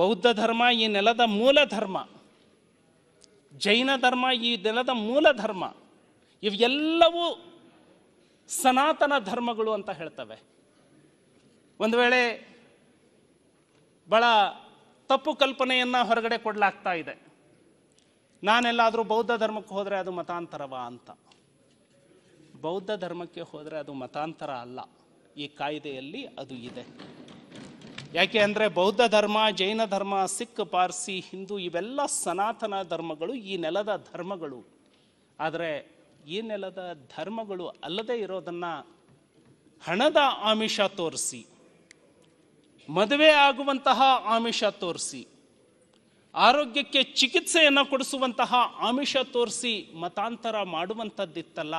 ಬೌದ್ಧ ಧರ್ಮ ಈ ನೆಲದ ಮೂಲ ಧರ್ಮ ಜೈನ ಧರ್ಮ ಈ ನೆಲದ ಮೂಲ ಧರ್ಮ ಇವೆಲ್ಲವೂ ಸನಾತನ ಧರ್ಮಗಳು ಅಂತ ಹೇಳ್ತವೆ ಒಂದು ವೇಳೆ ಬಹಳ ತಪ್ಪು ಕಲ್ಪನೆಯನ್ನು ಹೊರಗಡೆ ಕೊಡಲಾಗ್ತಾ ಇದೆ ನಾನೆಲ್ಲಾದರೂ ಬೌದ್ಧ ಧರ್ಮಕ್ಕೆ ಹೋದರೆ ಅದು ಮತಾಂತರವ ಅಂತ ಬೌದ್ಧ ಧರ್ಮಕ್ಕೆ ಹೋದರೆ ಅದು ಮತಾಂತರ ಅಲ್ಲ ಈ ಕಾಯ್ದೆಯಲ್ಲಿ ಅದು ಇದೆ ಯಾಕೆ ಅಂದರೆ ಬೌದ್ಧ ಧರ್ಮ ಜೈನ ಧರ್ಮ ಸಿಖ್ ಪಾರ್ಸಿ ಹಿಂದೂ ಇವೆಲ್ಲ ಸನಾತನ ಧರ್ಮಗಳು ಈ ನೆಲದ ಧರ್ಮಗಳು ಆದರೆ ಈ ನೆಲದ ಧರ್ಮಗಳು ಅಲ್ಲದೆ ಇರೋದನ್ನು ಹಣದ ಆಮಿಷ ತೋರಿಸಿ ಮದುವೆ ಆಗುವಂತಹ ಆಮಿಷ ತೋರಿಸಿ ಆರೋಗ್ಯಕ್ಕೆ ಚಿಕಿತ್ಸೆಯನ್ನು ಕೊಡಿಸುವಂತಹ ಆಮಿಷ ತೋರಿಸಿ ಮತಾಂತರ ಮಾಡುವಂಥದ್ದಿತ್ತಲ್ಲ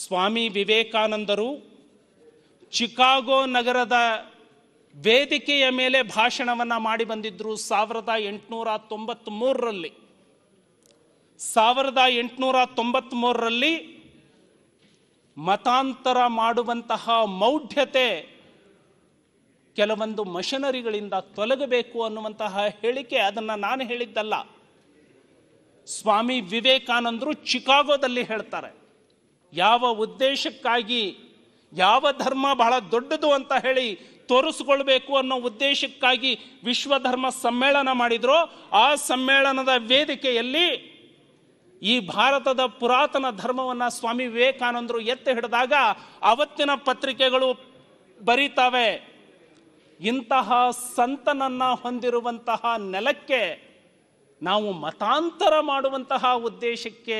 ಸ್ವಾಮಿ ವಿವೇಕಾನಂದರು ಚಿಕಾಗೋ ನಗರದ ವೇದಿಕೆಯ ಮೇಲೆ ಭಾಷಣವನ್ನು ಮಾಡಿ ಬಂದಿದ್ದರು ಸಾವಿರದ ಎಂಟುನೂರ ತೊಂಬತ್ತ್ಮೂರರಲ್ಲಿ ಸಾವಿರದ ಎಂಟುನೂರ ತೊಂಬತ್ತ್ಮೂರರಲ್ಲಿ ಮತಾಂತರ ಮಾಡುವಂತಹ ಮೌಢ್ಯತೆ ಕೆಲವೊಂದು ಮಷನರಿಗಳಿಂದ ತೊಲಗಬೇಕು ಅನ್ನುವಂತಹ ಹೇಳಿಕೆ ಅದನ್ನು ನಾನು ಹೇಳಿದ್ದಲ್ಲ ಸ್ವಾಮಿ ವಿವೇಕಾನಂದರು ಚಿಕಾಗೋದಲ್ಲಿ ಹೇಳ್ತಾರೆ ಯಾವ ಉದ್ದೇಶಕ್ಕಾಗಿ ಯಾವ ಧರ್ಮ ಬಹಳ ದೊಡ್ಡದು ಅಂತ ಹೇಳಿ ತೋರಿಸ್ಕೊಳ್ಬೇಕು ಅನ್ನೋ ಉದ್ದೇಶಕ್ಕಾಗಿ ವಿಶ್ವಧರ್ಮ ಸಮ್ಮೇಳನ ಮಾಡಿದ್ರು ಆ ಸಮ್ಮೇಳನದ ವೇದಿಕೆಯಲ್ಲಿ ಈ ಭಾರತದ ಪುರಾತನ ಧರ್ಮವನ್ನು ಸ್ವಾಮಿ ವಿವೇಕಾನಂದರು ಎತ್ತಿ ಹಿಡಿದಾಗ ಅವತ್ತಿನ ಪತ್ರಿಕೆಗಳು ಬರೀತಾವೆ ಇಂತಹ ಸಂತನನ್ನ ಹೊಂದಿರುವಂತಹ ನೆಲಕ್ಕೆ ನಾವು ಮತಾಂತರ ಮಾಡುವಂತಹ ಉದ್ದೇಶಕ್ಕೆ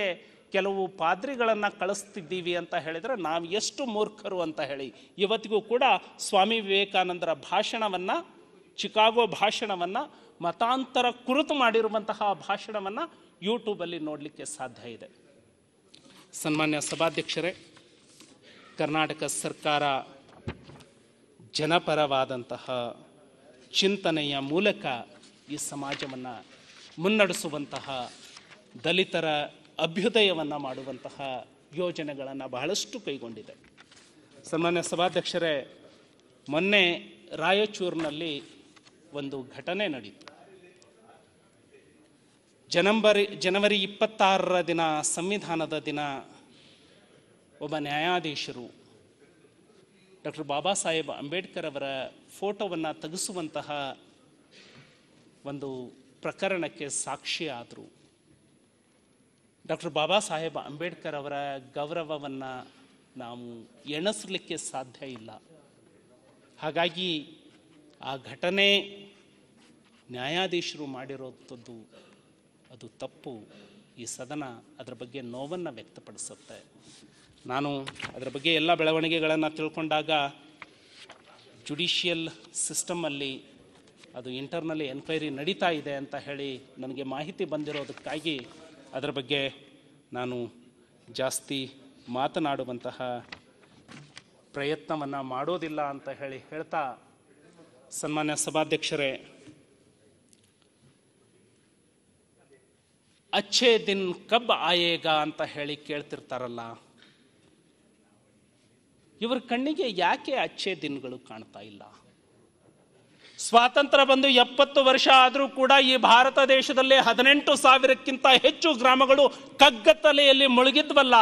ಕೆಲವು ಪಾದ್ರಿಗಳನ್ನು ಕಳಿಸ್ತಿದ್ದೀವಿ ಅಂತ ಹೇಳಿದರೆ ನಾವು ಎಷ್ಟು ಮೂರ್ಖರು ಅಂತ ಹೇಳಿ ಇವತ್ತಿಗೂ ಕೂಡ ಸ್ವಾಮಿ ವಿವೇಕಾನಂದರ ಭಾಷಣವನ್ನು ಚಿಕಾಗೋ ಭಾಷಣವನ್ನು ಮತಾಂತರ ಕುರಿತು ಮಾಡಿರುವಂತಹ ಭಾಷಣವನ್ನು ಯೂಟ್ಯೂಬಲ್ಲಿ ನೋಡಲಿಕ್ಕೆ ಸಾಧ್ಯ ಇದೆ ಸನ್ಮಾನ್ಯ ಸಭಾಧ್ಯಕ್ಷರೇ ಕರ್ನಾಟಕ ಸರ್ಕಾರ ಜನಪರವಾದಂತಹ ಚಿಂತನೆಯ ಮೂಲಕ ಈ ಸಮಾಜವನ್ನು ಮುನ್ನಡೆಸುವಂತಹ ದಲಿತರ ಅಭ್ಯುದಯವನ್ನು ಮಾಡುವಂತಹ ಯೋಜನೆಗಳನ್ನು ಬಹಳಷ್ಟು ಕೈಗೊಂಡಿದೆ ಸನ್ಮಾನ್ಯ ಸಭಾಧ್ಯಕ್ಷರೇ ಮೊನ್ನೆ ರಾಯಚೂರಿನಲ್ಲಿ ಒಂದು ಘಟನೆ ನಡೆಯಿತು ಜನಂಬರಿ ಜನವರಿ ಇಪ್ಪತ್ತಾರರ ದಿನ ಸಂವಿಧಾನದ ದಿನ ಒಬ್ಬ ನ್ಯಾಯಾಧೀಶರು ಡಾಕ್ಟರ್ ಬಾಬಾ ಸಾಹೇಬ್ ಅಂಬೇಡ್ಕರ್ ಅವರ ಫೋಟೋವನ್ನು ತೆಗೆಸುವಂತಹ ಒಂದು ಪ್ರಕರಣಕ್ಕೆ ಸಾಕ್ಷಿಯಾದರು ಡಾಕ್ಟರ್ ಬಾಬಾ ಸಾಹೇಬ್ ಅಂಬೇಡ್ಕರ್ ಅವರ ಗೌರವವನ್ನು ನಾವು ಎಣಸಲಿಕ್ಕೆ ಸಾಧ್ಯ ಇಲ್ಲ ಹಾಗಾಗಿ ಆ ಘಟನೆ ನ್ಯಾಯಾಧೀಶರು ಮಾಡಿರೋಂಥದ್ದು ಅದು ತಪ್ಪು ಈ ಸದನ ಅದರ ಬಗ್ಗೆ ನೋವನ್ನು ವ್ಯಕ್ತಪಡಿಸುತ್ತೆ ನಾನು ಅದರ ಬಗ್ಗೆ ಎಲ್ಲ ಬೆಳವಣಿಗೆಗಳನ್ನು ತಿಳ್ಕೊಂಡಾಗ ಜುಡಿಷಿಯಲ್ ಸಿಸ್ಟಮಲ್ಲಿ ಅದು ಇಂಟರ್ನಲಿ ಎನ್ಕ್ವೈರಿ ನಡೀತಾ ಇದೆ ಅಂತ ಹೇಳಿ ನನಗೆ ಮಾಹಿತಿ ಬಂದಿರೋದಕ್ಕಾಗಿ ಅದರ ಬಗ್ಗೆ ನಾನು ಜಾಸ್ತಿ ಮಾತನಾಡುವಂತಹ ಪ್ರಯತ್ನವನ್ನು ಮಾಡೋದಿಲ್ಲ ಅಂತ ಹೇಳಿ ಹೇಳ್ತಾ ಸನ್ಮಾನ್ಯ ಸಭಾಧ್ಯಕ್ಷರೇ ಅಚ್ಚೆ ದಿನ್ ಕಬ್ ಆಯೇಗ ಅಂತ ಹೇಳಿ ಕೇಳ್ತಿರ್ತಾರಲ್ಲ ಇವರ ಕಣ್ಣಿಗೆ ಯಾಕೆ ಅಚ್ಚೆ ದಿನಗಳು ಕಾಣ್ತಾ ಇಲ್ಲ ಸ್ವಾತಂತ್ರ್ಯ ಬಂದು ಎಪ್ಪತ್ತು ವರ್ಷ ಆದರೂ ಕೂಡ ಈ ಭಾರತ ದೇಶದಲ್ಲೇ ಹದಿನೆಂಟು ಸಾವಿರಕ್ಕಿಂತ ಹೆಚ್ಚು ಗ್ರಾಮಗಳು ಕಗ್ಗತ್ತಲೆಯಲ್ಲಿ ಮುಳುಗಿದ್ವಲ್ಲ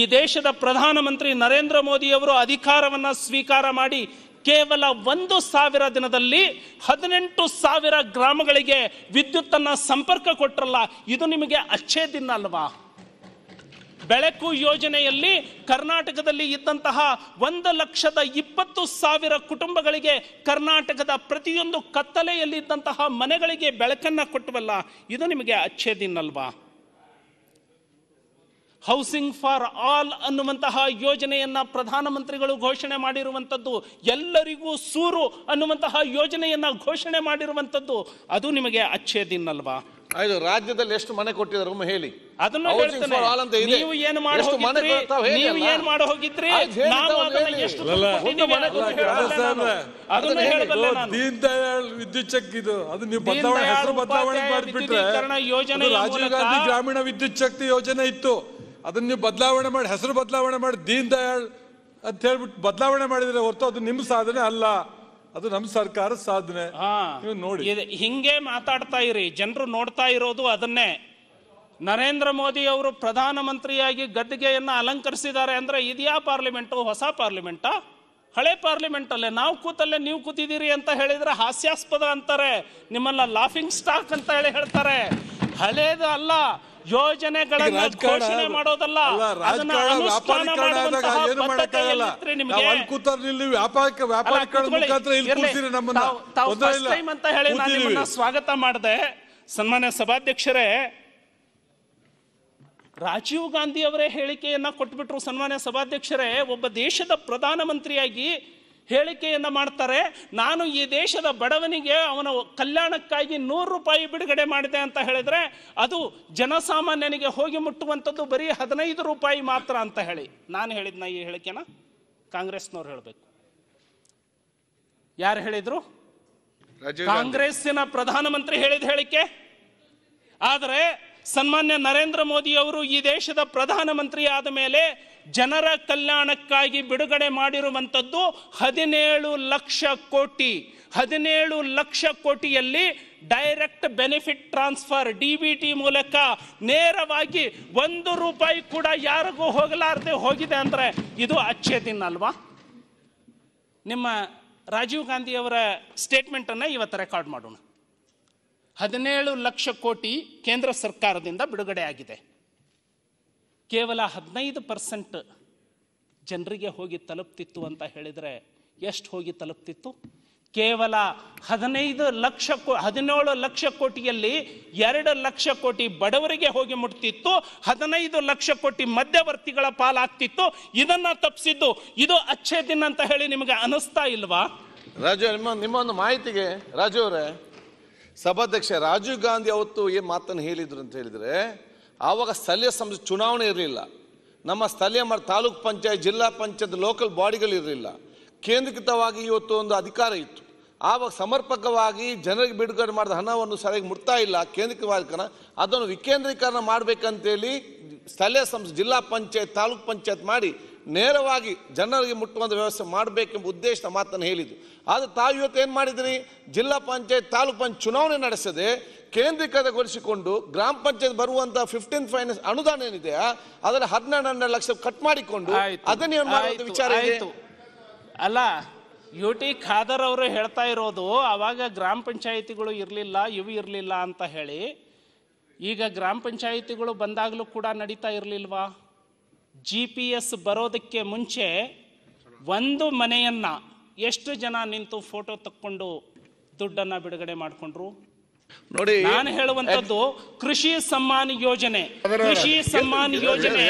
ಈ ದೇಶದ ಪ್ರಧಾನಮಂತ್ರಿ ನರೇಂದ್ರ ಮೋದಿಯವರು ಅಧಿಕಾರವನ್ನು ಸ್ವೀಕಾರ ಮಾಡಿ ಕೇವಲ ಒಂದು ಸಾವಿರ ದಿನದಲ್ಲಿ ಹದಿನೆಂಟು ಸಾವಿರ ಗ್ರಾಮಗಳಿಗೆ ವಿದ್ಯುತ್ತನ್ನು ಸಂಪರ್ಕ ಕೊಟ್ಟರಲ್ಲ ಇದು ನಿಮಗೆ ಅಚ್ಚೇ ದಿನ ಅಲ್ವಾ ಬೆಳಕು ಯೋಜನೆಯಲ್ಲಿ ಕರ್ನಾಟಕದಲ್ಲಿ ಇದ್ದಂತಹ ಒಂದು ಲಕ್ಷದ ಇಪ್ಪತ್ತು ಸಾವಿರ ಕುಟುಂಬಗಳಿಗೆ ಕರ್ನಾಟಕದ ಪ್ರತಿಯೊಂದು ಕತ್ತಲೆಯಲ್ಲಿ ಇದ್ದಂತಹ ಮನೆಗಳಿಗೆ ಬೆಳಕನ್ನು ಕೊಟ್ಟವಲ್ಲ ಇದು ನಿಮಗೆ ಅಚ್ಚೇದಿನಲ್ವಾ ಹೌಸಿಂಗ್ ಫಾರ್ ಆಲ್ ಅನ್ನುವಂತಹ ಯೋಜನೆಯನ್ನು ಪ್ರಧಾನಮಂತ್ರಿಗಳು ಘೋಷಣೆ ಮಾಡಿರುವಂಥದ್ದು ಎಲ್ಲರಿಗೂ ಸೂರು ಅನ್ನುವಂತಹ ಯೋಜನೆಯನ್ನು ಘೋಷಣೆ ಮಾಡಿರುವಂಥದ್ದು ಅದು ನಿಮಗೆ ಅಚ್ಚೇದಿನಲ್ವಾ ಆಯ್ತು ರಾಜ್ಯದಲ್ಲಿ ಎಷ್ಟು ಮನೆ ಕೊಟ್ಟಿದ್ದಾರೆ ಹೇಳಿ ಅದನ್ನು ನೀವು ಏನು ನೀವು ಏನು ಹೋಗಿದ್ರಿ ಅದನ್ನ ದೀನ್ ದಯಾಳ್ ವಿದ್ಯುತ್ ಚೆಕ್ ಇದು ಅದು ನೀವು ಬದಲಾವಣೆ ಹೆಸರು ಬದಲಾವಣೆ ಮಾಡಿಬಿಟ್ರೆ ಯೋಜನೆ ರಾಜೀವ್ ಗಾಂಧಿ ಗ್ರಾಮೀಣ ವಿದ್ಯುತ್ ಶಕ್ತಿ ಯೋಜನೆ ಇತ್ತು ಅದನ್ನ ನೀವು ಬದಲಾವಣೆ ಮಾಡಿ ಹೆಸರು ಬದಲಾವಣೆ ಮಾಡಿ ದೀನ್ ದಯಾಳ್ ಅಂತ ಹೇಳ್ಬಿಟ್ಟು ಬದಲಾವಣೆ ಮಾಡಿದ್ರೆ ಹೊರತು ಅದು ನಿಮ್ಮ ಸಾಧನೆ ಅಲ್ಲ ಅದು ನಮ್ಮ ಸರ್ಕಾರ ಸಾಧನೆ ನೀವು ನೋಡಿ ಹಿಂಗೆ ಮಾತಾಡ್ತಾ ಇರಿ ಜನರು ನೋಡ್ತಾ ಇರೋದು ಅದನ್ನೇ ನರೇಂದ್ರ ಮೋದಿ ಅವರು ಪ್ರಧಾನಮಂತ್ರಿಯಾಗಿ ಗದ್ದುಗೆಯನ್ನು ಅಲಂಕರಿಸಿದ್ದಾರೆ ಅಂದ್ರೆ ಇದ್ಯಾ ಪಾರ್ಲಿಮೆಂಟು ಹೊಸ ಪಾರ್ಲಿಮೆಂಟಾ ಹಳೆ ಪಾರ್ಲಿಮೆಂಟ್ ಅಲ್ಲೇ ನಾವು ಕೂತಲ್ಲೇ ನೀವು ಕೂತಿದ್ದೀರಿ ಅಂತ ಹೇಳಿದ್ರೆ ಹಾಸ್ಯಾಸ್ಪದ ಅಂತಾರೆ ನಿಮ್ಮನ್ನ ಲಾಫಿಂಗ್ ಸ್ಟಾಕ್ ಅಂತ ಹೇಳಿ ಹೇಳ್ತಾರೆ ಹಳೇದು ಅಲ್ಲ ಯೋಜನೆಗಳನ್ನು ಘೋಷಣೆ ಮಾಡೋದಲ್ಲ ಅದನ್ನ ಅನುಷ್ಠಾನ ಮಾಡುವಂತಹ ಬದ್ಧತೆ ಎಲ್ಲಿತ್ರಿ ನಿಮಗೆ ವ್ಯಾಪಾರ ವ್ಯಾಪಾರ ಮುಖಾಂತರ ಇಲ್ಲಿ ನಮ್ಮನ್ನ ಫಸ್ಟ್ ಟೈಮ್ ಅಂತ ಹೇಳಿ ನಾನು ನಿಮ್ಮನ್ನ ಸ್ವಾಗತ ಮಾಡಿದೆ ಸನ್ಮಾನ್ಯ ಸಭಾಧ್ಯಕ್ಷರೇ ರಾಜೀವ್ ಗಾಂಧಿ ಅವರೇ ಹೇಳಿಕೆಯನ್ನ ಕೊಟ್ಬಿಟ್ರು ಸನ್ಮಾನ್ಯ ಸಭಾಧ್ಯಕ್ಷರೇ ಒಬ್ಬ ದೇಶದ ಪ್ರಧಾನಮಂತ್ರಿಯಾಗಿ ಹೇಳಿಕೆಯನ್ನು ಮಾಡ್ತಾರೆ ನಾನು ಈ ದೇಶದ ಬಡವನಿಗೆ ಅವನ ಕಲ್ಯಾಣಕ್ಕಾಗಿ ನೂರು ರೂಪಾಯಿ ಬಿಡುಗಡೆ ಮಾಡಿದೆ ಅಂತ ಹೇಳಿದ್ರೆ ಅದು ಜನಸಾಮಾನ್ಯನಿಗೆ ಹೋಗಿ ಮುಟ್ಟುವಂಥದ್ದು ಬರೀ ಹದಿನೈದು ರೂಪಾಯಿ ಮಾತ್ರ ಅಂತ ಹೇಳಿ ನಾನು ಹೇಳಿದ್ನ ಈ ಹೇಳಿಕೆನ ಕಾಂಗ್ರೆಸ್ನವ್ರು ಹೇಳಬೇಕು ಯಾರು ಹೇಳಿದ್ರು ಕಾಂಗ್ರೆಸ್ಸಿನ ಪ್ರಧಾನಮಂತ್ರಿ ಹೇಳಿದ ಹೇಳಿಕೆ ಆದರೆ ಸನ್ಮಾನ್ಯ ನರೇಂದ್ರ ಮೋದಿ ಅವರು ಈ ದೇಶದ ಪ್ರಧಾನಮಂತ್ರಿ ಆದ ಮೇಲೆ ಜನರ ಕಲ್ಯಾಣಕ್ಕಾಗಿ ಬಿಡುಗಡೆ ಮಾಡಿರುವಂಥದ್ದು ಹದಿನೇಳು ಲಕ್ಷ ಕೋಟಿ ಹದಿನೇಳು ಲಕ್ಷ ಕೋಟಿಯಲ್ಲಿ direct benefit transfer D B T ಮೂಲಕ ನೇರವಾಗಿ ಒಂದು ರೂಪಾಯಿ ಕೂಡ ಯಾರಿಗೂ ಹೋಗಲಾರದೆ ಹೋಗಿದೆ ಅಂದರೆ ಇದು ಅಚ್ಚೆ ದಿನ ಅಲ್ವಾ ನಿಮ್ಮ ರಾಜೀವ್ ಗಾಂಧಿಯವರ ಸ್ಟೇಟ್ಮೆಂಟನ್ನು ಇವತ್ತು ರೆಕಾರ್ಡ್ ಮಾಡೋಣ ಹದಿನೇಳು ಲಕ್ಷ ಕೋಟಿ ಕೇಂದ್ರ ಸರ್ಕಾರದಿಂದ ಬಿಡುಗಡೆ ಆಗಿದೆ ಕೇವಲ ಹದಿನೈದು ಪರ್ಸೆಂಟ್ ಜನರಿಗೆ ಹೋಗಿ ತಲುಪ್ತಿತ್ತು ಅಂತ ಹೇಳಿದರೆ ಎಷ್ಟು ಹೋಗಿ ತಲುಪ್ತಿತ್ತು ಕೇವಲ ಹದಿನೈದು ಲಕ್ಷ ಕೋ ಹದಿನೇಳು ಲಕ್ಷ ಕೋಟಿಯಲ್ಲಿ ಎರಡು ಲಕ್ಷ ಕೋಟಿ ಬಡವರಿಗೆ ಹೋಗಿ ಮುಟ್ತಿತ್ತು ಹದಿನೈದು ಲಕ್ಷ ಕೋಟಿ ಮಧ್ಯವರ್ತಿಗಳ ಪಾಲಾಗ್ತಿತ್ತು ಇದನ್ನ ತಪ್ಪಿಸಿದ್ದು ಇದು ಅಚ್ಚೆ ದಿನ ಅಂತ ಹೇಳಿ ನಿಮಗೆ ಅನಿಸ್ತಾ ಇಲ್ವಾ ರಾಜು ನಿಮ್ಮ ನಿಮ್ಮೊಂದು ಮಾಹಿತಿಗೆ ರಾಜು ಅವರೇ ಸಭಾಧ್ಯಕ್ಷ ರಾಜೀವ್ ಗಾಂಧಿ ಅವತ್ತು ಏನು ಮಾತನ್ನು ಹೇಳಿದ್ರು ಅಂತ ಹೇಳಿದರೆ ಆವಾಗ ಸ್ಥಳೀಯ ಸಂಸ್ಥೆ ಚುನಾವಣೆ ಇರಲಿಲ್ಲ ನಮ್ಮ ಸ್ಥಳೀಯ ಮ ತಾಲೂಕ್ ಪಂಚಾಯತ್ ಜಿಲ್ಲಾ ಪಂಚಾಯತ್ ಲೋಕಲ್ ಬಾಡಿಗಳಿರಲಿಲ್ಲ ಕೇಂದ್ರೀಕೃತವಾಗಿ ಇವತ್ತು ಒಂದು ಅಧಿಕಾರ ಇತ್ತು ಆವಾಗ ಸಮರ್ಪಕವಾಗಿ ಜನರಿಗೆ ಬಿಡುಗಡೆ ಮಾಡಿದ ಹಣವನ್ನು ಸರಿಯಾಗಿ ಮುಟ್ತಾ ಇಲ್ಲ ಕೇಂದ್ರೀಕರಣ ಅದನ್ನು ವಿಕೇಂದ್ರೀಕರಣ ಮಾಡಬೇಕಂತೇಳಿ ಸ್ಥಳೀಯ ಸಂಸ್ಥೆ ಜಿಲ್ಲಾ ಪಂಚಾಯತ್ ತಾಲೂಕ್ ಪಂಚಾಯತ್ ಮಾಡಿ ನೇರವಾಗಿ ಜನರಿಗೆ ಮುಟ್ಟುವಂಥ ವ್ಯವಸ್ಥೆ ಮಾಡಬೇಕೆಂಬ ಉದ್ದೇಶದ ಮಾತನ್ನು ಹೇಳಿದ್ದು ಆದರೆ ತಾವು ಇವತ್ತು ಏನು ಮಾಡಿದಿರಿ ಜಿಲ್ಲಾ ಪಂಚಾಯತ್ ತಾಲೂಕು ಪಂಚಾಯತ್ ಚುನಾವಣೆ ನಡೆಸದೆ ಕೇಂದ್ರೀಕೃತಗೊಳಿಸಿಕೊಂಡು ಗ್ರಾಮ ಪಂಚಾಯತ್ ಬರುವಂತಹ ಫಿಫ್ಟೀನ್ ಫೈನಾನ್ಸ್ ಅನುದಾನ ಏನಿದೆ ಅದರ ಹದಿನೆರಡು ಹನ್ನೆರಡು ಲಕ್ಷ ಕಟ್ ಮಾಡಿಕೊಂಡು ವಿಚಾರ ಆಯಿತು ಅಲ್ಲ ಯು ಟಿ ಖಾದರ್ ಅವರು ಹೇಳ್ತಾ ಇರೋದು ಅವಾಗ ಗ್ರಾಮ ಪಂಚಾಯಿತಿಗಳು ಇರಲಿಲ್ಲ ಇವು ಇರಲಿಲ್ಲ ಅಂತ ಹೇಳಿ ಈಗ ಗ್ರಾಮ ಪಂಚಾಯಿತಿಗಳು ಬಂದಾಗಲೂ ಕೂಡ ನಡೀತಾ ಇರಲಿಲ್ವಾ ಜಿ ಪಿ ಎಸ್ ಬರೋದಕ್ಕೆ ಮುಂಚೆ ಒಂದು ಮನೆಯನ್ನು ಎಷ್ಟು ಜನ ನಿಂತು ಫೋಟೋ ತಕ್ಕೊಂಡು ದುಡ್ಡನ್ನು ಬಿಡುಗಡೆ ಮಾಡಿಕೊಂಡ್ರು ನೋಡಿ ನಾನು ಹೇಳುವಂತದ್ದು ಕೃಷಿ ಸಮ್ಮಾನ್ ಯೋಜನೆ ಕೃಷಿ ಸಮ್ಮಾನ್ ಯೋಜನೆ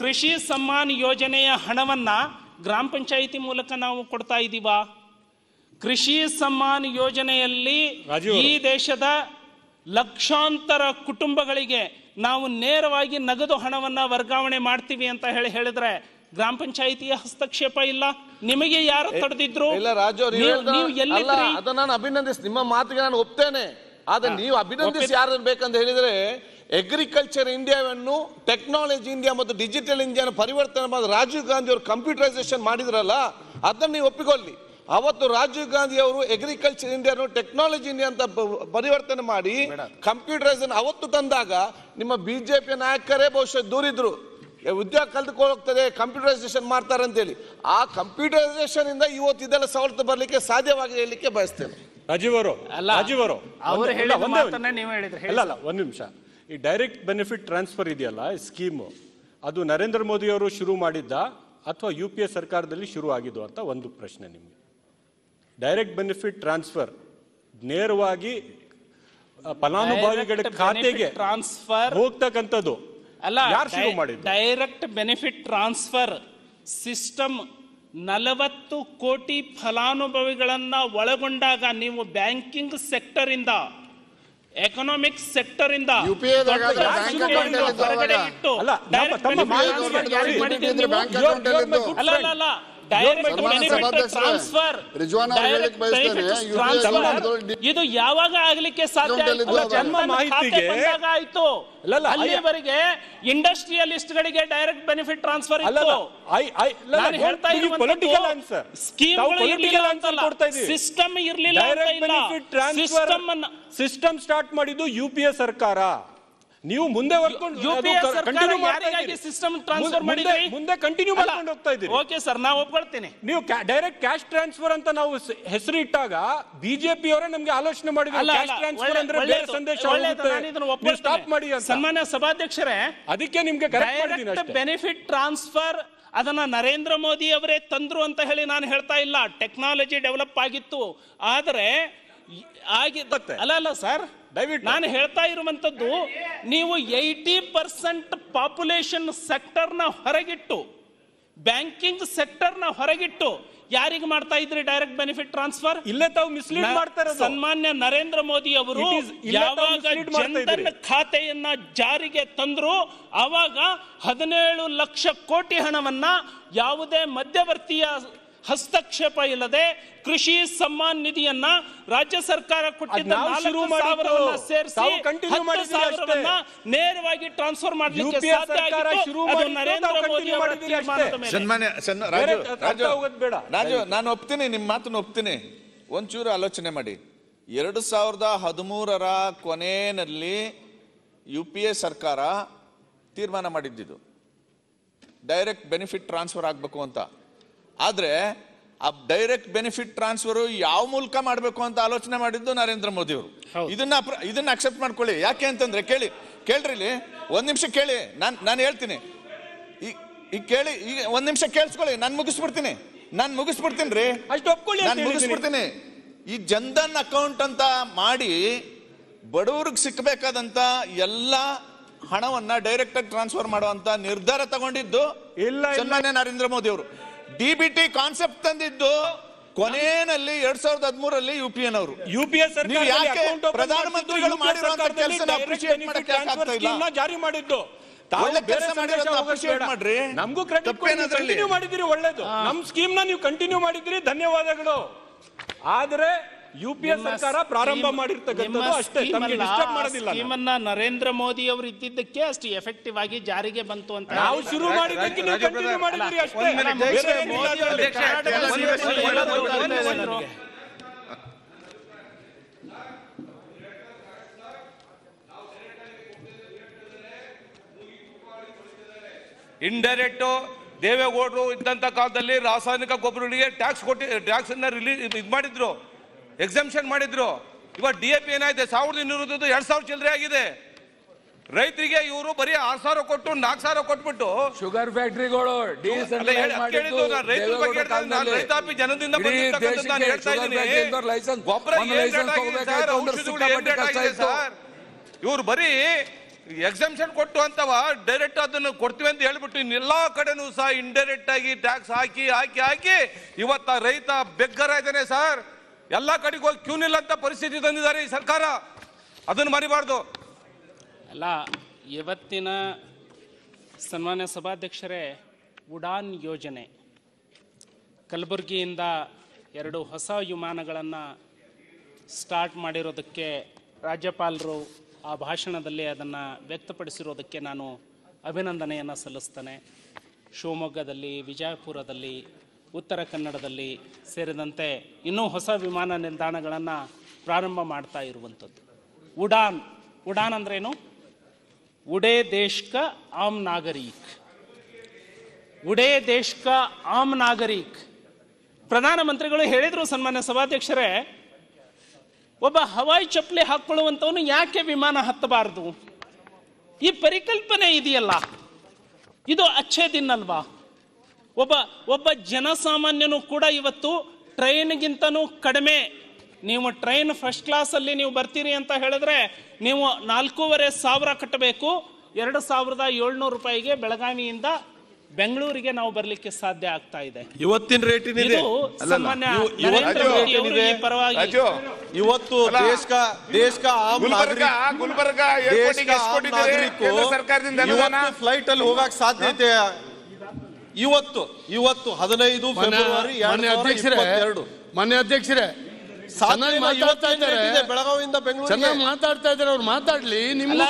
ಕೃಷಿ ಸಮ್ಮಾನ್ ಯೋಜನೆಯ ಹಣವನ್ನ ಗ್ರಾಮ ಪಂಚಾಯಿತಿ ಮೂಲಕ ನಾವು ಕೊಡ್ತಾ ಇದೀವಾ ಕೃಷಿ ಸಮ್ಮಾನ್ ಯೋಜನೆಯಲ್ಲಿ ಈ ದೇಶದ ಲಕ್ಷಾಂತರ ಕುಟುಂಬಗಳಿಗೆ ನಾವು ನೇರವಾಗಿ ನಗದು ಹಣವನ್ನ ವರ್ಗಾವಣೆ ಮಾಡ್ತೀವಿ ಅಂತ ಹೇಳಿ ಹೇಳಿದ್ರೆ ಗ್ರಾಮ ಪಂಚಾಯಿತಿಯ ಹಸ್ತಕ್ಷೇಪ ಇಲ್ಲ ನಿಮಗೆ ಯಾರು ತಡೆದಿದ್ರು ಇಲ್ಲ ರಾಜು ಅದನ್ನ ನಾನು ಅಭಿನಂದಿಸ್ ನಿಮ್ಮ ಮಾತಿಗೆ ನಾನು ಒಪ್ತೇನೆ ಆದ್ರೆ ನೀವು ಅಭಿನಂದಿಸಿ ಯಾರನ್ನ ಬೇಕಂತ ಹೇಳಿದ್ರೆ ಅಗ್ರಿಕಲ್ಚರ್ ಇಂಡಿಯಾವನ್ನು ಟೆಕ್ನಾಲಜಿ ಇಂಡಿಯಾ ಮತ್ತು ಡಿಜಿಟಲ್ ಇಂಡಿಯಾ ಪರಿವರ್ತನೆ ಮಾಡಿ ರಾಜೀವ್ ಗಾಂಧಿ ಅವರು ಕಂಪ್ಯೂಟರೈಸೇಷನ್ ಮಾಡಿದ್ರಲ್ಲ ಅದನ್ನ ನೀವು ಒಪ್ಪಿಕೊಳ್ಳಿ ಅವತ್ತು ರಾಜೀವ್ ಗಾಂಧಿ ಅವರು ಅಗ್ರಿಕಲ್ಚರ್ ಇಂಡಿಯಾನು ಟೆಕ್ನಾಲಜಿ ಇಂಡಿಯಾ ಅಂತ ಪರಿವರ್ತನೆ ಮಾಡಿ ಕಂಪ್ಯೂಟರೈಸೇಷನ್ ಅವತ್ತು ತಂದಾಗ ನಿಮ್ಮ ಬಿಜೆಪಿ ನಾಯಕರೇ ಬಹುಶಃ ದೂರಿದ್ರು ಉದ್ಯೋಗ ಕಲ್ತ್ಕೊಳ್ತದೆ ಕಂಪ್ಯೂಟರೈಸೇಷನ್ ಮಾಡ್ತಾರೆ ಹೇಳಿ ಆ ಕಂಪ್ಯೂಟರೈಸೇಷನ್ ಇಂದ ಇವತ್ತು ಇದೆಲ್ಲ ಸವಲತ್ತು ಬರಲಿಕ್ಕೆ ಸಾಧ್ಯವಾಗಿದೆ ಹೇಳಲಿಕ್ಕೆ ಬಯಸ್ತೇನೆ ರಾಜೀವ್ ಅವರು ರಾಜೀವ್ ಅವರು ಅಲ್ಲ ಒಂದು ನಿಮಿಷ ಈ ಡೈರೆಕ್ಟ್ ಬೆನಿಫಿಟ್ ಟ್ರಾನ್ಸ್ಫರ್ ಇದೆಯಲ್ಲ ಸ್ಕೀಮು ಅದು ನರೇಂದ್ರ ಮೋದಿ ಅವರು ಶುರು ಮಾಡಿದ್ದ ಅಥವಾ ಯು ಪಿ ಎ ಸರ್ಕಾರದಲ್ಲಿ ಶುರು ಆಗಿದ್ದು ಅಂತ ಒಂದು ಪ್ರಶ್ನೆ ನಿಮಗೆ ಡೈರೆಕ್ಟ್ ಬೆನಿಫಿಟ್ ಟ್ರಾನ್ಸ್ಫರ್ ನೇರವಾಗಿ ಫಲಾನುಭವಿಗಳ ಖಾತೆಗೆ ಟ್ರಾನ್ಸ್ಫರ್ ಹೋಗ್ತಕ್ಕಂಥದ್ದು ಅಲ್ಲ ಡೈರೆಕ್ಟ್ ಬೆನಿಫಿಟ್ ಟ್ರಾನ್ಸ್ಫರ್ ಸಿಸ್ಟಮ್ ನಲವತ್ತು ಕೋಟಿ ಫಲಾನುಭವಿಗಳನ್ನ ಒಳಗೊಂಡಾಗ ನೀವು ಬ್ಯಾಂಕಿಂಗ್ ಸೆಕ್ಟರ್ ಇಂದ ಎಕನಾಮಿಕ್ ಸೆಕ್ಟರ್ ಇಂದ ಇದು ಯಾವಾಗ ಆಗ್ಲಿಕ್ಕೆ ಸಾಧ್ಯ ಆಯ್ತು ಅಲ್ಲಿವರೆಗೆ ಇಂಡಸ್ಟ್ರಿಯಲಿಸ್ಟ್ ಗಳಿಗೆ ಡೈರೆಕ್ಟ್ ಬೆನಿಫಿಟ್ ಟ್ರಾನ್ಸ್ಫರ್ ಸಿಸ್ಟಮ್ ಇರ್ಲಿಲ್ಲ ಸಿಸ್ಟಮ್ ಸ್ಟಾರ್ಟ್ ಮಾಡಿದ್ದು ಯು ಪಿ ಎ ಸರ್ಕಾರ ನೀವು ಮುಂದೆ ಸಿಸ್ಟಮ್ ಟ್ರಾನ್ಸ್ಫರ್ ಮಾಡಿದ್ರಿ ಮುಂದೆ ಕಂಟಿನ್ಯೂ ಮಾಡ್ಕೊಂಡು ಹೋಗ್ತಾ ಇದ್ದೀರಿ ಓಕೆ ಸರ್ ನಾವು ಒಪ್ಕೊಳ್ತೀನಿ ನೀವು ಡೈರೆಕ್ಟ್ ಕ್ಯಾಶ್ ಟ್ರಾನ್ಸ್ಫರ್ ಅಂತ ನಾವು ಹೆಸರು ಇಟ್ಟಾಗ ಬಿಜೆಪಿ ಅವರೇ ನಮಗೆ ಆಲೋಚನೆ ಮಾಡಿದ್ರು ಕ್ಯಾಶ್ ಟ್ರಾನ್ಸ್ಫರ್ ಅಂದ್ರೆ ಬೇರೆ ಸಂದೇಶ ಹೋಗುತ್ತೆ ಸ್ಟಾಪ್ ಮಾಡಿ ಸನ್ಮಾನ್ಯ ಸಭಾಧ್ಯಕ್ಷರೇ ಅದಕ್ಕೆ ನಿಮಗೆ ಕರೆಕ್ಟ್ ಬೆನಿಫಿಟ್ ಟ್ರಾನ್ಸ್ಫರ್ ಅದನ್ನ ನರೇಂದ್ರ ಮೋದಿ ಅವರೇ ತಂದ್ರು ಅಂತ ಹೇಳಿ ನಾನು ಹೇಳ್ತಾ ಇಲ್ಲ ಟೆಕ್ನಾಲಜಿ ಡೆವಲಪ್ ಆಗಿತ್ತು ಆದರೆ ಆಗಿ ಅಲ್ಲ ಅಲ್ಲ ಸರ್ ದಯವಿಟ್ಟು ನಾನು ಹೇಳ್ತಾ ಇರುವಂತದ್ದು ನೀವು ಏಯ್ಟಿ ಪರ್ಸೆಂಟ್ ಪಾಪ್ಯುಲೇಷನ್ ಸೆಕ್ಟರ್ನ ಹೊರಗಿಟ್ಟು ಬ್ಯಾಂಕಿಂಗ್ ಸೆಕ್ಟರ್ನ ಹೊರಗಿಟ್ಟು ಯಾರಿಗೆ ಮಾಡ್ತಾ ಇದ್ರಿ ಡೈರೆಕ್ಟ್ ಬೆನಿಫಿಟ್ ಟ್ರಾನ್ಸ್ಫರ್ ಇಲ್ಲೇ ತಾವು ಮಿಸ್ಲೀಡ್ ಮಾಡ್ತಾರೆ ಸನ್ಮಾನ್ಯ ನರೇಂದ್ರ ಮೋದಿ ಅವರು ಯಾವಾಗ ಜನ್ಧನ್ ಖಾತೆಯನ್ನ ಜಾರಿಗೆ ತಂದ್ರು ಅವಾಗ ಹದಿನೇಳು ಲಕ್ಷ ಕೋಟಿ ಹಣವನ್ನ ಯಾವುದೇ ಮಧ್ಯವರ್ತಿಯ ಹಸ್ತಕ್ಷೇಪ ಇಲ್ಲದೆ ಕೃಷಿ ಸಮ್ಮಾನ್ ನಿಧಿಯನ್ನ ರಾಜ್ಯ ಸರ್ಕಾರ ಕೊಟ್ಟಿದ್ದ ನೇರವಾಗಿ ಟ್ರಾನ್ಸ್ಫರ್ ಮಾಡಲಿಕ್ಕೆ ಸಾಧ್ಯ ರಾಜು ನಾನು ಒಪ್ತೀನಿ ನಿಮ್ಮ ಮಾತನ್ನ ಒಪ್ತೀನಿ ಒಂಚೂರು ಆಲೋಚನೆ ಮಾಡಿ ಎರಡು ಸಾವಿರದ ಹದಿಮೂರರ ಕೊನೆಯಲ್ಲಿ ಯು ಪಿ ಎ ಸರ್ಕಾರ ತೀರ್ಮಾನ ಮಾಡಿದ್ದು ಡೈರೆಕ್ಟ್ ಬೆನಿಫಿಟ್ ಟ್ರಾನ್ಸ್ಫರ್ ಆಗ್ಬೇಕು ಅಂತ ಆದರೆ ಆ ಡೈರೆಕ್ಟ್ ಬೆನಿಫಿಟ್ ಟ್ರಾನ್ಸ್ಫರ್ ಯಾವ ಮೂಲಕ ಮಾಡಬೇಕು ಅಂತ ಆಲೋಚನೆ ಮಾಡಿದ್ದು ನರೇಂದ್ರ ಮೋದಿ ಅವರು ಇದನ್ನ ಇದನ್ನ ಅಕ್ಸೆಪ್ಟ್ ಮಾಡ್ಕೊಳ್ಳಿ ಯಾಕೆ ಅಂತಂದ್ರೆ ಕೇಳಿ ಕೇಳ್ರಿ ಇಲ್ಲಿ ಒಂದ್ ನಿಮಿಷ ಕೇಳಿ ನಾನು ನಾನು ಹೇಳ್ತೀನಿ ಈಗ ಕೇಳಿ ಈಗ ಒಂದ್ ನಿಮಿಷ ಕೇಳಿಸ್ಕೊಳ್ಳಿ ನಾನು ಮುಗಿಸ್ಬಿಡ್ತೀನಿ ನಾನು ಮುಗಿಸ್ಬಿಡ್ತೀನಿ ರೀ ಅಷ್ಟು ಒಪ್ಕೊಳ್ಳಿ ನಾನು ಮುಗಿಸ್ಬಿಡ್ತೀನಿ ಈ ಜನ್ಧನ್ ಅಕೌಂಟ್ ಅಂತ ಮಾಡಿ ಬಡವ್ರಿಗೆ ಸಿಕ್ಕಬೇಕಾದಂತ ಎಲ್ಲ ಹಣವನ್ನ ಡೈರೆಕ್ಟ್ ಆಗಿ ಟ್ರಾನ್ಸ್ಫರ್ ಮಾಡುವಂತ ನಿರ್ಧಾರ ತಗೊಂಡಿದ್ದು ಇಲ್ಲ ನರೇಂದ್ರ ಮೋದಿ ಅವರು ಡಿ ಬಿ ಟಿ ಕಾನ್ಸೆಪ್ಟ್ ತಂದಿದ್ದು ಕೊನೆಯಲ್ಲಿ ಎರಡ್ ಸಾವಿರದ ಹದಿಮೂರಲ್ಲಿ ಯು ಪಿ ಎನ್ ಅವರು ಯು ಪಿ ಎಸ್ ಯಾಕೆ ಪ್ರಧಾನಮಂತ್ರಿಗಳು ಮಾಡಿರೋ ಜಾರಿ ಮಾಡಿದ್ದು ನಮಗೂ ಕ್ರೆಡಿಟ್ ಮಾಡಿದಿರಿ ಒಳ್ಳೇದು ನಮ್ ಸ್ಕೀಮ್ ನ ನೀವು ಕಂಟಿನ್ಯೂ ಮಾಡಿದಿರಿ ಧನ್ಯವಾದಗಳು ಆದ್ರೆ ಯು ಪಿ ಎ ಸರ್ಕಾರ ಪ್ರಾರಂಭ ಮಾಡಿರ್ತಕ್ಕಂಥದ್ದು ಅಷ್ಟೇ ನರೇಂದ್ರ ಮೋದಿ ಅವರು ಇದ್ದಿದ್ದಕ್ಕೆ ಅಷ್ಟು ಎಫೆಕ್ಟಿವ್ ಆಗಿ ಜಾರಿಗೆ ಬಂತು ಅಂತ ನಾವು ಶುರು ಮಾಡಿದ್ದಕ್ಕೆ ಇಂಡೈರೆಕ್ಟ್ ದೇವೇಗೌಡರು ಇದ್ದಂತ ಕಾಲದಲ್ಲಿ ರಾಸಾಯನಿಕ ಗೊಬ್ಬರಗಳಿಗೆ ಟ್ಯಾಕ್ಸ್ ಕೊಟ್ಟಿ ಟ್ಯಾಕ್ಸ್ ಅನ್ನ ರಿಲೀಸ್ ಮಾಡಿದ್ರು ಎಕ್ಸಾಮಿಷನ್ ಮಾಡಿದ್ರು ಇವಾಗ ಡಿ ಎ ಪಿ ಏನಾಗಿದೆ ಸಾವಿರದ ಇನ್ನೂರದ್ದು ಎರಡು ಸಾವಿರ ಚಿಲ್ಲರೆ ಆಗಿದೆ ರೈತರಿಗೆ ಇವರು ಬರೀ ಆರ್ ಸಾವಿರ ಕೊಟ್ಟು ನಾಲ್ಕು ಸಾವಿರ ಕೊಟ್ಬಿಟ್ಟು ಶುಗರ್ ಫ್ಯಾಕ್ಟ್ರಿಗಳು ರೈತಾಪಿ ಜನದಿಂದ ಇವ್ರು ಬರೀ ಎಕ್ಸಾಮಿಷನ್ ಕೊಟ್ಟು ಅಂತವ ಡೈರೆಕ್ಟ್ ಅದನ್ನು ಕೊಡ್ತೀವಿ ಅಂತ ಹೇಳ್ಬಿಟ್ಟು ಇನ್ನೆಲ್ಲಾ ಕಡೆನೂ ಸಹ ಇಂಡೈರೆಕ್ಟ್ ಆಗಿ ಟ್ಯಾಕ್ಸ್ ಹಾಕಿ ಹಾಕಿ ಹಾಕಿ ಇವತ್ತ ರೈತ ಬೆಗ್ಗರ ಇದ್ದಾನೆ ಸರ್ ಎಲ್ಲ ಕಡೆಗೆ ಹೋಗಿ ಕ್ಯೂ ನಿಲ್ಲಂತ ಪರಿಸ್ಥಿತಿ ತಂದಿದ್ದಾರೆ ಈ ಸರ್ಕಾರ ಅದನ್ನು ಮರಿಬಾರ್ದು ಅಲ್ಲ ಇವತ್ತಿನ ಸನ್ಮಾನ್ಯ ಸಭಾಧ್ಯಕ್ಷರೇ ಉಡಾನ್ ಯೋಜನೆ ಕಲಬುರಗಿಯಿಂದ ಎರಡು ಹೊಸ ವಿಮಾನಗಳನ್ನು ಸ್ಟಾರ್ಟ್ ಮಾಡಿರೋದಕ್ಕೆ ರಾಜ್ಯಪಾಲರು ಆ ಭಾಷಣದಲ್ಲಿ ಅದನ್ನು ವ್ಯಕ್ತಪಡಿಸಿರೋದಕ್ಕೆ ನಾನು ಅಭಿನಂದನೆಯನ್ನು ಸಲ್ಲಿಸ್ತೇನೆ ಶಿವಮೊಗ್ಗದಲ್ಲಿ ವಿಜಯಪುರದಲ್ಲಿ ಉತ್ತರ ಕನ್ನಡದಲ್ಲಿ ಸೇರಿದಂತೆ ಇನ್ನೂ ಹೊಸ ವಿಮಾನ ನಿಲ್ದಾಣಗಳನ್ನು ಪ್ರಾರಂಭ ಮಾಡ್ತಾ ಇರುವಂಥದ್ದು ಉಡಾನ್ ಉಡಾನ್ ಅಂದ್ರೇನು ಉಡೇ ದೇಶ್ಕ ಆಮ್ ನಾಗರೀಕ್ ಉಡೇ ದೇಶ್ಕ ಆಮ್ ನಾಗರೀಕ್ ಪ್ರಧಾನಮಂತ್ರಿಗಳು ಹೇಳಿದರು ಸನ್ಮಾನ್ಯ ಸಭಾಧ್ಯಕ್ಷರೇ ಒಬ್ಬ ಹವಾಯಿ ಚಪ್ಪಲಿ ಹಾಕ್ಕೊಳ್ಳುವಂಥವನು ಯಾಕೆ ವಿಮಾನ ಹತ್ತಬಾರದು ಈ ಪರಿಕಲ್ಪನೆ ಇದೆಯಲ್ಲ ಇದು ಅಚ್ಛೇ ದಿನಲ್ವಾ ಒಬ್ಬ ಒಬ್ಬ ಜನಸಾಮಾನ್ಯನು ಕೂಡ ಇವತ್ತು ಟ್ರೈನ್ಗಿಂತನೂ ಕಡಿಮೆ ನೀವು ಟ್ರೈನ್ ಫಸ್ಟ್ ಕ್ಲಾಸಲ್ಲಿ ನೀವು ಬರ್ತೀರಿ ಅಂತ ಹೇಳಿದ್ರೆ ನೀವು ನಾಲ್ಕೂವರೆ ಸಾವಿರ ಕಟ್ಟಬೇಕು ಎರಡು ಸಾವಿರದ ಏಳ್ನೂರು ರೂಪಾಯಿಗೆ ಬೆಳಗಾವಿಯಿಂದ ಬೆಂಗಳೂರಿಗೆ ನಾವು ಬರ್ಲಿಕ್ಕೆ ಸಾಧ್ಯ ಆಗ್ತಾ ಇದೆ ಇವತ್ತಿನ ರೇಟ್ ಇವತ್ತು ಫ್ಲೈಟ್ ಅಲ್ಲಿ ಹೋಗಕ್ಕೆ ಸಾಧ್ಯತೆ ಇವತ್ತು ಇವತ್ತು ಹದಿನೈದು ಫೆಬ್ರವರಿ ಎರಡು ಮಾನ್ಯ ಅಧ್ಯಕ್ಷರೇ ಚೆನ್ನಾಗಿ ಮಾತಾಡ್ತಾ ಇದ್ದಾರೆ ಬೆಳಗಾವಿಯಿಂದ ಬೆಂಗಳೂರು ಚೆನ್ನಾಗಿ ಮಾತಾಡ್ತಾ ಇದ್ದಾರೆ ಅವ್ರು ಮಾತಾಡ್ಲಿ ನಿಮ್ಗೆ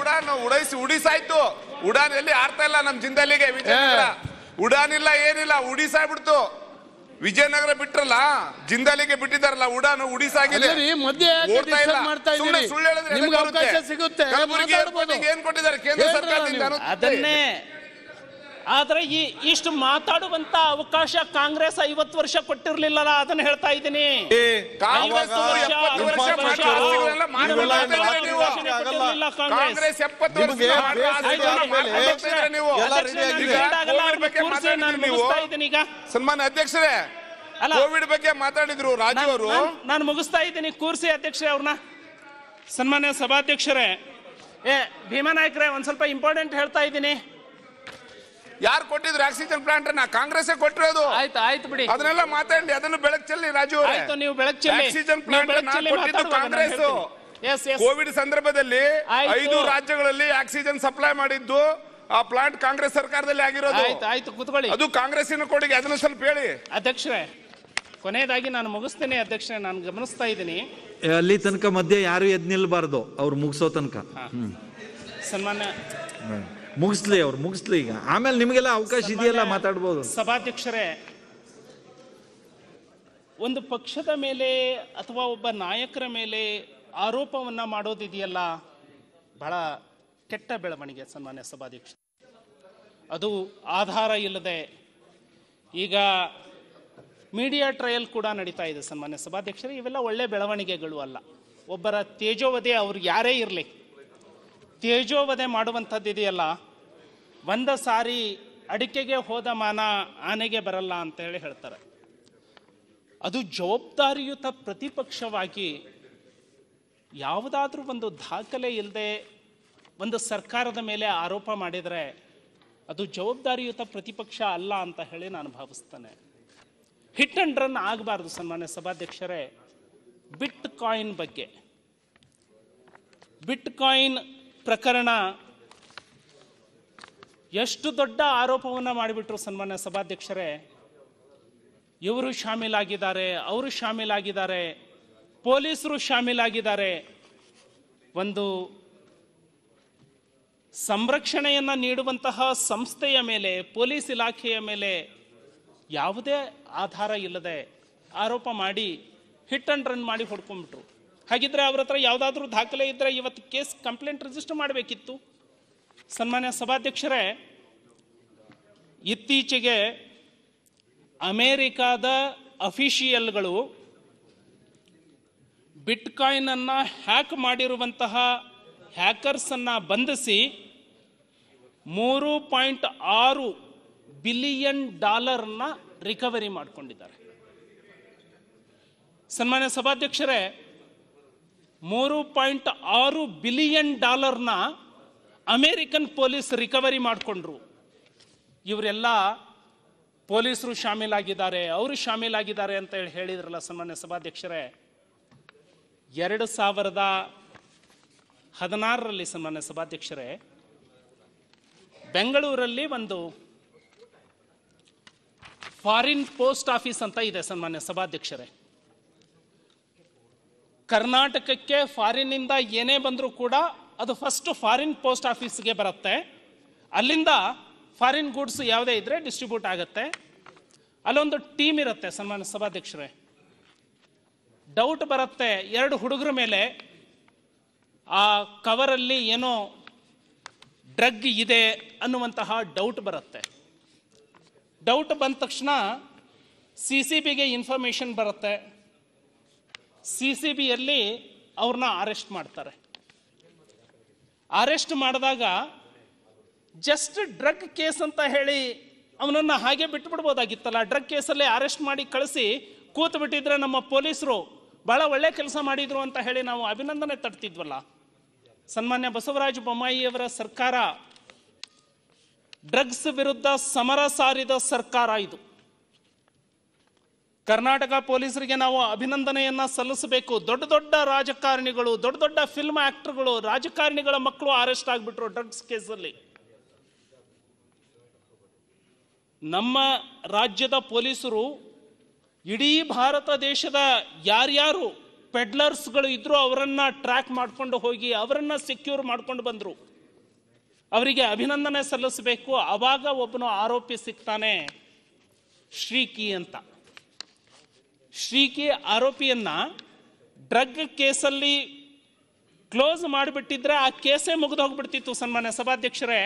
ಉಡಾನ್ ಉಡಾಯಿಸಿ ಉಡಿಸಾಯ್ತು ಉಡಾನ್ ಎಲ್ಲಿ ಆಡ್ತಾ ಇಲ್ಲ ನಮ್ ಜಿಂದಲಿಗೆ ಉಡಾನ್ ಇಲ್ಲ ಏನಿಲ್ಲ ಉಡಿಸಾಯ್ಬಿಡ್ತು ವಿಜಯನಗರ ಬಿಟ್ರಲ್ಲ ಜಿಂದಾಲಿಗೆ ಬಿಟ್ಟಿದಾರಲ್ಲ ಉಡಾನು ಉಡಿಸಾಗಿದೆ ಮಧ್ಯೆ ಸುಳ್ಳು ಹೇಳಿದ್ರೆ ನಿಮ್ಗೆ ಅವಕಾಶ ಸಿಗುತ್ತೆ ಏನ್ ಕೊಟ್ಟಿದ್ದಾರೆ ಕೇಂದ್ರ ಸರ್ಕಾರದಿಂದ ಅದನ್ನೇ ಆದರೆ ಈ ಇಷ್ಟು ಮಾತಾಡುವಂತ ಅವಕಾಶ ಕಾಂಗ್ರೆಸ್ ಐವತ್ತು ವರ್ಷ ಕೊಟ್ಟಿರ್ಲಿಲ್ಲಲ್ಲ ಅದನ್ನ ಹೇಳ್ತಾ ಇದ್ದೀನಿ ಈಗ ಸನ್ಮಾನ ಅಧ್ಯಕ್ಷರೇ ಕೋವಿಡ್ ಬಗ್ಗೆ ಮಾತಾಡಿದ್ರು ರಾಜೀವ್ ಅವರು ನಾನು ಮುಗಿಸ್ತಾ ಇದ್ದೀನಿ ಕೂರ್ಸಿ ಅಧ್ಯಕ್ಷರೇ ಅವ್ರನ್ನ ಸನ್ಮಾನ್ಯ ಸಭಾಧ್ಯಕ್ಷರೇ ಏ ಭೀಮಾ ನಾಯ್ಕರೇ ಒಂದ್ ಸ್ವಲ್ಪ ಇಂಪಾರ್ಟೆಂಟ್ ಹೇಳ್ತಾ ಇದ್ದೀನಿ ಯಾರು ಕೊಟ್ಟಿದ್ರು ಆಕ್ಸಿಜನ್ ಪ್ಲಾಂಟ್ ಅನ್ನ ಕಾಂಗ್ರೆಸ್ ಕೊಟ್ಟಿರೋದು ಆಯ್ತು ಆಯ್ತು ಬಿಡಿ ಅದನ್ನೆಲ್ಲ ಮಾತಾಡಿ ಅದನ್ನು ಬೆಳಕ್ ಚೆಲ್ಲಿ ರಾಜು ನೀವು ಬೆಳಕ್ ಆಕ್ಸಿಜನ್ ಪ್ಲಾಂಟ್ ಕಾಂಗ್ರೆಸ್ ಕೋವಿಡ್ ಸಂದರ್ಭದಲ್ಲಿ ಐದು ರಾಜ್ಯಗಳಲ್ಲಿ ಆಕ್ಸಿಜನ್ ಸಪ್ಲೈ ಮಾಡಿದ್ದು ಆ ಪ್ಲಾಂಟ್ ಕಾಂಗ್ರೆಸ್ ಸರ್ಕಾರದಲ್ಲಿ ಆಗಿರೋದು ಆಯ್ತು ಆಯ್ತು ಕೂತ್ಕೊಳ್ಳಿ ಅದು ಕಾಂಗ್ರೆಸಿನ ಕೊಡುಗೆ ಅದನ್ನ ಸ್ವಲ್ಪ ಹೇಳಿ ಅಧ್ಯಕ್ಷರೇ ಕೊನೆಯದಾಗಿ ನಾನು ಮುಗಿಸ್ತೇನೆ ಅಧ್ಯಕ್ಷ ನಾನು ಗಮನಿಸ್ತಾ ಇದ್ದೀನಿ ಅಲ್ಲಿ ತನಕ ಮಧ್ಯೆ ಯಾರು ಎದ್ ನಿಲ್ಬಾರ್ದು ಅವ್ರು ಮುಗಿಸೋ ತನಕ ಸನ್ಮಾನ್ಯ ಮುಗಿಸ್ಲಿ ಅವ್ರು ಮುಗಿಸ್ಲಿ ಈಗ ಆಮೇಲೆ ನಿಮಗೆಲ್ಲ ಅವಕಾಶ ಇದೆಯಲ್ಲ ಮಾತಾಡ್ಬೋದು ಸಭಾಧ್ಯಕ್ಷರೇ ಒಂದು ಪಕ್ಷದ ಮೇಲೆ ಅಥವಾ ಒಬ್ಬ ನಾಯಕರ ಮೇಲೆ ಆರೋಪವನ್ನ ಮಾಡೋದಿದೆಯಲ್ಲ ಬಹಳ ಕೆಟ್ಟ ಬೆಳವಣಿಗೆ ಸನ್ಮಾನ್ಯ ಸಭಾಧ್ಯಕ್ಷ ಅದು ಆಧಾರ ಇಲ್ಲದೆ ಈಗ ಮೀಡಿಯಾ ಟ್ರಯಲ್ ಕೂಡ ನಡೀತಾ ಇದೆ ಸನ್ಮಾನ್ಯ ಸಭಾಧ್ಯಕ್ಷರೇ ಇವೆಲ್ಲ ಒಳ್ಳೆ ಬೆಳವಣಿಗೆಗಳು ಅಲ್ಲ ಒಬ್ಬರ ತೇಜೋವಧೆ ಅವ್ರು ಯಾರೇ ಇರಲಿ ತೇಜೋವಧೆ ಮಾಡುವಂಥದ್ದು ಇದೆಯಲ್ಲ ಒಂದ ಸಾರಿ ಅಡಿಕೆಗೆ ಹೋದ ಮಾನ ಆನೆಗೆ ಬರಲ್ಲ ಹೇಳಿ ಹೇಳ್ತಾರೆ ಅದು ಜವಾಬ್ದಾರಿಯುತ ಪ್ರತಿಪಕ್ಷವಾಗಿ ಯಾವುದಾದ್ರೂ ಒಂದು ದಾಖಲೆ ಇಲ್ಲದೆ ಒಂದು ಸರ್ಕಾರದ ಮೇಲೆ ಆರೋಪ ಮಾಡಿದರೆ ಅದು ಜವಾಬ್ದಾರಿಯುತ ಪ್ರತಿಪಕ್ಷ ಅಲ್ಲ ಅಂತ ಹೇಳಿ ನಾನು ಭಾವಿಸ್ತೇನೆ ಹಿಟ್ ಅಂಡ್ ರನ್ ಆಗಬಾರ್ದು ಸನ್ಮಾನ್ಯ ಸಭಾಧ್ಯಕ್ಷರೇ ಬಿಟ್ ಕಾಯಿನ್ ಬಗ್ಗೆ ಬಿಟ್ ಕಾಯಿನ್ ಪ್ರಕರಣ ಎಷ್ಟು ದೊಡ್ಡ ಆರೋಪವನ್ನು ಮಾಡಿಬಿಟ್ರು ಸನ್ಮಾನ್ಯ ಸಭಾಧ್ಯಕ್ಷರೇ ಇವರು ಶಾಮೀಲಾಗಿದ್ದಾರೆ ಅವರು ಶಾಮೀಲಾಗಿದ್ದಾರೆ ಪೊಲೀಸರು ಶಾಮೀಲಾಗಿದ್ದಾರೆ ಒಂದು ಸಂರಕ್ಷಣೆಯನ್ನು ನೀಡುವಂತಹ ಸಂಸ್ಥೆಯ ಮೇಲೆ ಪೊಲೀಸ್ ಇಲಾಖೆಯ ಮೇಲೆ ಯಾವುದೇ ಆಧಾರ ಇಲ್ಲದೆ ಆರೋಪ ಮಾಡಿ ಹಿಟ್ ಅಂಡ್ ರನ್ ಮಾಡಿ ಹೊಡ್ಕೊಂಡ್ಬಿಟ್ರು ಹಾಗಿದ್ರೆ ಅವ್ರ ಹತ್ರ ಯಾವುದಾದ್ರೂ ದಾಖಲೆ ಇದ್ದರೆ ಇವತ್ತು ಕೇಸ್ ಕಂಪ್ಲೇಂಟ್ ರಿಜಿಸ್ಟರ್ ಮಾಡಬೇಕಿತ್ತು ಸನ್ಮಾನ್ಯ ಸಭಾಧ್ಯಕ್ಷರೇ ಇತ್ತೀಚೆಗೆ ಅಮೇರಿಕಾದ ಅಫಿಷಿಯಲ್ಗಳು ಬಿಟ್ಕಾಯಿನನ್ನು ಹ್ಯಾಕ್ ಮಾಡಿರುವಂತಹ ಹ್ಯಾಕರ್ಸನ್ನು ಬಂಧಿಸಿ ಮೂರು ಪಾಯಿಂಟ್ ಆರು ಬಿಲಿಯನ್ ಡಾಲರ್ನ ರಿಕವರಿ ಮಾಡಿಕೊಂಡಿದ್ದಾರೆ ಸನ್ಮಾನ್ಯ ಸಭಾಧ್ಯಕ್ಷರೇ ಮೂರು ಪಾಯಿಂಟ್ ಆರು ಬಿಲಿಯನ್ ಡಾಲರ್ನ ಅಮೇರಿಕನ್ ಪೊಲೀಸ್ ರಿಕವರಿ ಮಾಡಿಕೊಂಡ್ರು ಇವರೆಲ್ಲ ಪೊಲೀಸರು ಶಾಮೀಲಾಗಿದ್ದಾರೆ ಅವರು ಶಾಮೀಲಾಗಿದ್ದಾರೆ ಅಂತ ಹೇಳಿ ಹೇಳಿದ್ರಲ್ಲ ಸನ್ಮಾನ್ಯ ಸಭಾಧ್ಯಕ್ಷರೇ ಎರಡು ಸಾವಿರದ ಹದಿನಾರರಲ್ಲಿ ಸನ್ಮಾನ್ಯ ಸಭಾಧ್ಯಕ್ಷರೇ ಬೆಂಗಳೂರಲ್ಲಿ ಒಂದು ಫಾರಿನ್ ಪೋಸ್ಟ್ ಆಫೀಸ್ ಅಂತ ಇದೆ ಸನ್ಮಾನ್ಯ ಸಭಾಧ್ಯಕ್ಷರೇ ಕರ್ನಾಟಕಕ್ಕೆ ಫಾರಿನ್ನಿಂದ ಏನೇ ಬಂದರೂ ಕೂಡ ಅದು ಫಸ್ಟ್ ಫಾರಿನ್ ಪೋಸ್ಟ್ ಆಫೀಸ್ಗೆ ಬರುತ್ತೆ ಅಲ್ಲಿಂದ ಫಾರಿನ್ ಗೂಡ್ಸ್ ಯಾವುದೇ ಇದ್ದರೆ ಡಿಸ್ಟ್ರಿಬ್ಯೂಟ್ ಆಗುತ್ತೆ ಅಲ್ಲೊಂದು ಟೀಮ್ ಇರುತ್ತೆ ಸನ್ಮಾನ ಸಭಾಧ್ಯಕ್ಷರೇ ಡೌಟ್ ಬರುತ್ತೆ ಎರಡು ಹುಡುಗರ ಮೇಲೆ ಆ ಕವರಲ್ಲಿ ಏನೋ ಡ್ರಗ್ ಇದೆ ಅನ್ನುವಂತಹ ಡೌಟ್ ಬರುತ್ತೆ ಡೌಟ್ ಬಂದ ತಕ್ಷಣ ಸಿ ಸಿ ಬಿಗೆ ಇನ್ಫಾರ್ಮೇಷನ್ ಬರುತ್ತೆ ಸಿ ಸಿ ಬಿಯಲ್ಲಿ ಅವ್ರನ್ನ ಅರೆಸ್ಟ್ ಮಾಡ್ತಾರೆ ಅರೆಸ್ಟ್ ಮಾಡಿದಾಗ ಜಸ್ಟ್ ಡ್ರಗ್ ಕೇಸ್ ಅಂತ ಹೇಳಿ ಅವನನ್ನು ಹಾಗೆ ಬಿಟ್ಬಿಡ್ಬೋದಾಗಿತ್ತಲ್ಲ ಡ್ರಗ್ ಕೇಸಲ್ಲೇ ಅರೆಸ್ಟ್ ಮಾಡಿ ಕಳಿಸಿ ಕೂತು ಬಿಟ್ಟಿದ್ರೆ ನಮ್ಮ ಪೊಲೀಸರು ಭಾಳ ಒಳ್ಳೆ ಕೆಲಸ ಮಾಡಿದ್ರು ಅಂತ ಹೇಳಿ ನಾವು ಅಭಿನಂದನೆ ತಡ್ತಿದ್ವಲ್ಲ ಸನ್ಮಾನ್ಯ ಬಸವರಾಜ ಬೊಮ್ಮಾಯಿಯವರ ಸರ್ಕಾರ ಡ್ರಗ್ಸ್ ವಿರುದ್ಧ ಸಮರ ಸಾರಿದ ಸರ್ಕಾರ ಇದು ಕರ್ನಾಟಕ ಪೊಲೀಸರಿಗೆ ನಾವು ಅಭಿನಂದನೆಯನ್ನ ಸಲ್ಲಿಸಬೇಕು ದೊಡ್ಡ ದೊಡ್ಡ ರಾಜಕಾರಣಿಗಳು ದೊಡ್ಡ ದೊಡ್ಡ ಫಿಲ್ಮ್ ಆಕ್ಟರ್ಗಳು ರಾಜಕಾರಣಿಗಳ ಮಕ್ಕಳು ಅರೆಸ್ಟ್ ಆಗಿಬಿಟ್ರು ಡ್ರಗ್ಸ್ ಕೇಸಲ್ಲಿ ನಮ್ಮ ರಾಜ್ಯದ ಪೊಲೀಸರು ಇಡೀ ಭಾರತ ದೇಶದ ಯಾರ್ಯಾರು ಪೆಡ್ಲರ್ಸ್ಗಳು ಇದ್ರು ಅವರನ್ನ ಟ್ರ್ಯಾಕ್ ಮಾಡ್ಕೊಂಡು ಹೋಗಿ ಅವರನ್ನ ಸೆಕ್ಯೂರ್ ಮಾಡ್ಕೊಂಡು ಬಂದರು ಅವರಿಗೆ ಅಭಿನಂದನೆ ಸಲ್ಲಿಸಬೇಕು ಅವಾಗ ಒಬ್ಬನು ಆರೋಪಿ ಸಿಗ್ತಾನೆ ಶ್ರೀಕಿ ಅಂತ ಶ್ರೀಕೆ ಆರೋಪಿಯನ್ನ ಡ್ರಗ್ ಕೇಸಲ್ಲಿ ಕ್ಲೋಸ್ ಮಾಡಿಬಿಟ್ಟಿದ್ರೆ ಆ ಕೇಸೇ ಮುಗಿದು ಹೋಗ್ಬಿಡ್ತಿತ್ತು ಸನ್ಮಾನ್ಯ ಸಭಾಧ್ಯಕ್ಷರೇ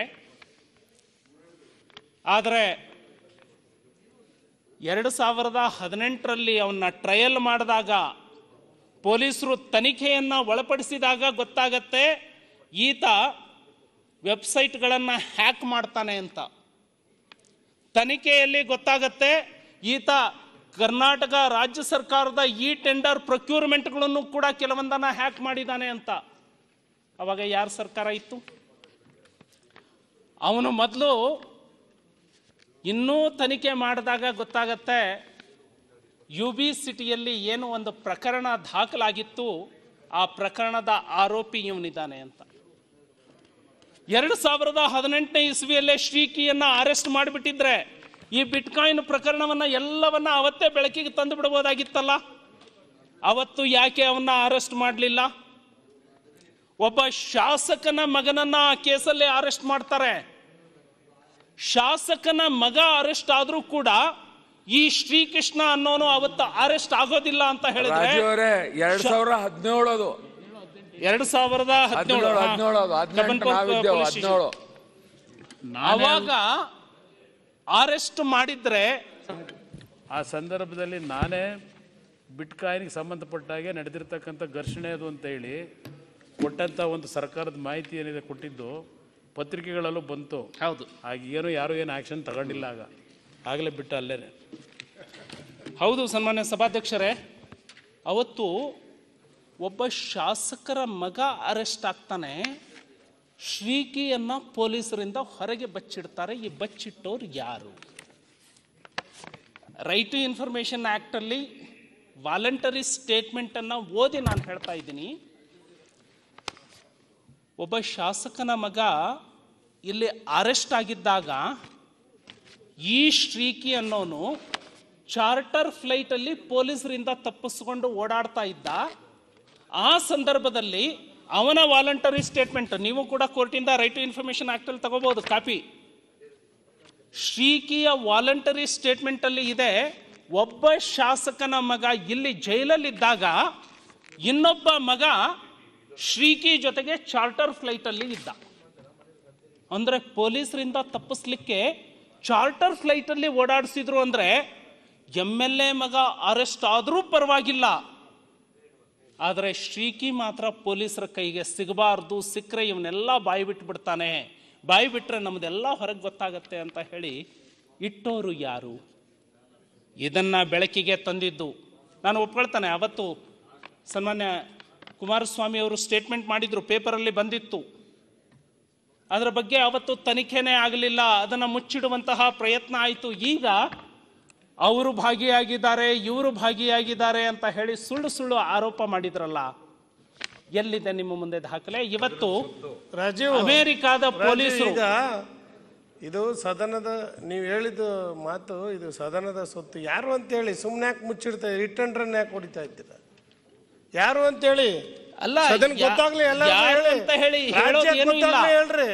ಆದರೆ ಎರಡು ಸಾವಿರದ ಹದಿನೆಂಟರಲ್ಲಿ ಅವನ್ನ ಟ್ರಯಲ್ ಮಾಡಿದಾಗ ಪೊಲೀಸರು ತನಿಖೆಯನ್ನು ಒಳಪಡಿಸಿದಾಗ ಗೊತ್ತಾಗತ್ತೆ ಈತ ವೆಬ್ಸೈಟ್ಗಳನ್ನು ಹ್ಯಾಕ್ ಮಾಡ್ತಾನೆ ಅಂತ ತನಿಖೆಯಲ್ಲಿ ಗೊತ್ತಾಗತ್ತೆ ಈತ ಕರ್ನಾಟಕ ರಾಜ್ಯ ಸರ್ಕಾರದ ಈ ಟೆಂಡರ್ ಪ್ರೊಕ್ಯೂರ್ಮೆಂಟ್ಗಳನ್ನು ಕೂಡ ಕೆಲವೊಂದನ್ನ ಹ್ಯಾಕ್ ಮಾಡಿದ್ದಾನೆ ಅಂತ ಅವಾಗ ಯಾರ ಸರ್ಕಾರ ಇತ್ತು ಅವನು ಮೊದಲು ಇನ್ನೂ ತನಿಖೆ ಮಾಡಿದಾಗ ಗೊತ್ತಾಗತ್ತೆ ಯು ಬಿ ಸಿಟಿಯಲ್ಲಿ ಏನು ಒಂದು ಪ್ರಕರಣ ದಾಖಲಾಗಿತ್ತು ಆ ಪ್ರಕರಣದ ಆರೋಪಿ ಇವನಿದ್ದಾನೆ ಅಂತ ಎರಡು ಸಾವಿರದ ಹದಿನೆಂಟನೇ ಇಸ್ವಿಯಲ್ಲೇ ಶ್ರೀಕಿಯನ್ನು ಅರೆಸ್ಟ್ ಮಾಡಿಬಿಟ್ಟಿದ್ರೆ ಈ ಬಿಟ್ಕಾಯಿನ್ ಪ್ರಕರಣವನ್ನ ಎಲ್ಲವನ್ನ ಅವತ್ತೇ ಬೆಳಕಿಗೆ ತಂದು ಬಿಡಬಹುದಾಗಿತ್ತಲ್ಲ ಅವತ್ತು ಯಾಕೆ ಅವನ್ನ ಅರೆಸ್ಟ್ ಮಾಡಲಿಲ್ಲ ಒಬ್ಬ ಶಾಸಕನ ಮಗನನ್ನ ಆ ಕೇಸಲ್ಲಿ ಅರೆಸ್ಟ್ ಮಾಡ್ತಾರೆ ಶಾಸಕನ ಮಗ ಅರೆಸ್ಟ್ ಆದ್ರೂ ಕೂಡ ಈ ಶ್ರೀಕೃಷ್ಣ ಅನ್ನೋನು ಅವತ್ತು ಅರೆಸ್ಟ್ ಆಗೋದಿಲ್ಲ ಅಂತ ಹೇಳಿದ್ರೆ ಎರಡ್ ಸಾವಿರದ ಹದಿನೇಳು ಎರಡ್ ಸಾವಿರದ ಹದಿನೇಳು ಹದಿನೇಳು ಅವಾಗ ಅರೆಸ್ಟ್ ಮಾಡಿದ್ರೆ ಆ ಸಂದರ್ಭದಲ್ಲಿ ನಾನೇ ಬಿಟ್ಕಾಯಿನಿಗೆ ಸಂಬಂಧಪಟ್ಟಾಗೆ ನಡೆದಿರ್ತಕ್ಕಂಥ ಘರ್ಷಣೆ ಅದು ಅಂತ ಹೇಳಿ ಕೊಟ್ಟಂಥ ಒಂದು ಸರ್ಕಾರದ ಮಾಹಿತಿ ಏನಿದೆ ಕೊಟ್ಟಿದ್ದು ಪತ್ರಿಕೆಗಳಲ್ಲೂ ಬಂತು ಹೌದು ಹಾಗೆ ಏನೋ ಯಾರು ಏನು ಆ್ಯಕ್ಷನ್ ತಗೊಂಡಿಲ್ಲ ಆಗ ಆಗಲೇ ಬಿಟ್ಟು ಅಲ್ಲೇ ಹೌದು ಸನ್ಮಾನ್ಯ ಸಭಾಧ್ಯಕ್ಷರೇ ಅವತ್ತು ಒಬ್ಬ ಶಾಸಕರ ಮಗ ಅರೆಸ್ಟ್ ಆಗ್ತಾನೆ ಶ್ರೀಕಿಯನ್ನು ಪೊಲೀಸರಿಂದ ಹೊರಗೆ ಬಚ್ಚಿಡ್ತಾರೆ ಈ ಬಚ್ಚಿಟ್ಟವ್ರು ಯಾರು ರೈಟ್ ಟು ಇನ್ಫಾರ್ಮೇಷನ್ ಆ್ಯಕ್ಟಲ್ಲಿ ವಾಲಂಟರಿ ಸ್ಟೇಟ್ಮೆಂಟನ್ನು ಓದಿ ನಾನು ಹೇಳ್ತಾ ಇದ್ದೀನಿ ಒಬ್ಬ ಶಾಸಕನ ಮಗ ಇಲ್ಲಿ ಅರೆಸ್ಟ್ ಆಗಿದ್ದಾಗ ಈ ಶ್ರೀಕಿ ಅನ್ನೋನು ಚಾರ್ಟರ್ ಫ್ಲೈಟಲ್ಲಿ ಪೊಲೀಸರಿಂದ ತಪ್ಪಿಸ್ಕೊಂಡು ಓಡಾಡ್ತಾ ಇದ್ದ ಆ ಸಂದರ್ಭದಲ್ಲಿ ಅವನ ವಾಲಂಟರಿ ಸ್ಟೇಟ್ಮೆಂಟ್ ನೀವು ಕೂಡ ಕೋರ್ಟಿಂದ ರೈಟ್ ಟು ಇನ್ಫಾರ್ಮೇಶನ್ ಅಲ್ಲಿ ತಗೋಬಹುದು ಕಾಪಿ ಶ್ರೀಕಿಯ ವಾಲಂಟರಿ ಸ್ಟೇಟ್ಮೆಂಟ್ ಅಲ್ಲಿ ಇದೆ ಒಬ್ಬ ಶಾಸಕನ ಮಗ ಇಲ್ಲಿ ಜೈಲಲ್ಲಿದ್ದಾಗ ಇನ್ನೊಬ್ಬ ಮಗ ಶ್ರೀಕಿ ಜೊತೆಗೆ ಚಾರ್ಟರ್ ಫ್ಲೈಟ್ ಅಲ್ಲಿ ಇದ್ದ ಅಂದ್ರೆ ಪೊಲೀಸರಿಂದ ತಪ್ಪಿಸ್ಲಿಕ್ಕೆ ಚಾರ್ಟರ್ ಫ್ಲೈಟ್ ಅಲ್ಲಿ ಓಡಾಡಿಸಿದ್ರು ಅಂದ್ರೆ ಎಂ ಎಲ್ ಎ ಮಗ ಅರೆಸ್ಟ್ ಆದರೂ ಪರವಾಗಿಲ್ಲ ಆದರೆ ಶ್ರೀಕಿ ಮಾತ್ರ ಪೊಲೀಸರ ಕೈಗೆ ಸಿಗಬಾರ್ದು ಸಿಕ್ಕರೆ ಇವನ್ನೆಲ್ಲ ಬಾಯಿ ಬಿಟ್ಟುಬಿಡ್ತಾನೆ ಬಾಯಿ ಬಿಟ್ಟರೆ ನಮ್ಮದೆಲ್ಲ ಹೊರಗೆ ಗೊತ್ತಾಗತ್ತೆ ಅಂತ ಹೇಳಿ ಇಟ್ಟೋರು ಯಾರು ಇದನ್ನು ಬೆಳಕಿಗೆ ತಂದಿದ್ದು ನಾನು ಒಪ್ಕೊಳ್ತಾನೆ ಅವತ್ತು ಸನ್ಮಾನ್ಯ ಕುಮಾರಸ್ವಾಮಿ ಅವರು ಸ್ಟೇಟ್ಮೆಂಟ್ ಮಾಡಿದ್ರು ಪೇಪರಲ್ಲಿ ಬಂದಿತ್ತು ಅದರ ಬಗ್ಗೆ ಅವತ್ತು ತನಿಖೆನೇ ಆಗಲಿಲ್ಲ ಅದನ್ನು ಮುಚ್ಚಿಡುವಂತಹ ಪ್ರಯತ್ನ ಆಯಿತು ಈಗ ಅವರು ಭಾಗಿಯಾಗಿದ್ದಾರೆ ಇವರು ಭಾಗಿಯಾಗಿದ್ದಾರೆ ಅಂತ ಹೇಳಿ ಸುಳ್ಳು ಸುಳ್ಳು ಆರೋಪ ಮಾಡಿದ್ರಲ್ಲ ಎಲ್ಲಿದೆ ನಿಮ್ಮ ಮುಂದೆ ದಾಖಲೆ ಇವತ್ತು ರಾಜೀವ್ ಅಮೇರಿಕಾದ ಪೊಲೀಸರು ಇದು ಸದನದ ನೀವು ಹೇಳಿದ ಮಾತು ಇದು ಸದನದ ಸೊತ್ತು ಯಾರು ಹೇಳಿ ಸುಮ್ಮನೆ ಯಾಕೆ ಮುಚ್ಚಿಡ್ತಾ ರಿಟರ್ನ್ ರನ್ ಯಾಕೆ ಹೊಡಿತಾ ಇದ್ದೀರ ಯಾರು ಹೇಳಿ ಅಲ್ಲ ಗೊತ್ತಾಗ್ಲಿ ಎಲ್ಲ ಅಂತ ಹೇಳಿ ಹೇಳ್ರಿ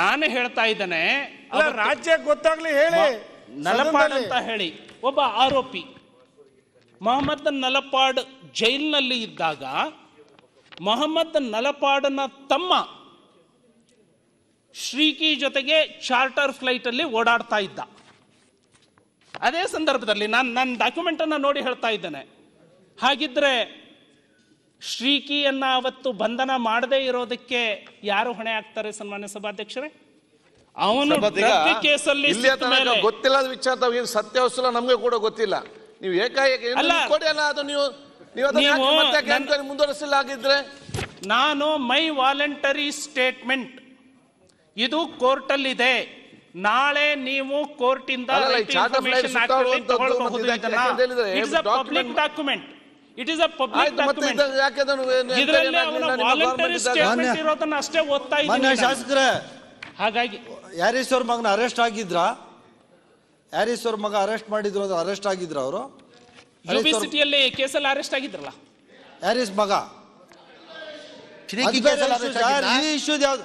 ನಾನು ಹೇಳ್ತಾ ಇದ್ದೇನೆ ರಾಜ್ಯ ಗೊತ್ತಾಗ್ಲಿ ಹೇಳಿ ನಲಪಾಡ ಅಂತ ಹೇಳಿ ಒಬ್ಬ ಆರೋಪಿ ಮೊಹಮ್ಮದ್ ನಲಪಾಡ್ ಜೈಲಿನಲ್ಲಿ ಇದ್ದಾಗ ಮೊಹಮ್ಮದ್ ನಲಪಾಡನ ತಮ್ಮ ಶ್ರೀಕಿ ಜೊತೆಗೆ ಚಾರ್ಟರ್ ಫ್ಲೈಟಲ್ಲಿ ಓಡಾಡ್ತಾ ಇದ್ದ ಅದೇ ಸಂದರ್ಭದಲ್ಲಿ ನಾನು ನನ್ನ ಡಾಕ್ಯುಮೆಂಟನ್ನು ನೋಡಿ ಹೇಳ್ತಾ ಇದ್ದೇನೆ ಹಾಗಿದ್ರೆ ಶ್ರೀಕಿಯನ್ನು ಅವತ್ತು ಬಂಧನ ಮಾಡದೇ ಇರೋದಕ್ಕೆ ಯಾರು ಹೊಣೆ ಆಗ್ತಾರೆ ಸನ್ಮಾನ್ಯ ಸಭಾಧ್ಯಕ್ಷರೇ ಅವನು ಕೇಸಲ್ಲಿ ಗೊತ್ತಿಲ್ಲದ ವಿಚಾರ ತಾವೇನು ಸತ್ಯಾವಸ್ಥಲ ನಮಗೆ ಕೂಡ ಗೊತ್ತಿಲ್ಲ ನೀವು ಏಕಾಏಕಿ ಕೊಡಿ ಅಲ್ಲ ಅದು ನೀವು ನೀವು ಮುಂದುವರಿಸಿಲ್ಲ ಆಗಿದ್ರೆ ನಾನು ಮೈ ವಾಲಂಟರಿ ಸ್ಟೇಟ್ಮೆಂಟ್ ಇದು ಕೋರ್ಟಲ್ಲಿ ಇದೆ ನಾಳೆ ನೀವು ಕೋರ್ಟಿಂದ public document it is a public document ಇದರಲ್ಲಿ ಅವನ ಸ್ಟೇಟ್ಮೆಂಟ್ ಇರೋದನ್ನ ಅಷ್ಟೇ ಓದ್ತಾ ಇದ್ದೀನಿ ಹಾಗಾಗಿ ಯಾರೀಸ್ ಅವ್ರ ಮಗನ ಅರೆಸ್ಟ್ ಆಗಿದ್ರ ಯಾರೀಸ್ ಅವ್ರ ಮಗ ಅರೆಸ್ಟ್ ಮಾಡಿದ್ರು ಅಂದ್ರೆ ಅರೆಸ್ಟ್ ಆಗಿದ್ರ ಅವರು ಯುಬಿ ಸಿಟಿಯಲ್ಲಿ ಕೇಸಲ್ಲಿ ಅರೆಸ್ಟ್ ಆಗಿದ್ರಲ್ಲ ಯಾರೀಸ್ ಮಗ ಇಶ್ಯೂದ್ ಯಾವ್ದು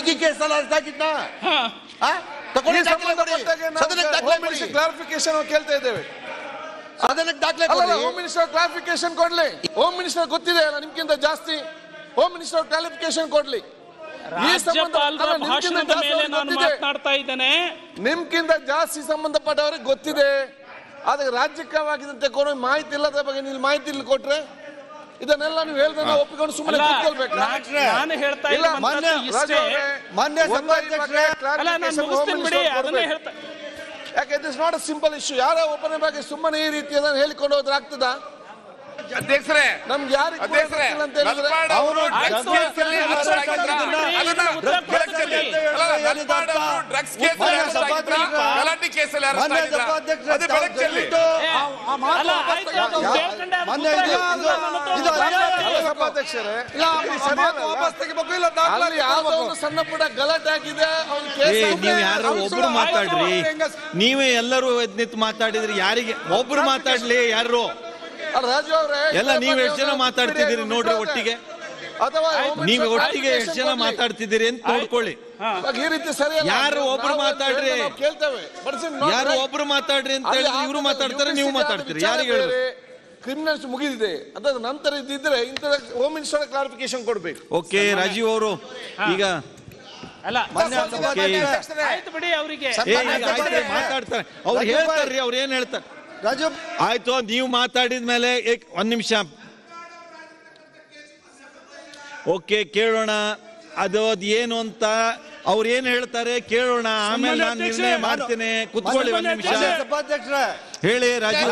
ಟೀಕಿ ಕೇಸ್ ಅಲ್ಲಿ ಅರ್ಧಾಕಿದ್ನ ಕ್ಲಾರಿಫಿಕೇಶನ್ ಕೇಳ್ತಾ ಇದ್ದೇವೆ ಸದನಕ್ಕೆ ದಾಖಲೆ ಹೋಮ್ ಮಿನಿಸ್ಟರ್ ಕ್ಲಾರಿಫಿಕೇಶನ್ ಕೊಡ್ಲಿ ಹೋಮ್ ಮಿನಿಸ್ಟರ್ ಗೊತ್ತಿದೆ ಅಲ್ಲ ನಿಮ್ಗಿಂತ ಜಾಸ್ತಿ ಹೋಮ್ ಮಿನಿಸ್ಟರ್ ಕ್ಲಾರಿಫಿಕೇಶನ್ ಕೊಡ್ಲಿ ಭಾಷಣದ ಮೇಲೆ ನಾನು ಮಾತನಾಡ್ತಾ ಇದ್ದೇನೆ ನಿಮ್ಗಿಂತ ಜಾಸ್ತಿ ಸಂಬಂಧಪಟ್ಟವರಿಗೆ ಗೊತ್ತಿದೆ ಅದಕ್ಕೆ ರಾಜ್ಯಕ್ಕವಾಗಿದಂತೆ ಕೊಡೋ ಮಾಹಿತಿ ಇಲ್ಲದ ಬಗ್ಗೆ ನೀವು ಮಾಹಿತಿ ಇಲ್ಲಿ ಕೊಟ್ರೆ ಇದನ್ನೆಲ್ಲ ನೀವು ಹೇಳಿದ್ರೆ ನಾವು ಒಪ್ಪಿಕೊಂಡು ಸುಮ್ಮನೆ ನಾನು ಹೇಳ್ತಾ ಇಲ್ಲ ಯಾಕೆ it is not a simple issue ಯಾರೋ ಒಬ್ಬನೇ ಬಗ್ಗೆ ಸುಮ್ಮನೆ ಈ ರೀತಿ ಅದನ್ನು ಹೇಳಿಕೊಂಡು ಹೋದ್ರೆ ನಮ್ಗೆ ಯಾರು ಅವರು ಡ್ರಗ್ಸ್ ಸಣ್ಣ ಪುಟ್ಟ ಒಬ್ರು ಮಾತಾಡ್ರಿ ನೀವೇ ಎಲ್ಲರೂ ನಿಂತು ಮಾತಾಡಿದ್ರಿ ಯಾರಿಗೆ ಒಬ್ರು ಮಾತಾಡ್ಲಿ ಯಾರು ರಾಜು ಅವರೇ ಎಲ್ಲ ನೀವ್ ಎಷ್ಟು ಜನ ಮಾತಾಡ್ತಿದ್ದೀರಿ ನೋಡ್ರಿ ಒಟ್ಟಿಗೆ ಅಥವಾ ನೀವು ಒಟ್ಟಿಗೆ ಎಷ್ಟು ಜನ ಮಾತಾಡ್ತಿದ್ದೀರಿ ಅಂತ ನೋಡ್ಕೊಳ್ಳಿ ಈ ರೀತಿ ಸರಿ ಯಾರು ಒಬ್ರು ಮಾತಾಡ್ರಿ ಕೇಳ್ತೇವೆ ಯಾರು ಒಬ್ರು ಮಾತಾಡ್ರಿ ಅಂತ ಹೇಳಿ ಇವ್ರು ಮಾತಾಡ್ತಾರೆ ನೀವು ಮಾತಾಡ್ತೀರಿ ಯಾರಿಗೆ ಕ್ರಿಮಿನಲ್ಸ್ ಮುಗಿದಿದೆ ಅದಾದ ನಂತರ ಇದ್ದಿದ್ರೆ ಇಂಥದ ಹೋಮ್ ಮಿನಿಸ್ಟರ್ ಕ್ಲಾರಿಫಿಕೇಶನ್ ಕೊಡ್ಬೇಕು ಓಕೆ ರಾಜೀವ್ ಅವರು ಈಗ ಅಲ್ಲ ಮಾತಾಡ್ತಾರೆ ಅವ್ರು ಹೇಳ್ತಾರ್ರಿ ಅವ್ರು ಏನ್ ಹೇಳ್ತಾರೆ ರಾಜು ಆಯ್ತು ನೀವು ಮಾತಾಡಿದ ಮೇಲೆ ಒಂದ್ ನಿಮಿಷ ಓಕೆ ಕೇಳೋಣ ಅದು ಅದ್ ಏನು ಅಂತ ಅವ್ರು ಏನ್ ಹೇಳ್ತಾರೆ ಕೇಳೋಣ ಆಮೇಲೆ ನಾನು ನಿರ್ಣಯ ಮಾಡ್ತೇನೆ ಕುತ್ಕೊಳ್ಳಿ ಒಂದ್ ನಿಮಿಷ ಹೇಳಿ ರಾಜೀವ್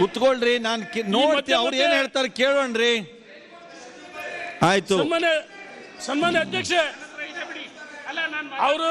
ಕುತ್ಕೊಳ್ರಿ ನಾನು ನೋಡ್ತೀನಿ ಅವ್ರು ಏನ್ ಹೇಳ್ತಾರೆ ಕೇಳೋಣ್ರಿ ಆಯ್ತು ಸನ್ಮಾನ್ಯ ಅಧ್ಯಕ್ಷ ಅವರು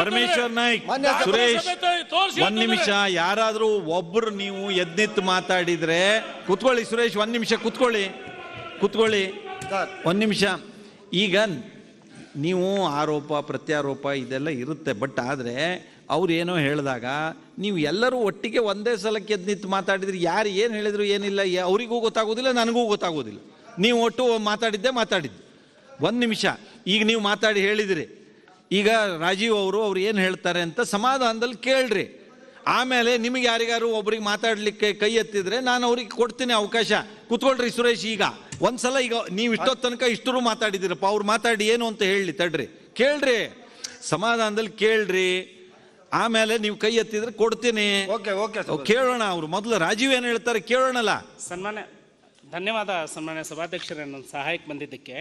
ಪರಮೇಶ್ವರ್ ನಾಯ್ಕ್ ಸುರೇಶ್ ಒಂದ್ ನಿಮಿಷ ಯಾರಾದ್ರೂ ಒಬ್ರು ನೀವು ಎದ್ನಿತ್ತು ಮಾತಾಡಿದ್ರೆ ಕುತ್ಕೊಳ್ಳಿ ಸುರೇಶ್ ಒಂದ್ ನಿಮಿಷ ಕುತ್ಕೊಳ್ಳಿ ಕುತ್ಕೊಳ್ಳಿ ಒಂದ್ ನಿಮಿಷ ಈಗ ನೀವು ಆರೋಪ ಪ್ರತ್ಯಾರೋಪ ಇದೆಲ್ಲ ಇರುತ್ತೆ ಬಟ್ ಆದ್ರೆ ಅವರೇನೋ ಹೇಳಿದಾಗ ನೀವು ಎಲ್ಲರೂ ಒಟ್ಟಿಗೆ ಒಂದೇ ಸಲಕ್ಕೆ ಎದ್ದು ನಿಂತು ಮಾತಾಡಿದ್ರಿ ಯಾರು ಏನು ಹೇಳಿದ್ರು ಏನಿಲ್ಲ ಅವರಿಗೂ ಗೊತ್ತಾಗೋದಿಲ್ಲ ನನಗೂ ಗೊತ್ತಾಗೋದಿಲ್ಲ ನೀವು ಒಟ್ಟು ಮಾತಾಡಿದ್ದೆ ಮಾತಾಡಿದ್ದು ಒಂದು ನಿಮಿಷ ಈಗ ನೀವು ಮಾತಾಡಿ ಹೇಳಿದಿರಿ ಈಗ ರಾಜೀವ್ ಅವರು ಅವ್ರು ಏನು ಹೇಳ್ತಾರೆ ಅಂತ ಸಮಾಧಾನದಲ್ಲಿ ಕೇಳ್ರಿ ಆಮೇಲೆ ನಿಮಗೆ ಯಾರಿಗಾರು ಒಬ್ರಿಗೆ ಮಾತಾಡಲಿಕ್ಕೆ ಕೈ ಎತ್ತಿದ್ರೆ ನಾನು ಅವ್ರಿಗೆ ಕೊಡ್ತೀನಿ ಅವಕಾಶ ಕೂತ್ಕೊಳ್ರಿ ಸುರೇಶ್ ಈಗ ಒಂದ್ಸಲ ಈಗ ನೀವು ಇಷ್ಟೊತ್ತು ತನಕ ಇಷ್ಟರು ಮಾತಾಡಿದಿರಪ್ಪ ಅವ್ರು ಮಾತಾಡಿ ಏನು ಅಂತ ಹೇಳಿ ತಡ್ರಿ ಕೇಳ್ರಿ ಸಮಾಧಾನದಲ್ಲಿ ಕೇಳ್ರಿ ಆಮೇಲೆ ನೀವು ಕೈ ಎತ್ತಿದ್ರೆ ಕೊಡ್ತೀನಿ ಓಕೆ ಓಕೆ ಕೇಳೋಣ ಅವರು ಮೊದಲು ರಾಜೀವ್ ಏನು ಹೇಳ್ತಾರೆ ಕೇಳೋಣಲ್ಲ ಸನ್ಮಾನ್ಯ ಧನ್ಯವಾದ ಸನ್ಮಾನ್ಯ ಸಭಾಧ್ಯಕ್ಷರೇ ನನ್ನ ಸಹಾಯಕ್ಕೆ ಬಂದಿದ್ದಕ್ಕೆ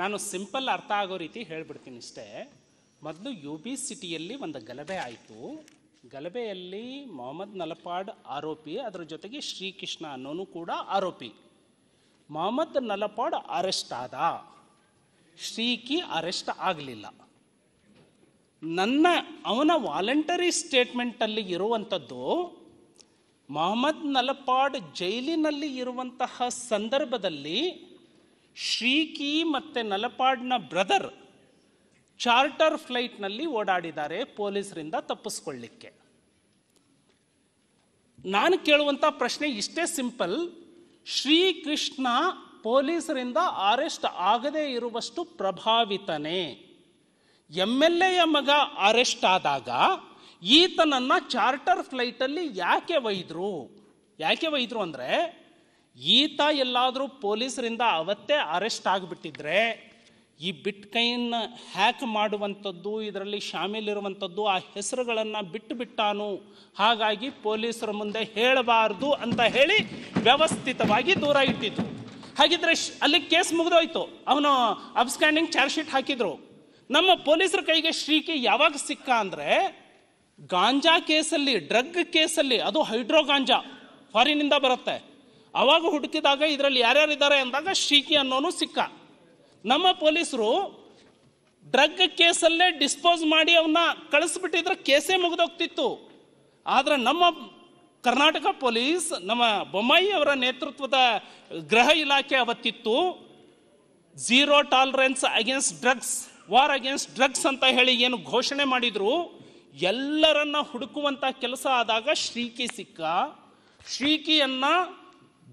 ನಾನು ಸಿಂಪಲ್ ಅರ್ಥ ಆಗೋ ರೀತಿ ಹೇಳ್ಬಿಡ್ತೀನಿ ಇಷ್ಟೇ ಮೊದಲು ಯು ಬಿ ಸಿಟಿಯಲ್ಲಿ ಒಂದು ಗಲಭೆ ಆಯಿತು ಗಲಭೆಯಲ್ಲಿ ಮೊಹಮ್ಮದ್ ನಲಪಾಡ್ ಆರೋಪಿ ಅದರ ಜೊತೆಗೆ ಶ್ರೀಕೃಷ್ಣ ಅನ್ನೋನು ಕೂಡ ಆರೋಪಿ ಮೊಹಮ್ಮದ್ ನಲಪಾಡ್ ಅರೆಸ್ಟ್ ಆದ ಶ್ರೀಕಿ ಅರೆಸ್ಟ್ ಆಗಲಿಲ್ಲ ನನ್ನ ಅವನ ವಾಲಂಟರಿ ಸ್ಟೇಟ್ಮೆಂಟಲ್ಲಿ ಇರುವಂಥದ್ದು ಮೊಹಮ್ಮದ್ ನಲಪಾಡ್ ಜೈಲಿನಲ್ಲಿ ಇರುವಂತಹ ಸಂದರ್ಭದಲ್ಲಿ ಶ್ರೀಕಿ ಮತ್ತು ನಲಪಾಡ್ನ ಬ್ರದರ್ ಚಾರ್ಟರ್ ಫ್ಲೈಟ್ನಲ್ಲಿ ಓಡಾಡಿದ್ದಾರೆ ಪೊಲೀಸರಿಂದ ತಪ್ಪಿಸ್ಕೊಳ್ಳಿಕ್ಕೆ ನಾನು ಕೇಳುವಂಥ ಪ್ರಶ್ನೆ ಇಷ್ಟೇ ಸಿಂಪಲ್ ಶ್ರೀಕೃಷ್ಣ ಪೊಲೀಸರಿಂದ ಅರೆಸ್ಟ್ ಆಗದೇ ಇರುವಷ್ಟು ಪ್ರಭಾವಿತನೇ ಎಮ್ ಎಲ್ ಎಯ ಮಗ ಅರೆಸ್ಟ್ ಆದಾಗ ಈತನನ್ನು ಚಾರ್ಟರ್ ಫ್ಲೈಟಲ್ಲಿ ಯಾಕೆ ಒಯ್ದರು ಯಾಕೆ ಒಯ್ದರು ಅಂದರೆ ಈತ ಎಲ್ಲಾದರೂ ಪೊಲೀಸರಿಂದ ಅವತ್ತೇ ಅರೆಸ್ಟ್ ಆಗಿಬಿಟ್ಟಿದ್ರೆ ಈ ಬಿಟ್ಕೈನ್ ಹ್ಯಾಕ್ ಮಾಡುವಂಥದ್ದು ಇದರಲ್ಲಿ ಶಾಮೀಲಿರುವಂಥದ್ದು ಆ ಹೆಸರುಗಳನ್ನು ಬಿಟ್ಟು ಬಿಟ್ಟಾನು ಹಾಗಾಗಿ ಪೊಲೀಸರ ಮುಂದೆ ಹೇಳಬಾರ್ದು ಅಂತ ಹೇಳಿ ವ್ಯವಸ್ಥಿತವಾಗಿ ದೂರ ಇಟ್ಟಿದ್ರು ಹಾಗಿದ್ರೆ ಅಲ್ಲಿ ಕೇಸ್ ಮುಗಿದೋಯ್ತು ಅವನು ಅಬ್ಸ್ಕ್ಯಾಂಡಿಂಗ್ ಚಾರ್ಜ್ ಶೀಟ್ ಹಾಕಿದ್ರು ನಮ್ಮ ಪೊಲೀಸರ ಕೈಗೆ ಶ್ರೀಕೆ ಯಾವಾಗ ಸಿಕ್ಕ ಅಂದರೆ ಗಾಂಜಾ ಕೇಸಲ್ಲಿ ಡ್ರಗ್ ಕೇಸಲ್ಲಿ ಅದು ಹೈಡ್ರೋ ಗಾಂಜಾ ಫಾರಿನಿಂದ ಬರುತ್ತೆ ಅವಾಗ ಹುಡುಕಿದಾಗ ಇದರಲ್ಲಿ ಯಾರ್ಯಾರು ಇದ್ದಾರೆ ಅಂದಾಗ ಶ್ರೀಕಿ ಅನ್ನೋನು ಸಿಕ್ಕ ನಮ್ಮ ಪೊಲೀಸರು ಡ್ರಗ್ ಕೇಸಲ್ಲೇ ಡಿಸ್ಪೋಸ್ ಮಾಡಿ ಅವನ್ನ ಕಳಿಸ್ಬಿಟ್ಟಿದ್ರೆ ಕೇಸೇ ಮುಗಿದೋಗ್ತಿತ್ತು ಆದರೆ ನಮ್ಮ ಕರ್ನಾಟಕ ಪೊಲೀಸ್ ನಮ್ಮ ಬೊಮ್ಮಾಯಿ ಅವರ ನೇತೃತ್ವದ ಗೃಹ ಇಲಾಖೆ ಅವತ್ತಿತ್ತು zero tolerance against drugs war against drugs ಅಂತ ಹೇಳಿ ಏನು ಘೋಷಣೆ ಮಾಡಿದ್ರು ಎಲ್ಲರನ್ನ ಹುಡುಕುವಂಥ ಕೆಲಸ ಆದಾಗ ಶ್ರೀಕಿ ಸಿಕ್ಕ ಶ್ರೀಕಿಯನ್ನ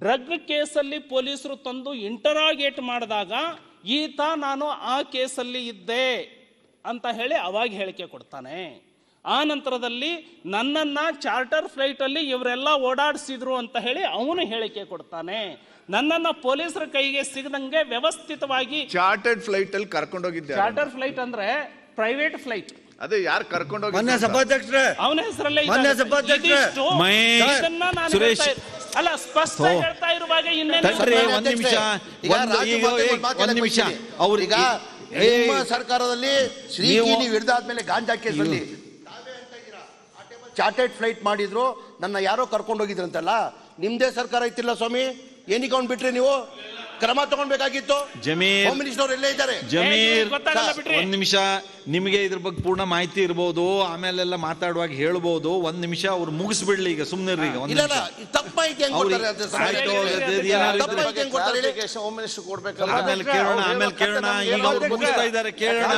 ಡ್ರಗ್ ಕೇಸಲ್ಲಿ ಪೊಲೀಸರು ತಂದು ಇಂಟರಾಗೇಟ್ ಮಾಡಿದಾಗ ಈತ ನಾನು ಆ ಕೇಸಲ್ಲಿ ಇದ್ದೆ ಅಂತ ಹೇಳಿ ಅವಾಗ ಹೇಳಿಕೆ ಕೊಡ್ತಾನೆ ಆ ನಂತರದಲ್ಲಿ ನನ್ನನ್ನು ಚಾರ್ಟರ್ ಫ್ಲೈಟಲ್ಲಿ ಇವರೆಲ್ಲ ಓಡಾಡಿಸಿದ್ರು ಅಂತ ಹೇಳಿ ಅವನು ಹೇಳಿಕೆ ಕೊಡ್ತಾನೆ ನನ್ನನ್ನ ಪೊಲೀಸರ ಕೈಗೆ ಸಿಗದಂಗೆ ವ್ಯವಸ್ಥಿತವಾಗಿ ಚಾರ್ಟರ್ಡ್ ಫ್ಲೈಟ್ ಅಲ್ಲಿ ಕರ್ಕೊಂಡೋಗಿದ್ದೆ ಚಾರ್ಟರ್ ಫ್ಲೈಟ್ ಅಂದ್ರೆ ಪ್ರೈವೇಟ್ ಫ್ಲೈಟ್ ಅದೇ ಯಾರು ಹೋಗಿ ಮೊನ್ನೆ ಸಭಾಧ್ಯಕ್ಷರೇ ಅವನ ಹೆಸರಲ್ಲೇ ಮೊನ್ನೆ ಸಭಾಧ್ಯಕ್ಷರೇ ಸುರೇಶ್ ಅಲ್ಲ ಸ್ಪಷ್ಟ ಹೇಳ್ತಾ ಇರುವಾಗ ಇನ್ನೇನು ಒಂದು ನಿಮಿಷ ಒಂದು ನಿಮಿಷ ಅವ್ರೀಗ ನಿಮ್ಮ ಸರ್ಕಾರದಲ್ಲಿ ಶ್ರೀಗಿರಿ ಹಿಡಿದಾದ್ಮೇಲೆ ಗಾಂಜಾ ಅಲ್ಲಿ ಚಾರ್ಟೆಡ್ ಫ್ಲೈಟ್ ಮಾಡಿದ್ರು ನನ್ನ ಯಾರೋ ಕರ್ಕೊಂಡು ಹೋಗಿದ್ರಂತಲ್ಲ ನಿಮ್ದೇ ಸರ್ಕಾರ ಇತ್ತಿಲ್ಲ ಸ್ವಾಮಿ ಏನಕ್ಕೆ ಅವ್ನು ಬಿಟ್ರಿ ನೀವು ಕ್ರಮ ತಗೊಳ್ಬೇಕಾಗಿತ್ತು ಜಮೀರ್ ಹೋಮ್ ಮಿನಿಸ್ಟರ್ ಎಲ್ಲೇ ಇದ್ದಾರೆ ಜಮೀರ್ ಒಂದ್ ನಿಮಿಷ ನಿಮಗೆ ಇದ್ರ ಬಗ್ಗೆ ಪೂರ್ಣ ಮಾಹಿತಿ ಇರ್ಬೋದು ಆಮೇಲೆಲ್ಲ ಮಾತಾಡುವಾಗ ಹೇಳ್ಬೋದು ಒಂದ್ ನಿಮಿಷ ಅವ್ರು ಮುಗಿಸ್ಬಿಡ್ಲಿ ಈಗ ಸುಮ್ನೆ ಈಗ ಕೇಳೋಣ ಆಮೇಲೆ ಈಗ ಅವ್ರು ಇದ್ದಾರೆ ಕೇಳೋಣ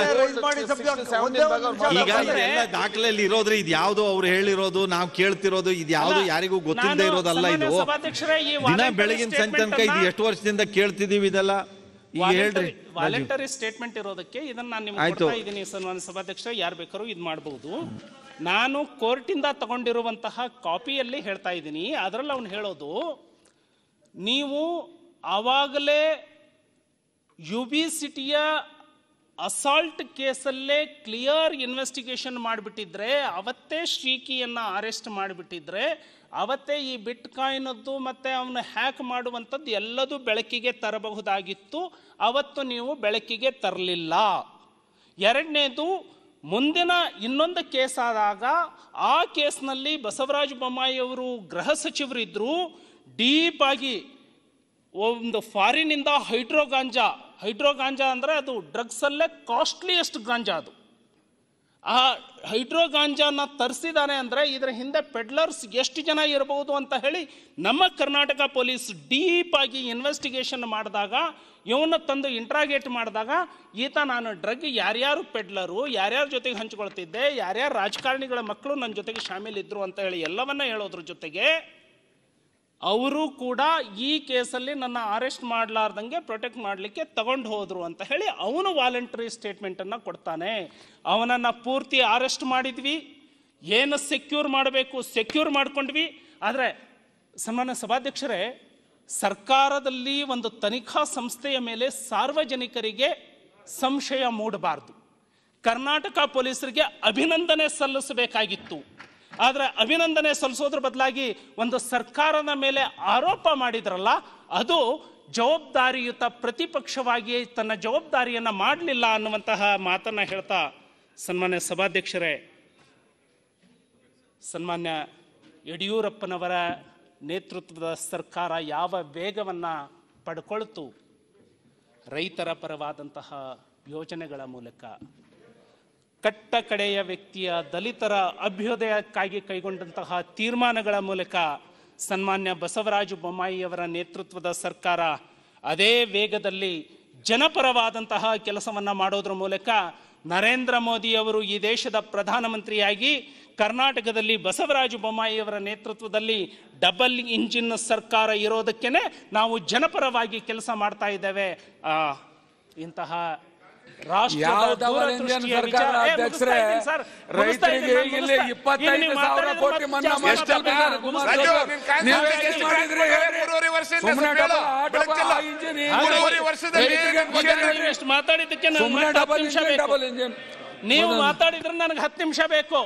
ಈಗ ಇರೋದ್ರೆ ಇದು ಯಾವ್ದು ಅವ್ರು ಹೇಳಿರೋದು ನಾವು ಕೇಳ್ತಿರೋದು ಇದು ಯಾವ್ದು ಯಾರಿಗೂ ಗೊತ್ತಿಲ್ಲದೆ ಇರೋದಲ್ಲ ಇದು ಬೆಳಗಿನ ಸಂಜೆ ತನಕ ಇದು ಎಷ್ಟು ವರ್ಷದಿಂದ ಕೇಳ್ತಿದೀವಿ ಇದೆಲ್ಲ ಹೇಳ್ರಿ ವಾಲಂಟರಿ ಸ್ಟೇಟ್ಮೆಂಟ್ ಇರೋದಕ್ಕೆ ಇದನ್ನ ನಾನು ನಿಮ್ಗೆ ಕೊಡ್ತಾ ಇದ್ದೀನಿ ಸನ್ಮಾನ್ಯ ಸಭಾಧ್ಯಕ್ಷ ಯಾರು ಬೇಕಾದ್ರೂ ಇದು ಮಾಡಬಹುದು ನಾನು ಕೋರ್ಟಿಂದ ತಗೊಂಡಿರುವಂತಹ ಕಾಪಿಯಲ್ಲಿ ಹೇಳ್ತಾ ಇದ್ದೀನಿ ಅದರಲ್ಲಿ ಅವನು ಹೇಳೋದು ನೀವು ಆವಾಗಲೇ ಯು ಬಿ ಸಿಟಿಯ ಅಸಾಲ್ಟ್ ಕೇಸಲ್ಲೇ ಕ್ಲಿಯರ್ ಇನ್ವೆಸ್ಟಿಗೇಷನ್ ಮಾಡಿಬಿಟ್ಟಿದ್ರೆ ಅವತ್ತೇ ಶ್ರೀಕಿಯನ್ನು ಅರೆಸ್ಟ್ ಮಾಡಿಬಿಟ್ಟಿದ್ರೆ ಅವತ್ತೇ ಈ ಬಿಟ್ ಕಾಯಿನದ್ದು ಮತ್ತೆ ಅವನು ಹ್ಯಾಕ್ ಮಾಡುವಂಥದ್ದು ಎಲ್ಲದೂ ಬೆಳಕಿಗೆ ತರಬಹುದಾಗಿತ್ತು ಅವತ್ತು ನೀವು ಬೆಳಕಿಗೆ ತರಲಿಲ್ಲ ಎರಡನೇದು ಮುಂದಿನ ಇನ್ನೊಂದು ಕೇಸ್ ಆದಾಗ ಆ ಕೇಸ್ನಲ್ಲಿ ಬಸವರಾಜ ಬೊಮ್ಮಾಯಿಯವರು ಗೃಹ ಸಚಿವರಿದ್ದರು ಡೀಪ್ ಆಗಿ ಒಂದು ಫಾರಿನಿಂದ ಹೈಡ್ರೋಗಾಂಜಾ ಹೈಡ್ರೋಗಾಂಜಾ ಅಂದರೆ ಅದು ಡ್ರಗ್ಸಲ್ಲೇ ಕಾಸ್ಟ್ಲಿಯೆಸ್ಟ್ ಗಾಂಜಾ ಅದು ಆ ಹೈಡ್ರೋಗಾಂಜಾನ ತರಿಸಿದ್ದಾನೆ ಅಂದರೆ ಇದರ ಹಿಂದೆ ಪೆಡ್ಲರ್ಸ್ ಎಷ್ಟು ಜನ ಇರಬಹುದು ಅಂತ ಹೇಳಿ ನಮ್ಮ ಕರ್ನಾಟಕ ಪೊಲೀಸ್ ಡೀಪ್ ಆಗಿ ಇನ್ವೆಸ್ಟಿಗೇಷನ್ ಮಾಡಿದಾಗ ಇವನ್ನ ತಂದು ಇಂಟ್ರಾಗೇಟ್ ಮಾಡಿದಾಗ ಈತ ನಾನು ಡ್ರಗ್ ಯಾರ್ಯಾರು ಪೆಡ್ಲರು ಯಾರ್ಯಾರ ಜೊತೆಗೆ ಹಂಚಿಕೊಳ್ತಿದ್ದೆ ಯಾರ್ಯಾರು ರಾಜಕಾರಣಿಗಳ ಮಕ್ಕಳು ನನ್ನ ಜೊತೆಗೆ ಶಾಮೀಲಿದ್ರು ಅಂತ ಹೇಳಿ ಎಲ್ಲವನ್ನ ಹೇಳೋದ್ರ ಜೊತೆಗೆ ಅವರು ಕೂಡ ಈ ಕೇಸಲ್ಲಿ ನನ್ನ ಅರೆಸ್ಟ್ ಮಾಡಲಾರ್ದಂಗೆ ಪ್ರೊಟೆಕ್ಟ್ ಮಾಡಲಿಕ್ಕೆ ತಗೊಂಡು ಹೋದರು ಅಂತ ಹೇಳಿ ಅವನು ವಾಲಂಟರಿ ಸ್ಟೇಟ್ಮೆಂಟನ್ನು ಕೊಡ್ತಾನೆ ಅವನನ್ನು ಪೂರ್ತಿ ಅರೆಸ್ಟ್ ಮಾಡಿದ್ವಿ ಏನು ಸೆಕ್ಯೂರ್ ಮಾಡಬೇಕು ಸೆಕ್ಯೂರ್ ಮಾಡ್ಕೊಂಡ್ವಿ ಆದರೆ ಸಮಾನ ಸಭಾಧ್ಯಕ್ಷರೇ ಸರ್ಕಾರದಲ್ಲಿ ಒಂದು ತನಿಖಾ ಸಂಸ್ಥೆಯ ಮೇಲೆ ಸಾರ್ವಜನಿಕರಿಗೆ ಸಂಶಯ ಮೂಡಬಾರ್ದು ಕರ್ನಾಟಕ ಪೊಲೀಸರಿಗೆ ಅಭಿನಂದನೆ ಸಲ್ಲಿಸಬೇಕಾಗಿತ್ತು ಆದರೆ ಅಭಿನಂದನೆ ಸಲ್ಲಿಸೋದ್ರ ಬದಲಾಗಿ ಒಂದು ಸರ್ಕಾರದ ಮೇಲೆ ಆರೋಪ ಮಾಡಿದ್ರಲ್ಲ ಅದು ಜವಾಬ್ದಾರಿಯುತ ಪ್ರತಿಪಕ್ಷವಾಗಿ ತನ್ನ ಜವಾಬ್ದಾರಿಯನ್ನು ಮಾಡಲಿಲ್ಲ ಅನ್ನುವಂತಹ ಮಾತನ್ನು ಹೇಳ್ತಾ ಸನ್ಮಾನ್ಯ ಸಭಾಧ್ಯಕ್ಷರೇ ಸನ್ಮಾನ್ಯ ಯಡಿಯೂರಪ್ಪನವರ ನೇತೃತ್ವದ ಸರ್ಕಾರ ಯಾವ ವೇಗವನ್ನು ಪಡ್ಕೊಳ್ತು ರೈತರ ಪರವಾದಂತಹ ಯೋಜನೆಗಳ ಮೂಲಕ ಕಟ್ಟ ಕಡೆಯ ವ್ಯಕ್ತಿಯ ದಲಿತರ ಅಭ್ಯುದಯಕ್ಕಾಗಿ ಕೈಗೊಂಡಂತಹ ತೀರ್ಮಾನಗಳ ಮೂಲಕ ಸನ್ಮಾನ್ಯ ಬಸವರಾಜು ಬೊಮ್ಮಾಯಿಯವರ ನೇತೃತ್ವದ ಸರ್ಕಾರ ಅದೇ ವೇಗದಲ್ಲಿ ಜನಪರವಾದಂತಹ ಕೆಲಸವನ್ನು ಮಾಡೋದ್ರ ಮೂಲಕ ನರೇಂದ್ರ ಮೋದಿಯವರು ಈ ದೇಶದ ಪ್ರಧಾನಮಂತ್ರಿಯಾಗಿ ಕರ್ನಾಟಕದಲ್ಲಿ ಬಸವರಾಜು ಬೊಮ್ಮಾಯಿಯವರ ನೇತೃತ್ವದಲ್ಲಿ ಡಬಲ್ ಇಂಜಿನ್ ಸರ್ಕಾರ ಇರೋದಕ್ಕೇನೆ ನಾವು ಜನಪರವಾಗಿ ಕೆಲಸ ಮಾಡ್ತಾ ಇದ್ದೇವೆ ಇಂತಹ ರಾಷ್ಟ್ರ ರೈತರಿಗೆ ಇಪ್ಪತ್ತೈದು ಸಾವಿರ ಕೋಟಿ ಮಾತಾಡಿದ್ದಕ್ಕೆ ಡಬಲ್ ನೀವು ಮಾತಾಡಿದ್ರೆ ನನಗೆ ಹತ್ತು ನಿಮಿಷ ಬೇಕು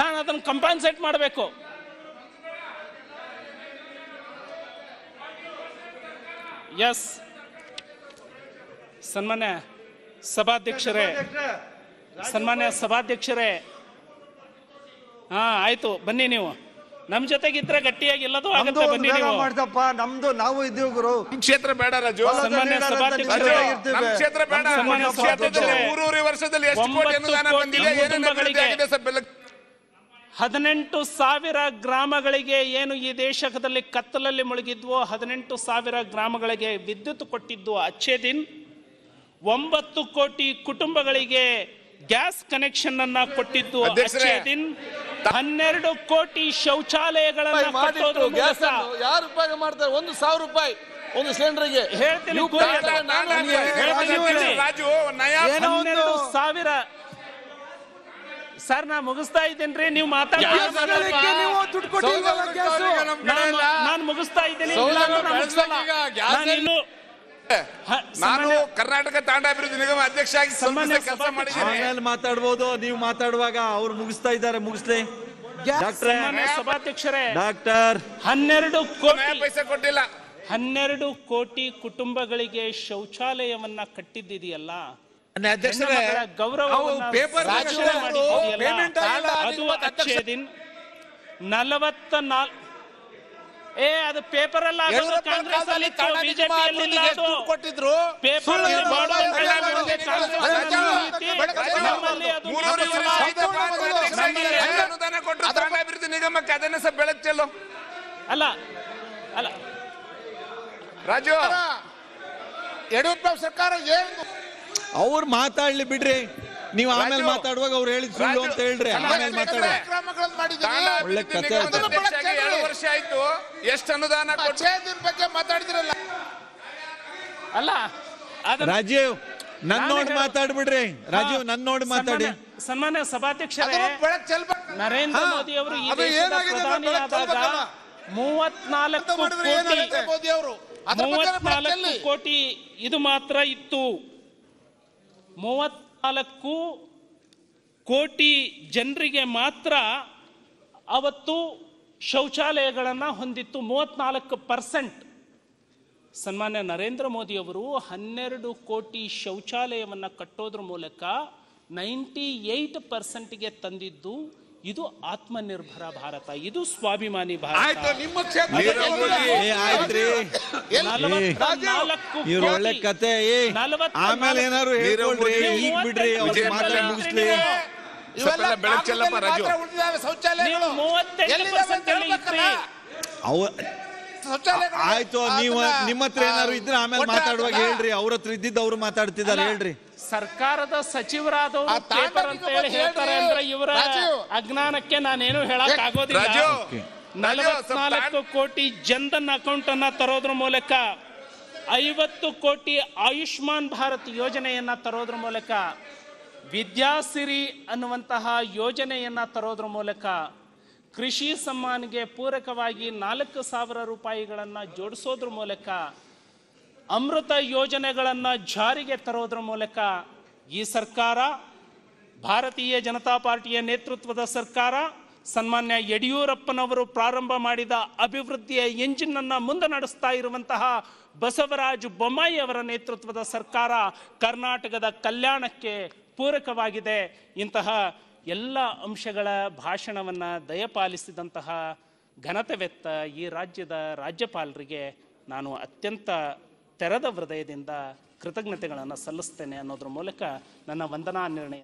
ನಾನು ಅದನ್ನು ಕಂಪನ್ಸೇಟ್ ಮಾಡಬೇಕು ಎಸ್ ಸನ್ಮಾನ್ಯ ಸಭಾಧ್ಯಕ್ಷರೇ ಸನ್ಮಾನ್ಯ ಸಭಾಧ್ಯಕ್ಷರೇ ಹಾ ಆಯ್ತು ಬನ್ನಿ ನೀವು ನಮ್ ಜೊತೆಗಿದ್ರೆ ಗಟ್ಟಿಯಾಗಿಲ್ಲದು ಆಗುತ್ತೆ ಬನ್ನಿ ನೀವು ಮಾಡ್ದಪ್ಪ ನಮ್ದು ನಾವು ಇದ್ದೀವಿ ಗುರು ಕ್ಷೇತ್ರ ಬೇಡ ರಾಜು ಸನ್ಮಾನ್ಯ ಸಭಾಧ್ಯಕ್ಷರೇ ನಮ್ಮ ಕ್ಷೇತ್ರ ಬೇಡ ಮೂರೂವರೆ ವರ್ಷದಲ್ಲಿ ಎಷ್ಟು ಕೋಟಿ ಅನುದಾನ ಬಂದಿದೆ ಹದಿನೆಂಟು ಸಾವಿರ ಗ್ರಾಮಗಳಿಗೆ ಏನು ಈ ದೇಶದಲ್ಲಿ ಕತ್ತಲಲ್ಲಿ ಮುಳುಗಿದ್ವೋ ಹದಿನೆಂಟು ಸಾವಿರ ಗ್ರಾಮಗಳಿಗೆ ವಿದ್ಯುತ್ ಕೊಟ್ಟಿದ್ದು ಅಚ್ಚೇ ಒಂಬತ್ತು ಕೋಟಿ ಕುಟುಂಬಗಳಿಗೆ ಗ್ಯಾಸ್ ಕನೆಕ್ಷನ್ ಅನ್ನ ಕೊಟ್ಟಿದ್ದು ಹನ್ನೆರಡು ಕೋಟಿ ಶೌಚಾಲಯಗಳನ್ನು ಕಟ್ಟೋದು ಗ್ಯಾಸ್ ಯಾರು ರೂಪಾಯಿ ಮಾಡ್ತಾರೆ ಒಂದು ಸಾವಿರ ರೂಪಾಯಿ ಒಂದು ಸಿಲಿಂಡರ್ಗೆ ಹೇಳ್ತೀನಿ ಸಾವಿರ ಸರ್ ನಾ ಮುಗಿಸ್ತಾ ಇದ್ದೇನ್ರಿ ನೀವು ಮಾತಾಡ್ತೀನಿ ನಾನು ಮುಗಿಸ್ತಾ ಇದ್ದೀನಿ ನಾನು ಕರ್ನಾಟಕ ತಾಂಡ ಅಭಿವೃದ್ಧಿ ನಿಗಮ ಅಧ್ಯಕ್ಷ ಆಗಿ ಮಾತಾಡಬಹುದು ಕೆಲಸ ಮಾಡಿದ್ದೀನಿ ನೀವು ಮಾತಾಡುವಾಗ ಅವ್ರು ಮುಗಿಸ್ತಾ ಇದ್ದಾರೆ ಮುಗಿಸ್ಲಿ ಸಭಾಧ್ಯಕ್ಷರೇ ಡಾಕ್ಟರ್ ಹನ್ನೆರಡು ಕೋಟಿ ಪೈಸೆ ಕೊಟ್ಟಿಲ್ಲ ಹನ್ನೆರಡು ಕೋಟಿ ಕುಟುಂಬಗಳಿಗೆ ಶೌಚಾಲಯವನ್ನ ಕಟ್ಟಿದ್ದಿದೆಯಲ್ಲ ಅಧ್ಯಕ್ಷರೇ ಗೌರವ ಪೇಪರ್ ಅದು ನಲವತ್ತ ನಾಲ್ಕು ಏ ಅದು ಪೇಪರ್ ಅಲ್ಲ ಕಾಂಗ್ರೆಸ್ ಅಲ್ಲಿ ಬಿಜೆಪಿಯಲ್ಲಿ ಕೊಟ್ಟಿದ್ರು ಪೇಪರ್ ಅನುದಾನ ಕೊಟ್ಟರು ತಾಂಡ ಅಭಿವೃದ್ಧಿ ನಿಗಮಕ್ಕೆ ಅದನ್ನ ಸಹ ಬೆಳಕು ಅಲ್ಲ ಅಲ್ಲ ರಾಜು ಯಡಿಯೂರಪ್ಪ ಸರ್ಕಾರ ಏನು ಅವ್ರು ಮಾತಾಡ್ಲಿ ಬಿಡ್ರಿ ನೀವು ಆಮೇಲೆ ಮಾತಾಡುವಾಗ ಅವ್ರು ಹೇಳಿದ್ ಸುಳ್ಳು ಅಂತ ಹೇಳ್ರಿ ಆಮೇಲೆ ಒಳ್ಳೆ ವರ್ಷ ಆಯ್ತು ಎಷ್ಟು ಅನುದಾನ ಬಗ್ಗೆ ಮಾತಾಡಿದ್ರಲ್ಲ ಅಲ್ಲ ರಾಜೀವ್ ನನ್ ನೋಡಿ ಮಾತಾಡ್ಬಿಡ್ರಿ ರಾಜೀವ್ ನನ್ ನೋಡಿ ಮಾತಾಡಿ ಸನ್ಮಾನ್ಯ ಸಭಾಧ್ಯಕ್ಷ ನರೇಂದ್ರ ಮೋದಿ ಅವರು ಮೋದಿ ಅವರು ಮೂವತ್ನಾಲ್ಕು ಕೋಟಿ ಇದು ಮಾತ್ರ ಇತ್ತು ಮೂವತ್ ಕೋಟಿ ಜನರಿಗೆ ಮಾತ್ರ ಅವತ್ತು ಶೌಚಾಲಯಗಳನ್ನು ಹೊಂದಿತ್ತು ಮೂವತ್ನಾಲ್ಕು ಪರ್ಸೆಂಟ್ ಸನ್ಮಾನ್ಯ ನರೇಂದ್ರ ಮೋದಿಯವರು ಹನ್ನೆರಡು ಕೋಟಿ ಶೌಚಾಲಯವನ್ನು ಕಟ್ಟೋದ್ರ ಮೂಲಕ ನೈಂಟಿ ಏಯ್ಟ್ ಪರ್ಸೆಂಟ್ಗೆ ತಂದಿದ್ದು ಇದು ಆತ್ಮನಿರ್ಭರ ಭಾರತ ಇದು ಸ್ವಾಭಿಮಾನಿ ಭಾರತ ನಿಮ್ಮ ಒಳ್ಳೆ ಕತೆ ಆಮೇಲೆ ಏನಾದ್ರು ಹೇಳ್ಕೊಳ್ರಿ ಈಗ ಬಿಡ್ರಿ ಅವ್ರಿಗೆ ಮುಗಿಸ್ಲಿ ಆಯ್ತು ನೀವು ನಿಮ್ಮ ಹತ್ರ ಏನಾದ್ರು ಇದ್ರೆ ಆಮೇಲೆ ಮಾತಾಡುವಾಗ ಹೇಳ್ರಿ ಅವ್ರ ಹತ್ರ ಇದ್ದಿದ್ದು ಅವ್ರು ಮಾತಾಡ್ತಿದ್ದಾರೆ ಹೇಳ್ರಿ ಸರ್ಕಾರದ ಸಚಿವರಾದವರು ಅಂತ ಹೇಳಿ ಹೇಳ್ತಾರೆ ಅಂದ್ರೆ ಇವರ ಅಜ್ಞಾನಕ್ಕೆ ನಾನೇನು ಹೇಳಕ್ ಆಗೋದಿಲ್ಲ ಕೋಟಿ ಜನಧನ್ ಅಕೌಂಟ್ ಅನ್ನ ತರೋದ್ರ ಮೂಲಕ ಐವತ್ತು ಕೋಟಿ ಆಯುಷ್ಮಾನ್ ಭಾರತ್ ಯೋಜನೆಯನ್ನ ತರೋದ್ರ ಮೂಲಕ ವಿದ್ಯಾಸಿರಿ ಅನ್ನುವಂತಹ ಯೋಜನೆಯನ್ನ ತರೋದ್ರ ಮೂಲಕ ಕೃಷಿ ಸಮ್ಮಾನ್ಗೆ ಪೂರಕವಾಗಿ ನಾಲ್ಕು ಸಾವಿರ ರೂಪಾಯಿಗಳನ್ನು ಜೋಡಿಸೋದ್ರ ಮೂಲಕ ಅಮೃತ ಯೋಜನೆಗಳನ್ನು ಜಾರಿಗೆ ತರೋದ್ರ ಮೂಲಕ ಈ ಸರ್ಕಾರ ಭಾರತೀಯ ಜನತಾ ಪಾರ್ಟಿಯ ನೇತೃತ್ವದ ಸರ್ಕಾರ ಸನ್ಮಾನ್ಯ ಯಡಿಯೂರಪ್ಪನವರು ಪ್ರಾರಂಭ ಮಾಡಿದ ಅಭಿವೃದ್ಧಿಯ ಎಂಜಿನ್ ಅನ್ನು ಮುಂದೆ ನಡೆಸ್ತಾ ಇರುವಂತಹ ಬಸವರಾಜ ಬೊಮ್ಮಾಯಿ ಅವರ ನೇತೃತ್ವದ ಸರ್ಕಾರ ಕರ್ನಾಟಕದ ಕಲ್ಯಾಣಕ್ಕೆ ಪೂರಕವಾಗಿದೆ ಇಂತಹ ಎಲ್ಲ ಅಂಶಗಳ ಭಾಷಣವನ್ನು ದಯಪಾಲಿಸಿದಂತಹ ಘನತೆವೆತ್ತ ಈ ರಾಜ್ಯದ ರಾಜ್ಯಪಾಲರಿಗೆ ನಾನು ಅತ್ಯಂತ ತೆರೆದ ಹೃದಯದಿಂದ ಕೃತಜ್ಞತೆಗಳನ್ನು ಸಲ್ಲಿಸ್ತೇನೆ ಅನ್ನೋದ್ರ ಮೂಲಕ ನನ್ನ ವಂದನಾ ನಿರ್ಣಯ